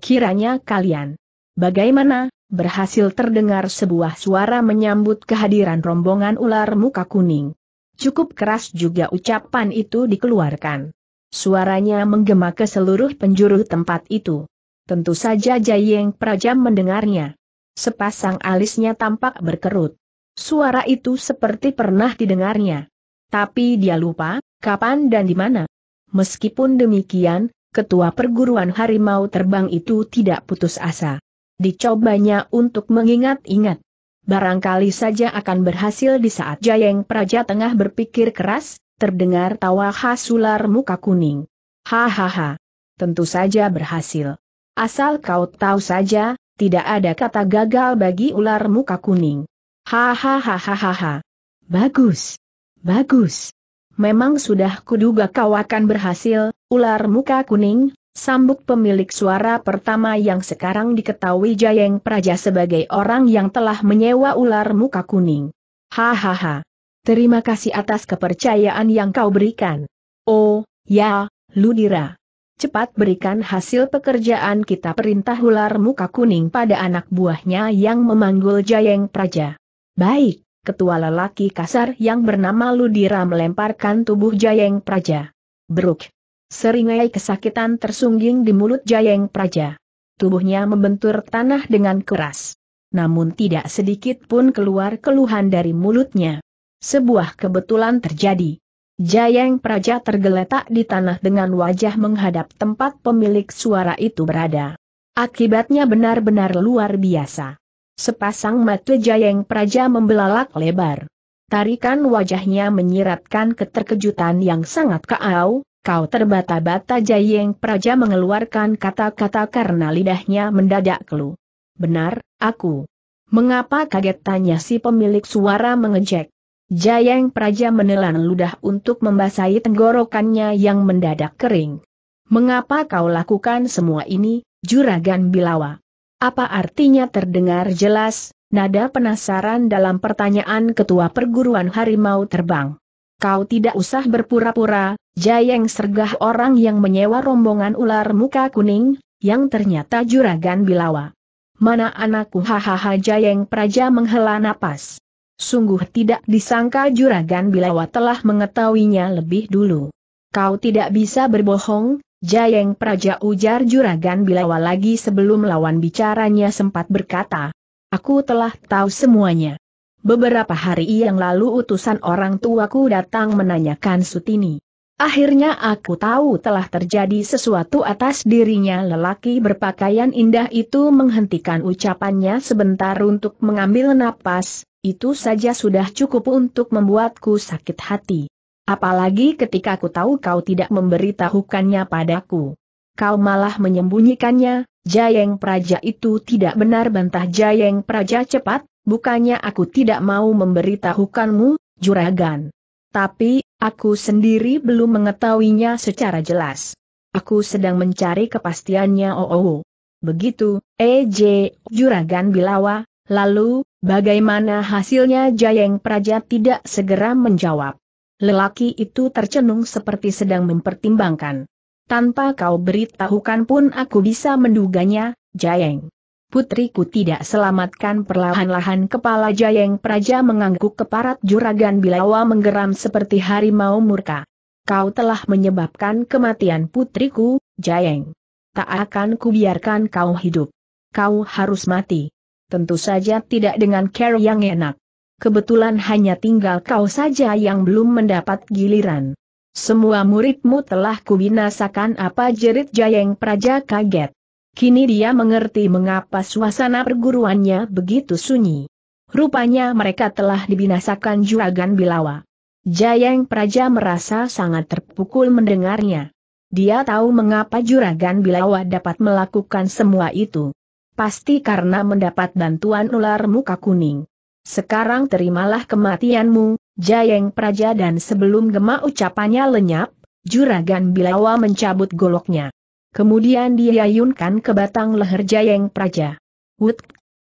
Kiranya kalian. Bagaimana, berhasil terdengar sebuah suara menyambut kehadiran rombongan ular muka kuning. Cukup keras juga ucapan itu dikeluarkan. Suaranya menggema ke seluruh penjuru tempat itu. Tentu saja Jayeng Praja mendengarnya. Sepasang alisnya tampak berkerut. Suara itu seperti pernah didengarnya. Tapi dia lupa, kapan dan di mana. Meskipun demikian, ketua perguruan harimau terbang itu tidak putus asa. Dicobanya untuk mengingat-ingat. Barangkali saja akan berhasil di saat Jayeng Praja tengah berpikir keras, terdengar tawa khas ular muka kuning. Hahaha. Tentu saja berhasil. Asal kau tahu saja, tidak ada kata gagal bagi ular muka kuning. Hahaha. Bagus. Bagus. Memang sudah kuduga kau akan berhasil, ular muka kuning, sambut pemilik suara pertama yang sekarang diketahui Jayeng Praja sebagai orang yang telah menyewa ular muka kuning. Hahaha. Terima kasih atas kepercayaan yang kau berikan. Oh, ya, Ludira cepat berikan hasil pekerjaan kita perintah ular muka kuning pada anak buahnya yang memanggul Jayeng Praja. Baik, ketua lelaki kasar yang bernama Ludira melemparkan tubuh Jayeng Praja. Beruk. Seringai kesakitan tersungging di mulut Jayeng Praja. Tubuhnya membentur tanah dengan keras. Namun tidak sedikit pun keluar keluhan dari mulutnya. Sebuah kebetulan terjadi. Jayeng Praja tergeletak di tanah dengan wajah menghadap tempat pemilik suara itu berada. Akibatnya benar-benar luar biasa. Sepasang mata Jayeng Praja membelalak lebar. Tarikan wajahnya menyiratkan keterkejutan yang sangat keau, kau terbata-bata Jayeng Praja mengeluarkan kata-kata karena lidahnya mendadak kelu. Benar, aku. Mengapa kaget tanya si pemilik suara mengejek? Jayeng Praja menelan ludah untuk membasahi tenggorokannya yang mendadak kering. Mengapa kau lakukan semua ini, Juragan Bilawa? Apa artinya terdengar jelas, nada penasaran dalam pertanyaan ketua perguruan harimau terbang. Kau tidak usah berpura-pura, Jayeng. sergah orang yang menyewa rombongan ular muka kuning, yang ternyata Juragan Bilawa. Mana anakku hahaha Jayeng Praja menghela napas. Sungguh tidak disangka juragan Bilawa telah mengetahuinya lebih dulu. Kau tidak bisa berbohong, Jayeng Praja ujar juragan Bilawa lagi sebelum lawan bicaranya sempat berkata. Aku telah tahu semuanya. Beberapa hari yang lalu utusan orang tuaku datang menanyakan Sutini. Akhirnya aku tahu telah terjadi sesuatu atas dirinya lelaki berpakaian indah itu menghentikan ucapannya sebentar untuk mengambil napas, itu saja sudah cukup untuk membuatku sakit hati. Apalagi ketika aku tahu kau tidak memberitahukannya padaku. Kau malah menyembunyikannya, Jayeng Praja itu tidak benar bantah Jayeng Praja cepat, bukannya aku tidak mau memberitahukanmu, juragan. Tapi, aku sendiri belum mengetahuinya secara jelas. Aku sedang mencari kepastiannya oh, oh. Begitu, EJ, juragan Bilawa, lalu, Bagaimana hasilnya Jayeng Praja tidak segera menjawab. Lelaki itu tercenung seperti sedang mempertimbangkan. Tanpa kau beritahukan pun aku bisa menduganya, Jayeng. Putriku tidak selamatkan perlahan-lahan kepala Jayeng Praja mengangguk keparat juragan Bilawa menggeram seperti harimau murka. Kau telah menyebabkan kematian putriku, Jayeng. Tak akan kubiarkan kau hidup. Kau harus mati tentu saja tidak dengan care yang enak. Kebetulan hanya tinggal kau saja yang belum mendapat giliran. Semua muridmu telah kubinasakan apa jerit Jayeng Praja kaget. Kini dia mengerti mengapa suasana perguruannya begitu sunyi. Rupanya mereka telah dibinasakan juragan Bilawa. Jayeng Praja merasa sangat terpukul mendengarnya. Dia tahu mengapa juragan Bilawa dapat melakukan semua itu. Pasti karena mendapat bantuan ular muka kuning. Sekarang terimalah kematianmu, Jayeng Praja dan sebelum gema ucapannya lenyap, Juragan Bilawa mencabut goloknya. Kemudian diayunkan ke batang leher Jayeng Praja. Wut!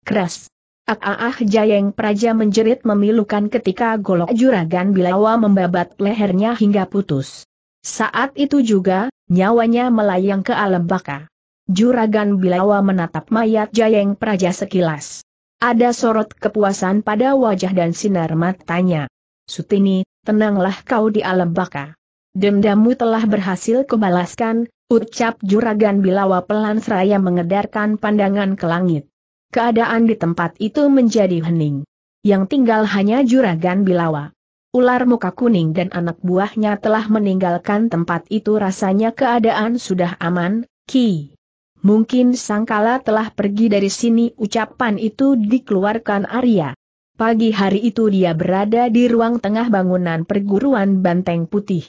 Keras! Ah, ah, ah Jayeng Praja menjerit memilukan ketika golok Juragan Bilawa membabat lehernya hingga putus. Saat itu juga, nyawanya melayang ke alam baka. Juragan Bilawa menatap mayat Jayeng Praja sekilas. Ada sorot kepuasan pada wajah dan sinar matanya. Sutini, tenanglah kau di alam baka. Dendamu telah berhasil kubalaskan, ucap Juragan Bilawa pelan seraya mengedarkan pandangan ke langit. Keadaan di tempat itu menjadi hening. Yang tinggal hanya Juragan Bilawa. Ular muka kuning dan anak buahnya telah meninggalkan tempat itu rasanya keadaan sudah aman, Ki. Mungkin sangkala telah pergi dari sini ucapan itu dikeluarkan Arya. Pagi hari itu dia berada di ruang tengah bangunan perguruan Banteng Putih.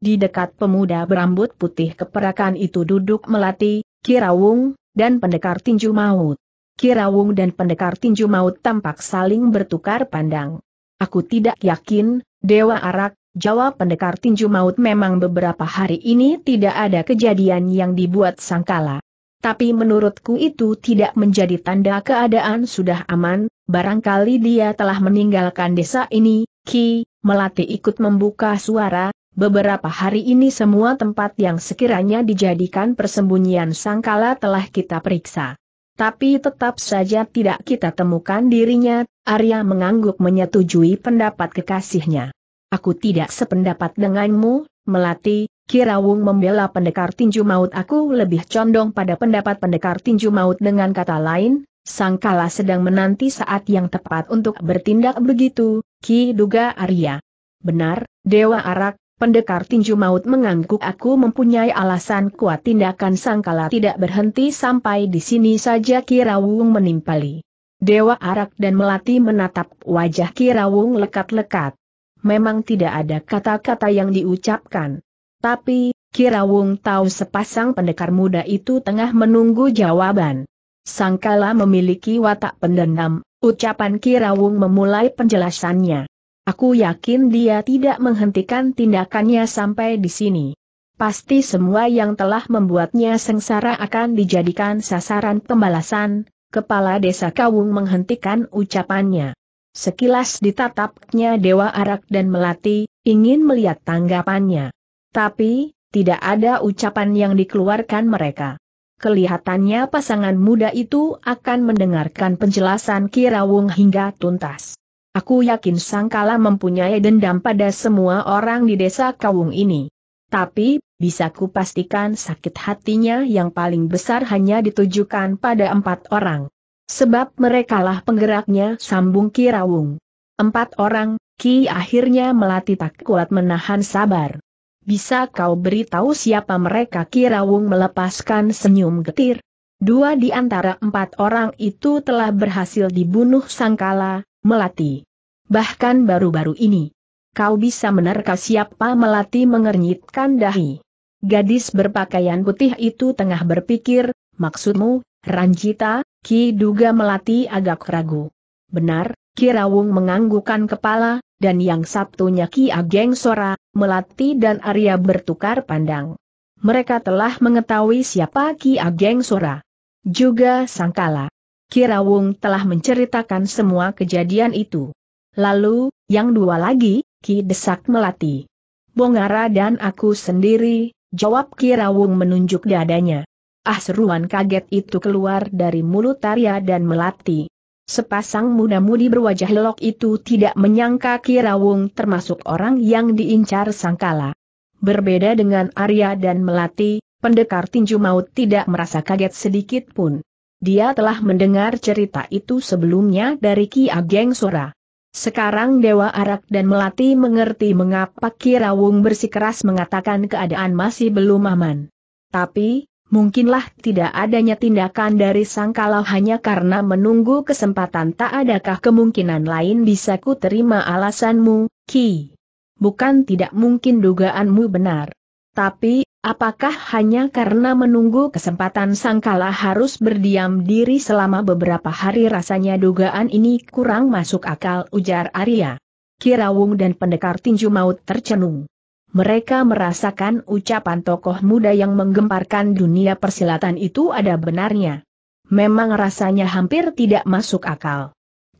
Di dekat pemuda berambut putih keperakan itu duduk melati, kirawung, dan pendekar tinju maut. Kirawung dan pendekar tinju maut tampak saling bertukar pandang. Aku tidak yakin, Dewa Arak, jawab pendekar tinju maut memang beberapa hari ini tidak ada kejadian yang dibuat sangkala tapi menurutku itu tidak menjadi tanda keadaan sudah aman, barangkali dia telah meninggalkan desa ini, Ki, Melati ikut membuka suara, beberapa hari ini semua tempat yang sekiranya dijadikan persembunyian sangkala telah kita periksa. Tapi tetap saja tidak kita temukan dirinya, Arya mengangguk menyetujui pendapat kekasihnya. Aku tidak sependapat denganmu, Melati, Kirawung membela pendekar tinju maut aku lebih condong pada pendapat pendekar tinju maut dengan kata lain, sangkala sedang menanti saat yang tepat untuk bertindak begitu, Ki Duga Arya. Benar, Dewa Arak, pendekar tinju maut mengangguk aku mempunyai alasan kuat tindakan sangkala tidak berhenti sampai di sini saja Kirawung menimpali. Dewa Arak dan Melati menatap wajah Kirawung lekat-lekat. Memang tidak ada kata-kata yang diucapkan. Tapi, Kirawung tahu sepasang pendekar muda itu tengah menunggu jawaban. Sangkala memiliki watak pendendam, ucapan Kirawung memulai penjelasannya. Aku yakin dia tidak menghentikan tindakannya sampai di sini. Pasti semua yang telah membuatnya sengsara akan dijadikan sasaran pembalasan, Kepala Desa Kawung menghentikan ucapannya. Sekilas ditatapnya Dewa Arak dan Melati, ingin melihat tanggapannya. Tapi, tidak ada ucapan yang dikeluarkan mereka. Kelihatannya pasangan muda itu akan mendengarkan penjelasan Kirawung hingga tuntas. Aku yakin Sangkala mempunyai dendam pada semua orang di desa Kawung ini. Tapi, bisa kupastikan sakit hatinya yang paling besar hanya ditujukan pada empat orang. Sebab merekalah penggeraknya sambung Kirawung. Empat orang, Ki akhirnya melatih tak kuat menahan sabar. Bisa kau beritahu siapa mereka Kirawung melepaskan senyum getir? Dua di antara empat orang itu telah berhasil dibunuh sangkala, Melati. Bahkan baru-baru ini. Kau bisa menerka siapa Melati mengernyitkan dahi. Gadis berpakaian putih itu tengah berpikir, maksudmu, Ranjita, Ki Duga Melati agak ragu. Benar, Kirawung menganggukan kepala, dan yang satunya Ki Ageng Sora, Melati dan Arya bertukar pandang. Mereka telah mengetahui siapa Ki Ageng Sora. Juga Sangkala. Kirawung telah menceritakan semua kejadian itu. Lalu, yang dua lagi, Ki Desak Melati. Bongara dan aku sendiri, jawab Kirawung menunjuk dadanya. Ah seruan kaget itu keluar dari mulut Arya dan Melati. Sepasang muda-mudi berwajah lelok itu tidak menyangka Kirawung termasuk orang yang diincar sangkala. Berbeda dengan Arya dan Melati, pendekar tinju maut tidak merasa kaget sedikit pun. Dia telah mendengar cerita itu sebelumnya dari Ki Ageng Sora. Sekarang Dewa Arak dan Melati mengerti mengapa Kirawung bersikeras mengatakan keadaan masih belum aman. Tapi, Mungkinlah tidak adanya tindakan dari sang kalau hanya karena menunggu kesempatan tak adakah kemungkinan lain bisa ku terima alasanmu, Ki. Bukan tidak mungkin dugaanmu benar. Tapi, apakah hanya karena menunggu kesempatan sangkala harus berdiam diri selama beberapa hari rasanya dugaan ini kurang masuk akal ujar Arya. Kirawung dan pendekar tinju maut tercenung. Mereka merasakan ucapan tokoh muda yang menggemparkan dunia persilatan itu ada benarnya. Memang rasanya hampir tidak masuk akal.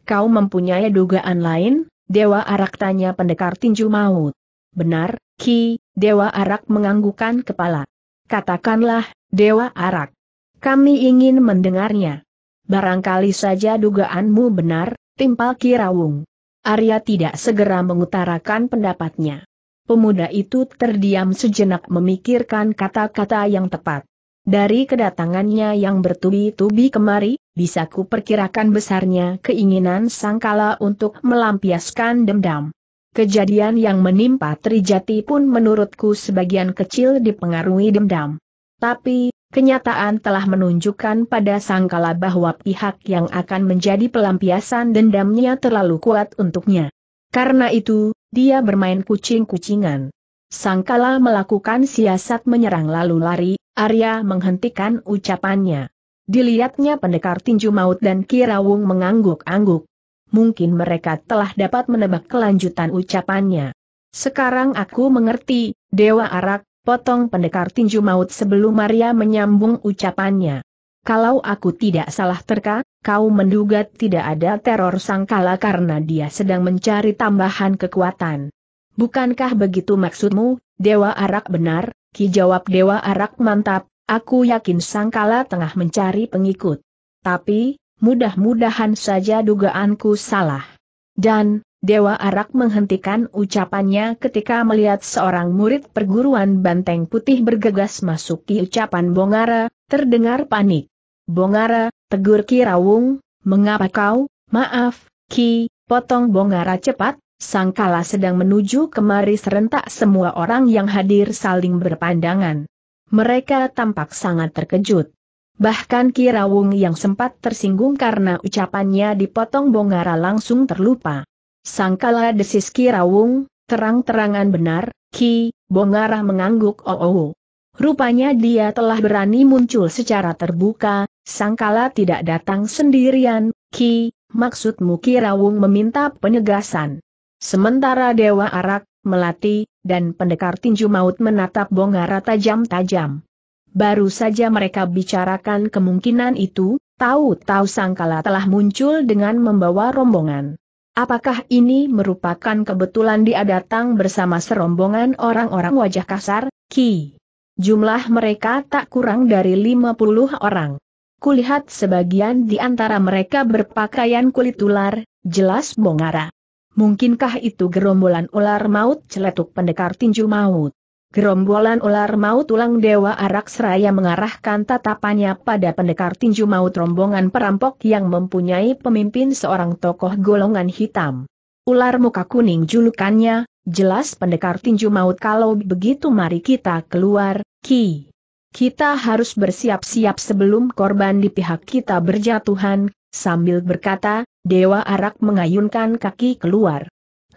Kau mempunyai dugaan lain, Dewa Arak tanya pendekar tinju maut. Benar, Ki, Dewa Arak menganggukan kepala. Katakanlah, Dewa Arak. Kami ingin mendengarnya. Barangkali saja dugaanmu benar, timpal Kirawung. Arya tidak segera mengutarakan pendapatnya. Pemuda itu terdiam sejenak memikirkan kata-kata yang tepat. Dari kedatangannya yang bertubi-tubi kemari, bisa perkirakan besarnya keinginan sangkala untuk melampiaskan dendam. Kejadian yang menimpa Trijati pun menurutku sebagian kecil dipengaruhi dendam. Tapi, kenyataan telah menunjukkan pada sangkala bahwa pihak yang akan menjadi pelampiasan dendamnya terlalu kuat untuknya. Karena itu, dia bermain kucing-kucingan. Sangkala melakukan siasat menyerang lalu lari, Arya menghentikan ucapannya. Dilihatnya pendekar tinju maut dan Kirawung mengangguk-angguk. Mungkin mereka telah dapat menebak kelanjutan ucapannya. Sekarang aku mengerti, Dewa Arak, potong pendekar tinju maut sebelum Maria menyambung ucapannya. Kalau aku tidak salah terka, kau menduga tidak ada teror sangkala karena dia sedang mencari tambahan kekuatan. Bukankah begitu maksudmu, Dewa Arak benar? Ki jawab Dewa Arak mantap, aku yakin sangkala tengah mencari pengikut. Tapi, mudah-mudahan saja dugaanku salah. Dan, Dewa Arak menghentikan ucapannya ketika melihat seorang murid perguruan Banteng Putih bergegas masuk ucapan Bongara, terdengar panik. Bongara, tegur Ki Rawung, mengapa kau, maaf, Ki, potong Bongara cepat, sangkala sedang menuju kemari serentak semua orang yang hadir saling berpandangan. Mereka tampak sangat terkejut. Bahkan Ki Rawung yang sempat tersinggung karena ucapannya dipotong Bongara langsung terlupa. Sangkala desis Ki Rawung, terang-terangan benar, Ki, Bongara mengangguk oh. oh, oh. Rupanya dia telah berani muncul secara terbuka, sangkala tidak datang sendirian, Ki, maksudmu Rawung meminta penegasan. Sementara Dewa Arak, Melati, dan pendekar tinju maut menatap Bongara tajam-tajam. Baru saja mereka bicarakan kemungkinan itu, tahu-tahu sangkala telah muncul dengan membawa rombongan. Apakah ini merupakan kebetulan dia datang bersama serombongan orang-orang wajah kasar, Ki? Jumlah mereka tak kurang dari 50 orang. Kulihat sebagian di antara mereka berpakaian kulit ular, jelas Bongara. Mungkinkah itu gerombolan ular maut celetuk pendekar tinju maut? Gerombolan ular maut tulang dewa arak seraya mengarahkan tatapannya pada pendekar tinju maut rombongan perampok yang mempunyai pemimpin seorang tokoh golongan hitam. Ular muka kuning julukannya, Jelas pendekar tinju maut kalau begitu mari kita keluar, Ki. Kita harus bersiap-siap sebelum korban di pihak kita berjatuhan, sambil berkata, Dewa Arak mengayunkan kaki keluar.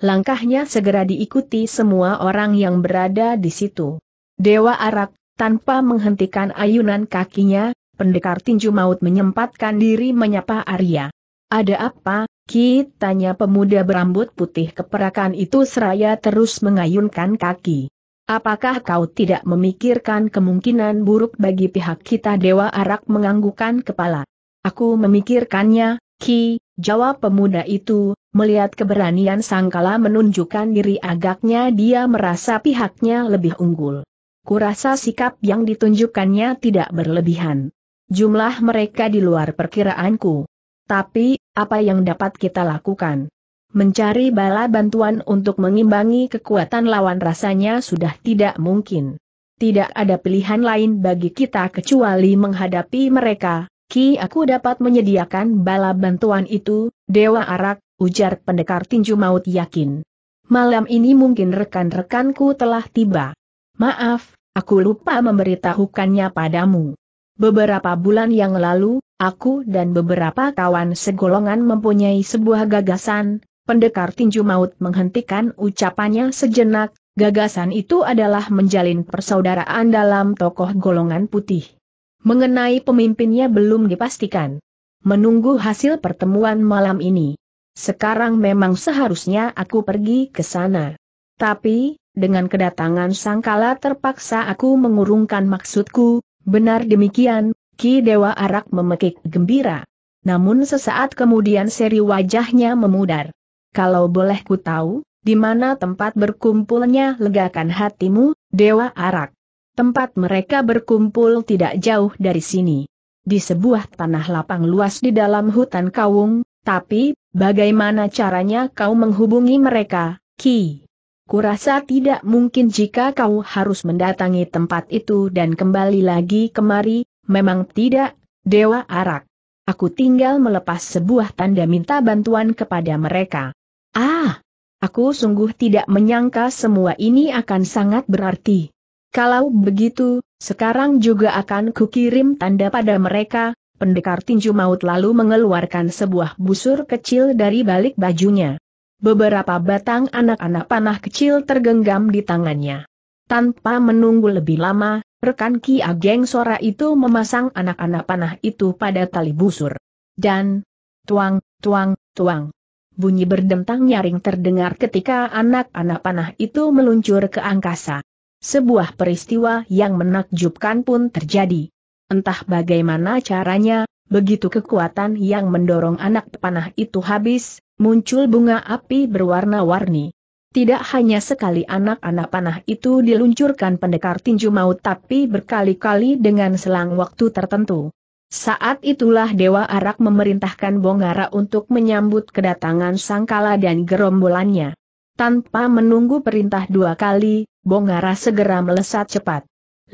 Langkahnya segera diikuti semua orang yang berada di situ. Dewa Arak, tanpa menghentikan ayunan kakinya, pendekar tinju maut menyempatkan diri menyapa Arya. Ada apa, Ki, tanya pemuda berambut putih keperakan itu seraya terus mengayunkan kaki. Apakah kau tidak memikirkan kemungkinan buruk bagi pihak kita Dewa Arak menganggukan kepala? Aku memikirkannya, Ki, jawab pemuda itu, melihat keberanian sangkala menunjukkan diri agaknya dia merasa pihaknya lebih unggul. Kurasa sikap yang ditunjukkannya tidak berlebihan. Jumlah mereka di luar perkiraanku. Tapi, apa yang dapat kita lakukan? Mencari bala bantuan untuk mengimbangi kekuatan lawan rasanya sudah tidak mungkin. Tidak ada pilihan lain bagi kita kecuali menghadapi mereka, Ki aku dapat menyediakan bala bantuan itu, Dewa Arak, ujar pendekar tinju maut yakin. Malam ini mungkin rekan-rekanku telah tiba. Maaf, aku lupa memberitahukannya padamu. Beberapa bulan yang lalu, Aku dan beberapa kawan segolongan mempunyai sebuah gagasan, pendekar tinju maut menghentikan ucapannya sejenak, gagasan itu adalah menjalin persaudaraan dalam tokoh golongan putih. Mengenai pemimpinnya belum dipastikan. Menunggu hasil pertemuan malam ini. Sekarang memang seharusnya aku pergi ke sana. Tapi, dengan kedatangan sangkala terpaksa aku mengurungkan maksudku, benar demikian, Ki Dewa Arak memekik gembira. Namun sesaat kemudian seri wajahnya memudar. Kalau boleh ku tahu, di mana tempat berkumpulnya legakan hatimu, Dewa Arak. Tempat mereka berkumpul tidak jauh dari sini. Di sebuah tanah lapang luas di dalam hutan kawung, tapi, bagaimana caranya kau menghubungi mereka, Ki? Kurasa tidak mungkin jika kau harus mendatangi tempat itu dan kembali lagi kemari, Memang tidak, Dewa Arak. Aku tinggal melepas sebuah tanda minta bantuan kepada mereka. Ah, aku sungguh tidak menyangka semua ini akan sangat berarti. Kalau begitu, sekarang juga akan kukirim tanda pada mereka, pendekar tinju maut lalu mengeluarkan sebuah busur kecil dari balik bajunya. Beberapa batang anak-anak panah kecil tergenggam di tangannya. Tanpa menunggu lebih lama, Rekan Ki Ageng Sora itu memasang anak-anak panah itu pada tali busur. Dan, tuang, tuang, tuang. Bunyi berdentang nyaring terdengar ketika anak-anak panah itu meluncur ke angkasa. Sebuah peristiwa yang menakjubkan pun terjadi. Entah bagaimana caranya, begitu kekuatan yang mendorong anak panah itu habis, muncul bunga api berwarna-warni. Tidak hanya sekali anak-anak panah itu diluncurkan pendekar tinju maut tapi berkali-kali dengan selang waktu tertentu. Saat itulah Dewa Arak memerintahkan Bongara untuk menyambut kedatangan Sangkala dan gerombolannya. Tanpa menunggu perintah dua kali, Bongara segera melesat cepat.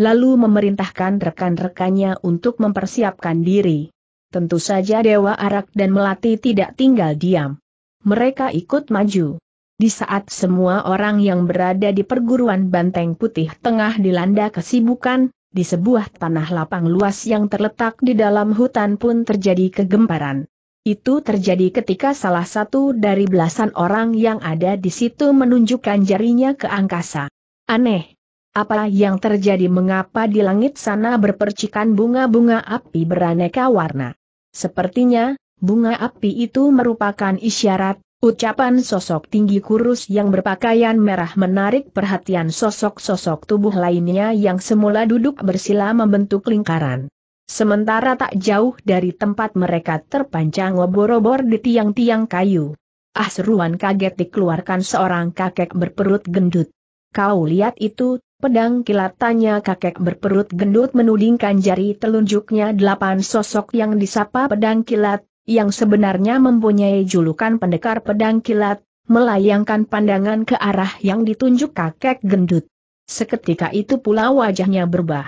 Lalu memerintahkan rekan-rekannya untuk mempersiapkan diri. Tentu saja Dewa Arak dan Melati tidak tinggal diam. Mereka ikut maju. Di saat semua orang yang berada di perguruan Banteng Putih tengah dilanda kesibukan, di sebuah tanah lapang luas yang terletak di dalam hutan pun terjadi kegemparan. Itu terjadi ketika salah satu dari belasan orang yang ada di situ menunjukkan jarinya ke angkasa. Aneh. Apa yang terjadi mengapa di langit sana berpercikan bunga-bunga api beraneka warna? Sepertinya, bunga api itu merupakan isyarat Ucapan sosok tinggi kurus yang berpakaian merah menarik perhatian sosok-sosok tubuh lainnya yang semula duduk bersila membentuk lingkaran. Sementara tak jauh dari tempat mereka terpanjang obor-obor di tiang-tiang kayu. Ah seruan kaget dikeluarkan seorang kakek berperut gendut. Kau lihat itu, pedang kilat tanya kakek berperut gendut menudingkan jari telunjuknya delapan sosok yang disapa pedang kilat, yang sebenarnya mempunyai julukan pendekar pedang kilat, melayangkan pandangan ke arah yang ditunjuk kakek gendut. Seketika itu pula wajahnya berubah.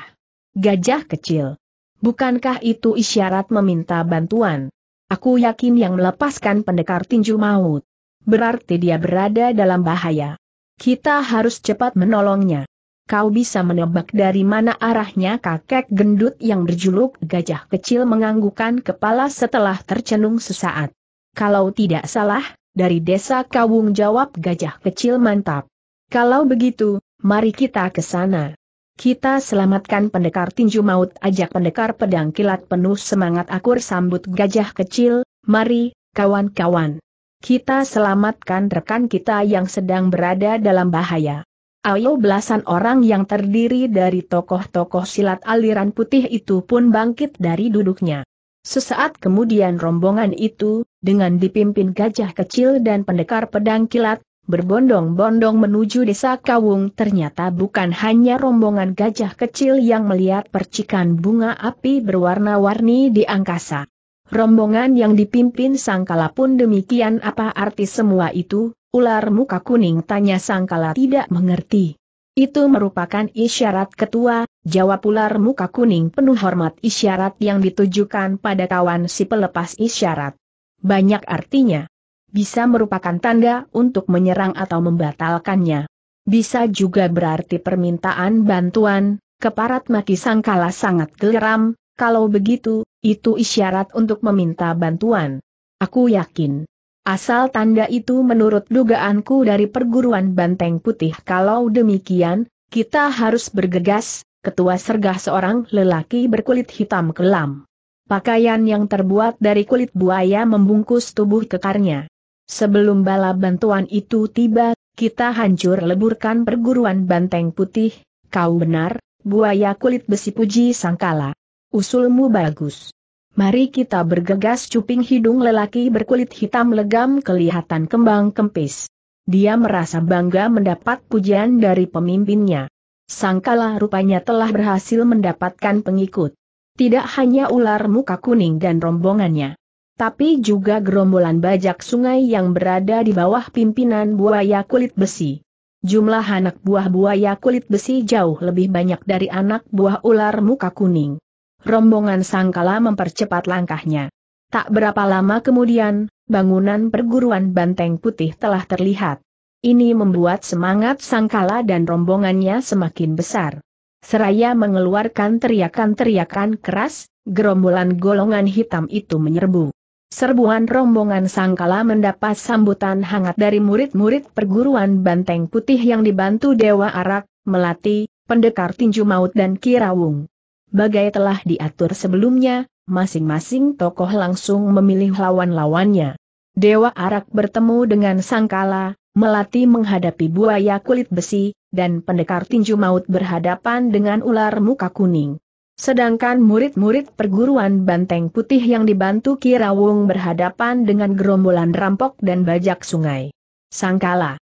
Gajah kecil. Bukankah itu isyarat meminta bantuan? Aku yakin yang melepaskan pendekar tinju maut. Berarti dia berada dalam bahaya. Kita harus cepat menolongnya kau bisa menebak dari mana arahnya kakek gendut yang berjuluk gajah kecil menganggukan kepala setelah tercenung sesaat. Kalau tidak salah, dari desa Kawung jawab gajah kecil mantap. Kalau begitu, mari kita ke sana. Kita selamatkan pendekar tinju maut ajak pendekar pedang kilat penuh semangat akur sambut gajah kecil, mari, kawan-kawan. Kita selamatkan rekan kita yang sedang berada dalam bahaya. Ayo belasan orang yang terdiri dari tokoh-tokoh silat aliran putih itu pun bangkit dari duduknya. Sesaat kemudian rombongan itu, dengan dipimpin gajah kecil dan pendekar pedang kilat, berbondong-bondong menuju desa Kawung ternyata bukan hanya rombongan gajah kecil yang melihat percikan bunga api berwarna-warni di angkasa. Rombongan yang dipimpin Sangkala pun demikian apa arti semua itu, Ular muka kuning tanya sangkala tidak mengerti. Itu merupakan isyarat ketua, jawab ular muka kuning penuh hormat isyarat yang ditujukan pada kawan si pelepas isyarat. Banyak artinya. Bisa merupakan tanda untuk menyerang atau membatalkannya. Bisa juga berarti permintaan bantuan, keparat maki sangkala sangat geram, kalau begitu, itu isyarat untuk meminta bantuan. Aku yakin, Asal tanda itu menurut dugaanku dari perguruan Banteng Putih kalau demikian, kita harus bergegas, ketua sergah seorang lelaki berkulit hitam kelam. Pakaian yang terbuat dari kulit buaya membungkus tubuh kekarnya. Sebelum bala bantuan itu tiba, kita hancur leburkan perguruan banteng putih, kau benar, buaya kulit besi puji sangkala. Usulmu bagus. Mari kita bergegas cuping hidung lelaki berkulit hitam legam kelihatan kembang kempis. Dia merasa bangga mendapat pujian dari pemimpinnya. Sangkala rupanya telah berhasil mendapatkan pengikut. Tidak hanya ular muka kuning dan rombongannya. Tapi juga gerombolan bajak sungai yang berada di bawah pimpinan buaya kulit besi. Jumlah anak buah buaya kulit besi jauh lebih banyak dari anak buah ular muka kuning rombongan sangkala mempercepat langkahnya. Tak berapa lama kemudian, bangunan perguruan Banteng Putih telah terlihat. Ini membuat semangat sangkala dan rombongannya semakin besar. Seraya mengeluarkan teriakan-teriakan keras, gerombolan golongan hitam itu menyerbu. Serbuan rombongan sangkala mendapat sambutan hangat dari murid-murid perguruan Banteng Putih yang dibantu Dewa Arak, Melati, Pendekar Tinju Maut dan Kirawung. Bagai telah diatur sebelumnya, masing-masing tokoh langsung memilih lawan-lawannya. Dewa Arak bertemu dengan Sangkala, Melati menghadapi buaya kulit besi, dan pendekar tinju maut berhadapan dengan ular muka kuning. Sedangkan murid-murid perguruan Banteng Putih yang dibantu Kirawung berhadapan dengan gerombolan rampok dan bajak sungai. Sangkala.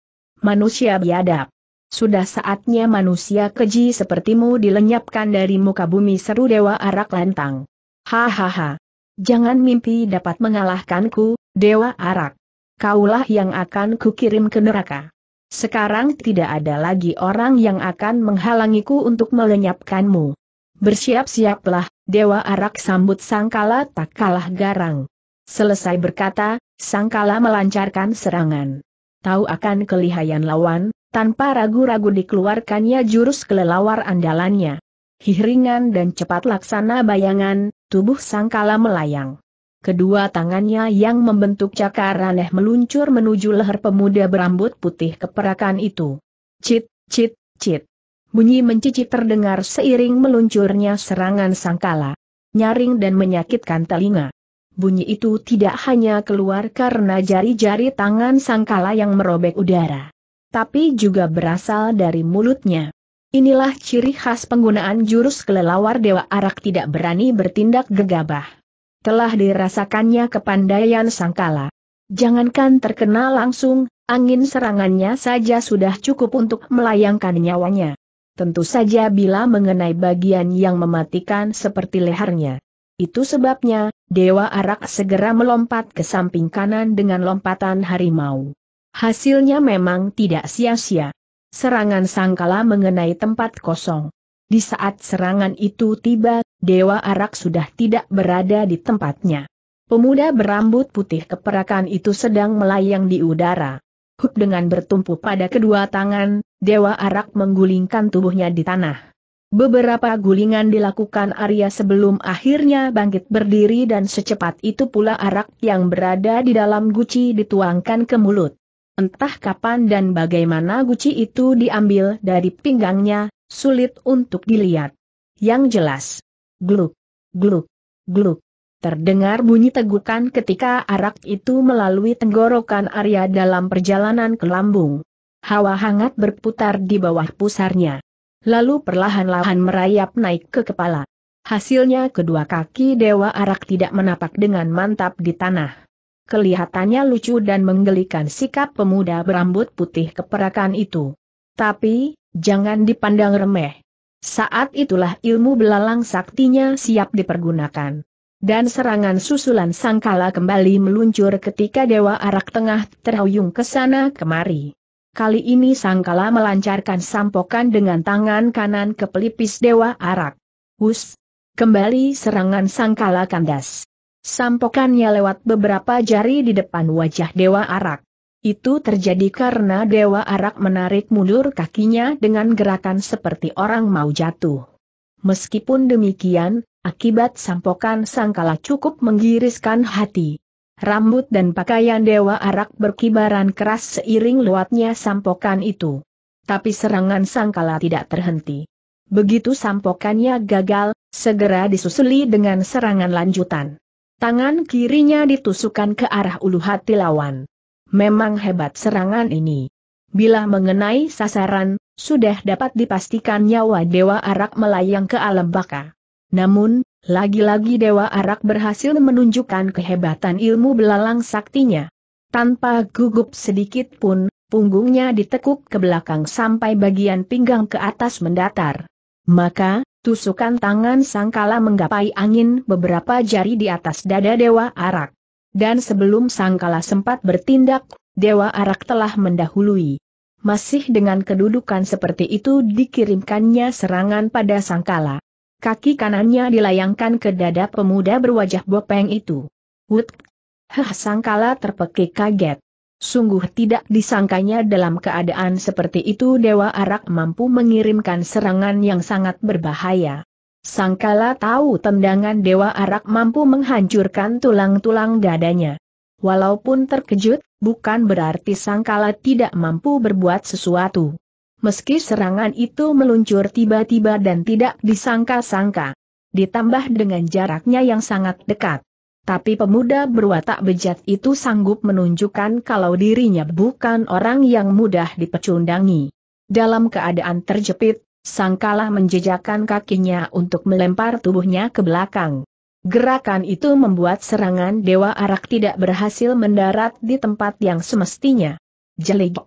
Manusia biadab. Sudah saatnya manusia keji sepertimu dilenyapkan dari muka bumi seru Dewa Arak Lantang. Hahaha. Jangan mimpi dapat mengalahkanku, Dewa Arak. Kaulah yang akan kukirim ke neraka. Sekarang tidak ada lagi orang yang akan menghalangiku untuk melenyapkanmu. Bersiap-siaplah, Dewa Arak sambut sangkala tak kalah garang. Selesai berkata, sangkala melancarkan serangan. Tahu akan kelihayan lawan, tanpa ragu-ragu dikeluarkannya jurus kelelawar andalannya. Hiringan dan cepat laksana bayangan, tubuh sangkala melayang. Kedua tangannya yang membentuk cakar aneh meluncur menuju leher pemuda berambut putih keperakan itu. Cit, cit, cit. Bunyi mencicit terdengar seiring meluncurnya serangan sangkala. Nyaring dan menyakitkan telinga. Bunyi itu tidak hanya keluar karena jari-jari tangan sangkala yang merobek udara tapi juga berasal dari mulutnya. Inilah ciri khas penggunaan jurus kelelawar Dewa Arak tidak berani bertindak gegabah. Telah dirasakannya kepandaian sangkala. Jangankan terkena langsung, angin serangannya saja sudah cukup untuk melayangkan nyawanya. Tentu saja bila mengenai bagian yang mematikan seperti lehernya. Itu sebabnya, Dewa Arak segera melompat ke samping kanan dengan lompatan harimau. Hasilnya memang tidak sia-sia. Serangan sangkala mengenai tempat kosong. Di saat serangan itu tiba, Dewa Arak sudah tidak berada di tempatnya. Pemuda berambut putih keperakan itu sedang melayang di udara. Huk dengan bertumpu pada kedua tangan, Dewa Arak menggulingkan tubuhnya di tanah. Beberapa gulingan dilakukan Arya sebelum akhirnya bangkit berdiri dan secepat itu pula arak yang berada di dalam guci dituangkan ke mulut. Entah kapan dan bagaimana guci itu diambil dari pinggangnya, sulit untuk dilihat. Yang jelas, gluk, gluk, gluk. Terdengar bunyi tegukan ketika arak itu melalui tenggorokan Arya dalam perjalanan ke lambung. Hawa hangat berputar di bawah pusarnya. Lalu perlahan-lahan merayap naik ke kepala. Hasilnya kedua kaki Dewa Arak tidak menapak dengan mantap di tanah. Kelihatannya lucu dan menggelikan sikap pemuda berambut putih keperakan itu. Tapi, jangan dipandang remeh. Saat itulah ilmu belalang saktinya siap dipergunakan. Dan serangan susulan sangkala kembali meluncur ketika Dewa Arak Tengah terhuyung ke sana kemari. Kali ini sangkala melancarkan sampokan dengan tangan kanan ke pelipis Dewa Arak. Hus! Kembali serangan sangkala kandas. Sampokannya lewat beberapa jari di depan wajah Dewa Arak. Itu terjadi karena Dewa Arak menarik mundur kakinya dengan gerakan seperti orang mau jatuh. Meskipun demikian, akibat sampokan sangkala cukup menggiriskan hati. Rambut dan pakaian Dewa Arak berkibaran keras seiring luatnya sampokan itu. Tapi serangan sangkala tidak terhenti. Begitu sampokannya gagal, segera disusuli dengan serangan lanjutan. Tangan kirinya ditusukkan ke arah ulu hati lawan. Memang hebat serangan ini. Bila mengenai sasaran, sudah dapat dipastikan nyawa Dewa Arak melayang ke alam baka. Namun, lagi-lagi Dewa Arak berhasil menunjukkan kehebatan ilmu belalang saktinya. Tanpa gugup sedikit pun, punggungnya ditekuk ke belakang sampai bagian pinggang ke atas mendatar. Maka, Tusukan tangan sangkala menggapai angin beberapa jari di atas dada Dewa Arak. Dan sebelum sangkala sempat bertindak, Dewa Arak telah mendahului. Masih dengan kedudukan seperti itu dikirimkannya serangan pada sangkala. Kaki kanannya dilayangkan ke dada pemuda berwajah bopeng itu. Wut! Hah, sangkala terpekik kaget. Sungguh tidak disangkanya dalam keadaan seperti itu Dewa Arak mampu mengirimkan serangan yang sangat berbahaya. Sangkala tahu tendangan Dewa Arak mampu menghancurkan tulang-tulang dadanya. Walaupun terkejut, bukan berarti Sangkala tidak mampu berbuat sesuatu. Meski serangan itu meluncur tiba-tiba dan tidak disangka-sangka. Ditambah dengan jaraknya yang sangat dekat. Tapi pemuda berwatak bejat itu sanggup menunjukkan kalau dirinya bukan orang yang mudah dipecundangi. Dalam keadaan terjepit, sangkalah menjejakkan kakinya untuk melempar tubuhnya ke belakang. Gerakan itu membuat serangan Dewa Arak tidak berhasil mendarat di tempat yang semestinya. Jelik.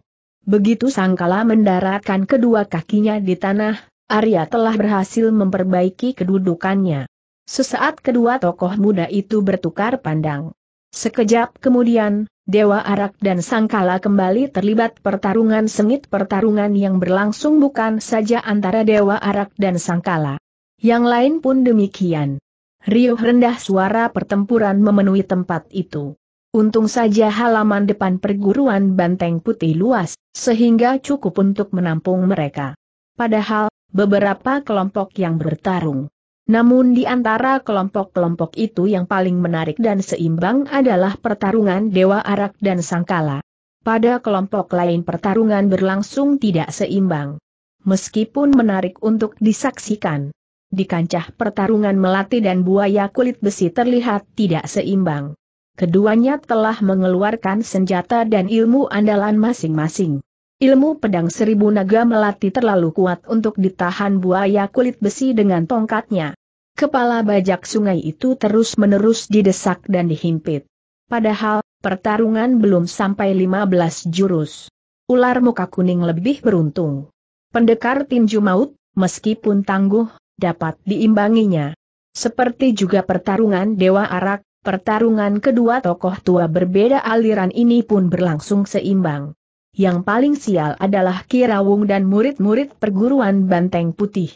Begitu sangkala mendaratkan kedua kakinya di tanah, Arya telah berhasil memperbaiki kedudukannya. Sesaat kedua tokoh muda itu bertukar pandang. Sekejap kemudian, Dewa Arak dan Sangkala kembali terlibat pertarungan sengit pertarungan yang berlangsung bukan saja antara Dewa Arak dan Sangkala. Yang lain pun demikian. Riuh rendah suara pertempuran memenuhi tempat itu. Untung saja halaman depan perguruan Banteng Putih luas, sehingga cukup untuk menampung mereka. Padahal, beberapa kelompok yang bertarung namun di antara kelompok-kelompok itu yang paling menarik dan seimbang adalah pertarungan Dewa Arak dan Sangkala. Pada kelompok lain pertarungan berlangsung tidak seimbang. Meskipun menarik untuk disaksikan. Di kancah pertarungan melati dan buaya kulit besi terlihat tidak seimbang. Keduanya telah mengeluarkan senjata dan ilmu andalan masing-masing. Ilmu pedang seribu naga melati terlalu kuat untuk ditahan buaya kulit besi dengan tongkatnya. Kepala bajak sungai itu terus-menerus didesak dan dihimpit. Padahal, pertarungan belum sampai 15 jurus. Ular muka kuning lebih beruntung. Pendekar tinju maut, meskipun tangguh, dapat diimbanginya. Seperti juga pertarungan Dewa Arak, pertarungan kedua tokoh tua berbeda aliran ini pun berlangsung seimbang yang paling sial adalah Kirawung dan murid-murid perguruan Banteng Putih.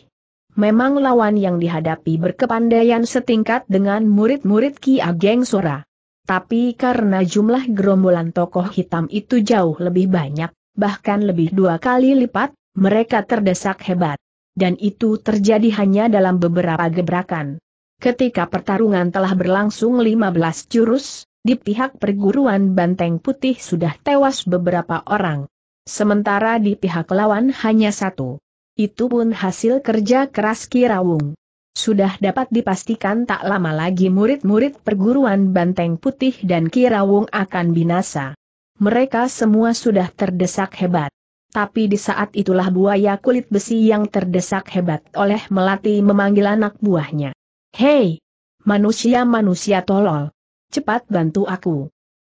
Memang lawan yang dihadapi berkepandaian setingkat dengan murid-murid Ki Ageng Sora. Tapi karena jumlah gerombolan tokoh hitam itu jauh lebih banyak, bahkan lebih dua kali lipat, mereka terdesak hebat. Dan itu terjadi hanya dalam beberapa gebrakan. Ketika pertarungan telah berlangsung 15 jurus, di pihak perguruan Banteng Putih sudah tewas beberapa orang. Sementara di pihak lawan hanya satu. Itu pun hasil kerja keras Kirawung. Sudah dapat dipastikan tak lama lagi murid-murid perguruan Banteng Putih dan Kirawung akan binasa. Mereka semua sudah terdesak hebat. Tapi di saat itulah buaya kulit besi yang terdesak hebat oleh Melati memanggil anak buahnya. Hei! Manusia-manusia tolol! cepat bantu aku.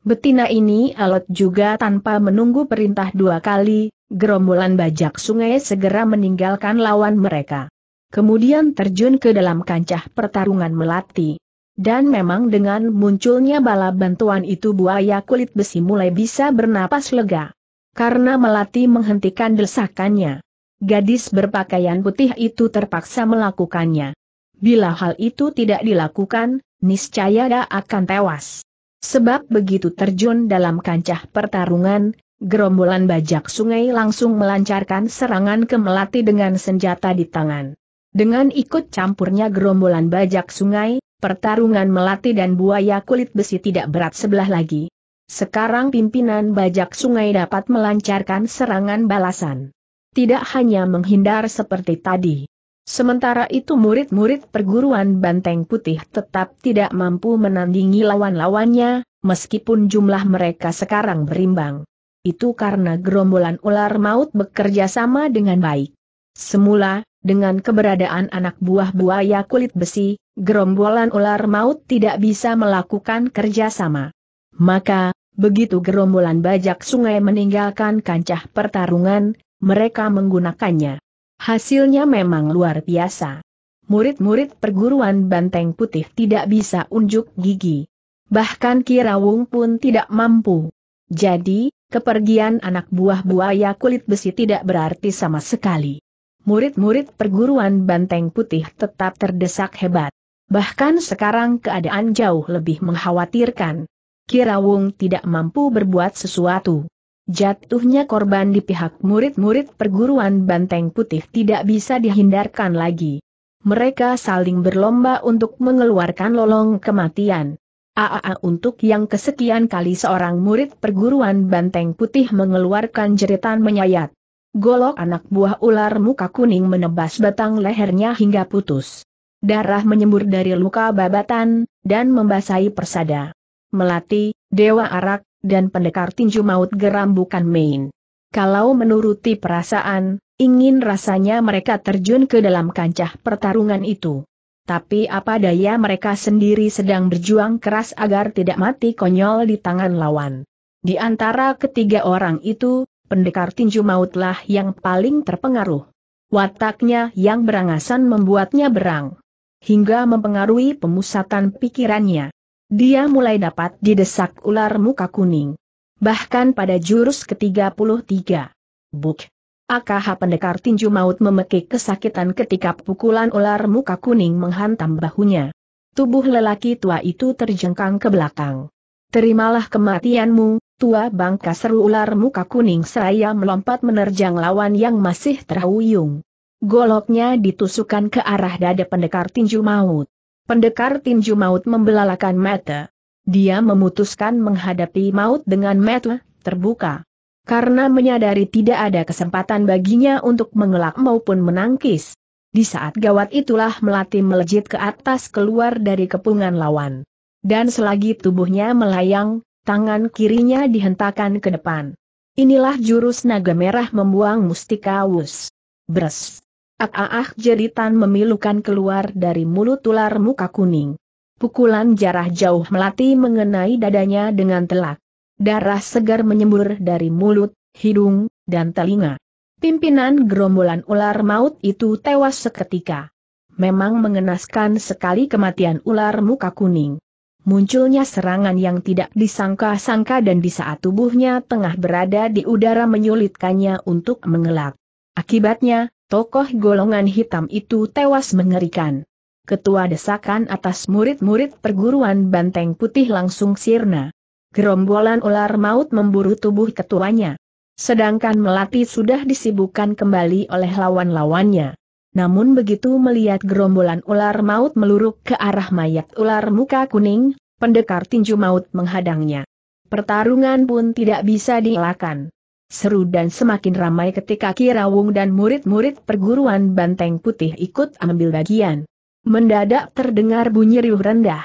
Betina ini alot juga tanpa menunggu perintah dua kali, gerombolan bajak sungai segera meninggalkan lawan mereka. Kemudian terjun ke dalam kancah pertarungan melati. Dan memang dengan munculnya bala bantuan itu buaya kulit besi mulai bisa bernapas lega. Karena melati menghentikan desakannya. Gadis berpakaian putih itu terpaksa melakukannya. Bila hal itu tidak dilakukan, niscaya dia akan tewas. Sebab begitu terjun dalam kancah pertarungan, gerombolan bajak sungai langsung melancarkan serangan ke Melati dengan senjata di tangan. Dengan ikut campurnya gerombolan bajak sungai, pertarungan Melati dan buaya kulit besi tidak berat sebelah lagi. Sekarang pimpinan bajak sungai dapat melancarkan serangan balasan. Tidak hanya menghindar seperti tadi, Sementara itu murid-murid perguruan Banteng Putih tetap tidak mampu menandingi lawan-lawannya, meskipun jumlah mereka sekarang berimbang. Itu karena gerombolan ular maut bekerja sama dengan baik. Semula, dengan keberadaan anak buah buaya kulit besi, gerombolan ular maut tidak bisa melakukan kerja sama. Maka, begitu gerombolan bajak sungai meninggalkan kancah pertarungan, mereka menggunakannya. Hasilnya memang luar biasa. Murid-murid perguruan Banteng Putih tidak bisa unjuk gigi. Bahkan Kirawung pun tidak mampu. Jadi, kepergian anak buah buaya kulit besi tidak berarti sama sekali. Murid-murid perguruan Banteng Putih tetap terdesak hebat. Bahkan sekarang keadaan jauh lebih mengkhawatirkan. Kirawung tidak mampu berbuat sesuatu. Jatuhnya korban di pihak murid-murid perguruan Banteng Putih tidak bisa dihindarkan lagi. Mereka saling berlomba untuk mengeluarkan lolong kematian. AAA untuk yang kesekian kali seorang murid perguruan Banteng Putih mengeluarkan jeritan menyayat. Golok anak buah ular muka kuning menebas batang lehernya hingga putus. Darah menyembur dari luka babatan, dan membasahi persada. Melati, Dewa Arak, dan pendekar tinju maut geram bukan main. Kalau menuruti perasaan, ingin rasanya mereka terjun ke dalam kancah pertarungan itu. Tapi apa daya mereka sendiri sedang berjuang keras agar tidak mati konyol di tangan lawan. Di antara ketiga orang itu, pendekar tinju mautlah yang paling terpengaruh. Wataknya yang berangasan membuatnya berang. Hingga mempengaruhi pemusatan pikirannya. Dia mulai dapat didesak ular muka kuning. Bahkan pada jurus ke-33. Buk. AKH pendekar tinju maut memekik kesakitan ketika pukulan ular muka kuning menghantam bahunya. Tubuh lelaki tua itu terjengkang ke belakang. Terimalah kematianmu, tua bangka seru ular muka kuning seraya melompat menerjang lawan yang masih terhuyung. Goloknya ditusukan ke arah dada pendekar tinju maut. Pendekar tinju maut membelalakan mata. Dia memutuskan menghadapi maut dengan mata terbuka. Karena menyadari tidak ada kesempatan baginya untuk mengelak maupun menangkis. Di saat gawat itulah Melati melejit ke atas keluar dari kepungan lawan. Dan selagi tubuhnya melayang, tangan kirinya dihentakkan ke depan. Inilah jurus naga merah membuang mustika wus. Bres. Ah, jeritan memilukan keluar dari mulut ular muka kuning. Pukulan jarah jauh melati mengenai dadanya dengan telak. Darah segar menyembur dari mulut, hidung, dan telinga. Pimpinan gerombolan ular maut itu tewas seketika. Memang mengenaskan sekali kematian ular muka kuning. Munculnya serangan yang tidak disangka-sangka dan di saat tubuhnya tengah berada di udara menyulitkannya untuk mengelak. Akibatnya, Tokoh golongan hitam itu tewas mengerikan. Ketua desakan atas murid-murid perguruan Banteng Putih langsung sirna. Gerombolan ular maut memburu tubuh ketuanya. Sedangkan Melati sudah disibukkan kembali oleh lawan-lawannya. Namun begitu melihat gerombolan ular maut meluruk ke arah mayat ular muka kuning, pendekar tinju maut menghadangnya. Pertarungan pun tidak bisa dielakkan seru dan semakin ramai ketika Kirawung dan murid-murid perguruan Banteng Putih ikut ambil bagian. Mendadak terdengar bunyi riuh rendah.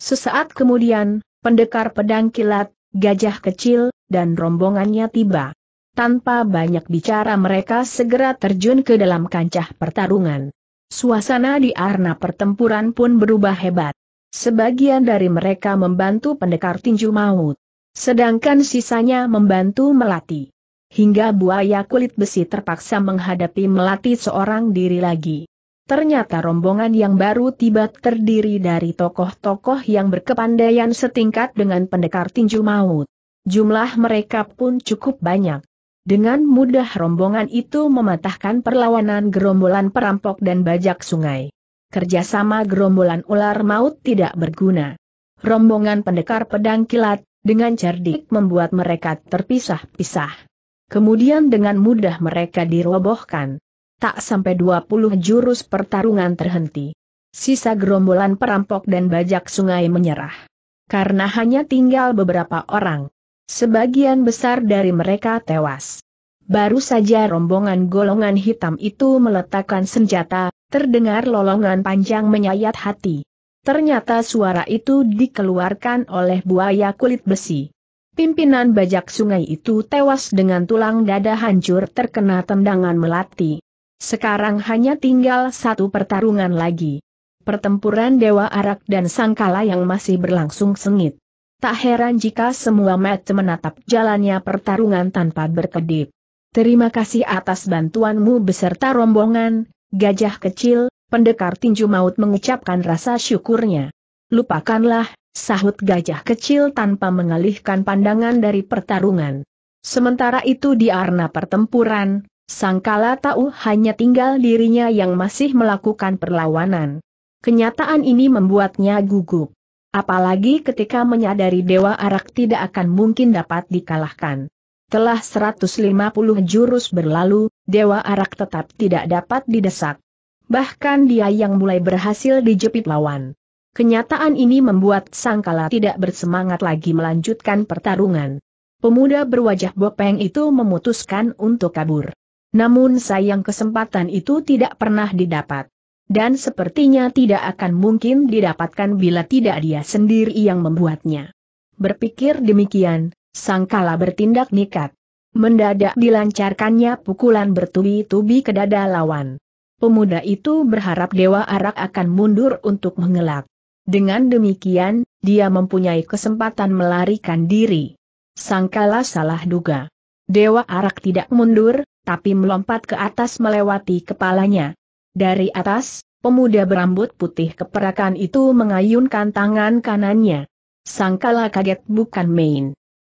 Sesaat kemudian, pendekar pedang kilat, gajah kecil, dan rombongannya tiba. Tanpa banyak bicara mereka segera terjun ke dalam kancah pertarungan. Suasana di arena pertempuran pun berubah hebat. Sebagian dari mereka membantu pendekar tinju maut. Sedangkan sisanya membantu melatih hingga buaya kulit besi terpaksa menghadapi melati seorang diri lagi. Ternyata rombongan yang baru tiba terdiri dari tokoh-tokoh yang berkepandaian setingkat dengan pendekar tinju maut. Jumlah mereka pun cukup banyak. Dengan mudah rombongan itu mematahkan perlawanan gerombolan perampok dan bajak sungai. Kerjasama gerombolan ular maut tidak berguna. Rombongan pendekar pedang kilat, dengan cerdik membuat mereka terpisah-pisah. Kemudian dengan mudah mereka dirobohkan. Tak sampai 20 jurus pertarungan terhenti. Sisa gerombolan perampok dan bajak sungai menyerah. Karena hanya tinggal beberapa orang. Sebagian besar dari mereka tewas. Baru saja rombongan golongan hitam itu meletakkan senjata, terdengar lolongan panjang menyayat hati. Ternyata suara itu dikeluarkan oleh buaya kulit besi. Pimpinan bajak sungai itu tewas dengan tulang dada hancur terkena tendangan melati. Sekarang hanya tinggal satu pertarungan lagi. Pertempuran Dewa Arak dan Sangkala yang masih berlangsung sengit. Tak heran jika semua mata menatap jalannya pertarungan tanpa berkedip. Terima kasih atas bantuanmu beserta rombongan, gajah kecil, pendekar tinju maut mengucapkan rasa syukurnya. Lupakanlah, sahut gajah kecil tanpa mengalihkan pandangan dari pertarungan. Sementara itu di arena pertempuran, sangkala tahu hanya tinggal dirinya yang masih melakukan perlawanan. Kenyataan ini membuatnya gugup. Apalagi ketika menyadari Dewa Arak tidak akan mungkin dapat dikalahkan. Telah 150 jurus berlalu, Dewa Arak tetap tidak dapat didesak. Bahkan dia yang mulai berhasil dijepit lawan. Kenyataan ini membuat Sangkala tidak bersemangat lagi melanjutkan pertarungan. Pemuda berwajah bopeng itu memutuskan untuk kabur. Namun sayang kesempatan itu tidak pernah didapat. Dan sepertinya tidak akan mungkin didapatkan bila tidak dia sendiri yang membuatnya. Berpikir demikian, Sangkala bertindak nikat. Mendadak dilancarkannya pukulan bertubi-tubi ke dada lawan. Pemuda itu berharap Dewa Arak akan mundur untuk mengelak. Dengan demikian, dia mempunyai kesempatan melarikan diri. Sangkala salah duga. Dewa Arak tidak mundur, tapi melompat ke atas melewati kepalanya. Dari atas, pemuda berambut putih keperakan itu mengayunkan tangan kanannya. Sangkala kaget bukan main.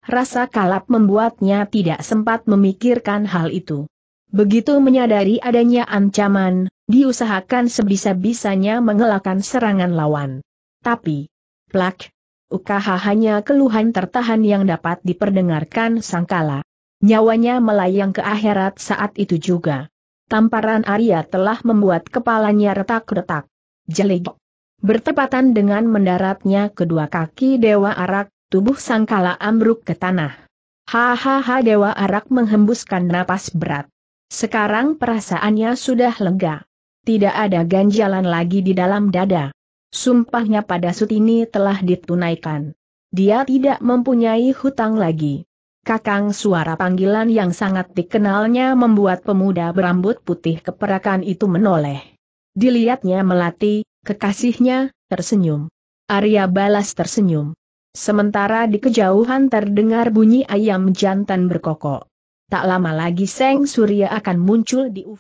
Rasa kalap membuatnya tidak sempat memikirkan hal itu. Begitu menyadari adanya ancaman, diusahakan sebisa-bisanya mengelakkan serangan lawan. Tapi, plak, UKH hanya keluhan tertahan yang dapat diperdengarkan sangkala. Nyawanya melayang ke akhirat saat itu juga. Tamparan Arya telah membuat kepalanya retak-retak. Jelik. Bertepatan dengan mendaratnya kedua kaki Dewa Arak, tubuh sangkala ambruk ke tanah. Hahaha Dewa Arak menghembuskan napas berat. Sekarang perasaannya sudah lega. Tidak ada ganjalan lagi di dalam dada. Sumpahnya pada sut ini telah ditunaikan. Dia tidak mempunyai hutang lagi. Kakang suara panggilan yang sangat dikenalnya membuat pemuda berambut putih keperakan itu menoleh. Dilihatnya melati, kekasihnya, tersenyum. Arya balas tersenyum. Sementara di kejauhan terdengar bunyi ayam jantan berkokok. Tak lama lagi Seng Surya akan muncul di ufuk.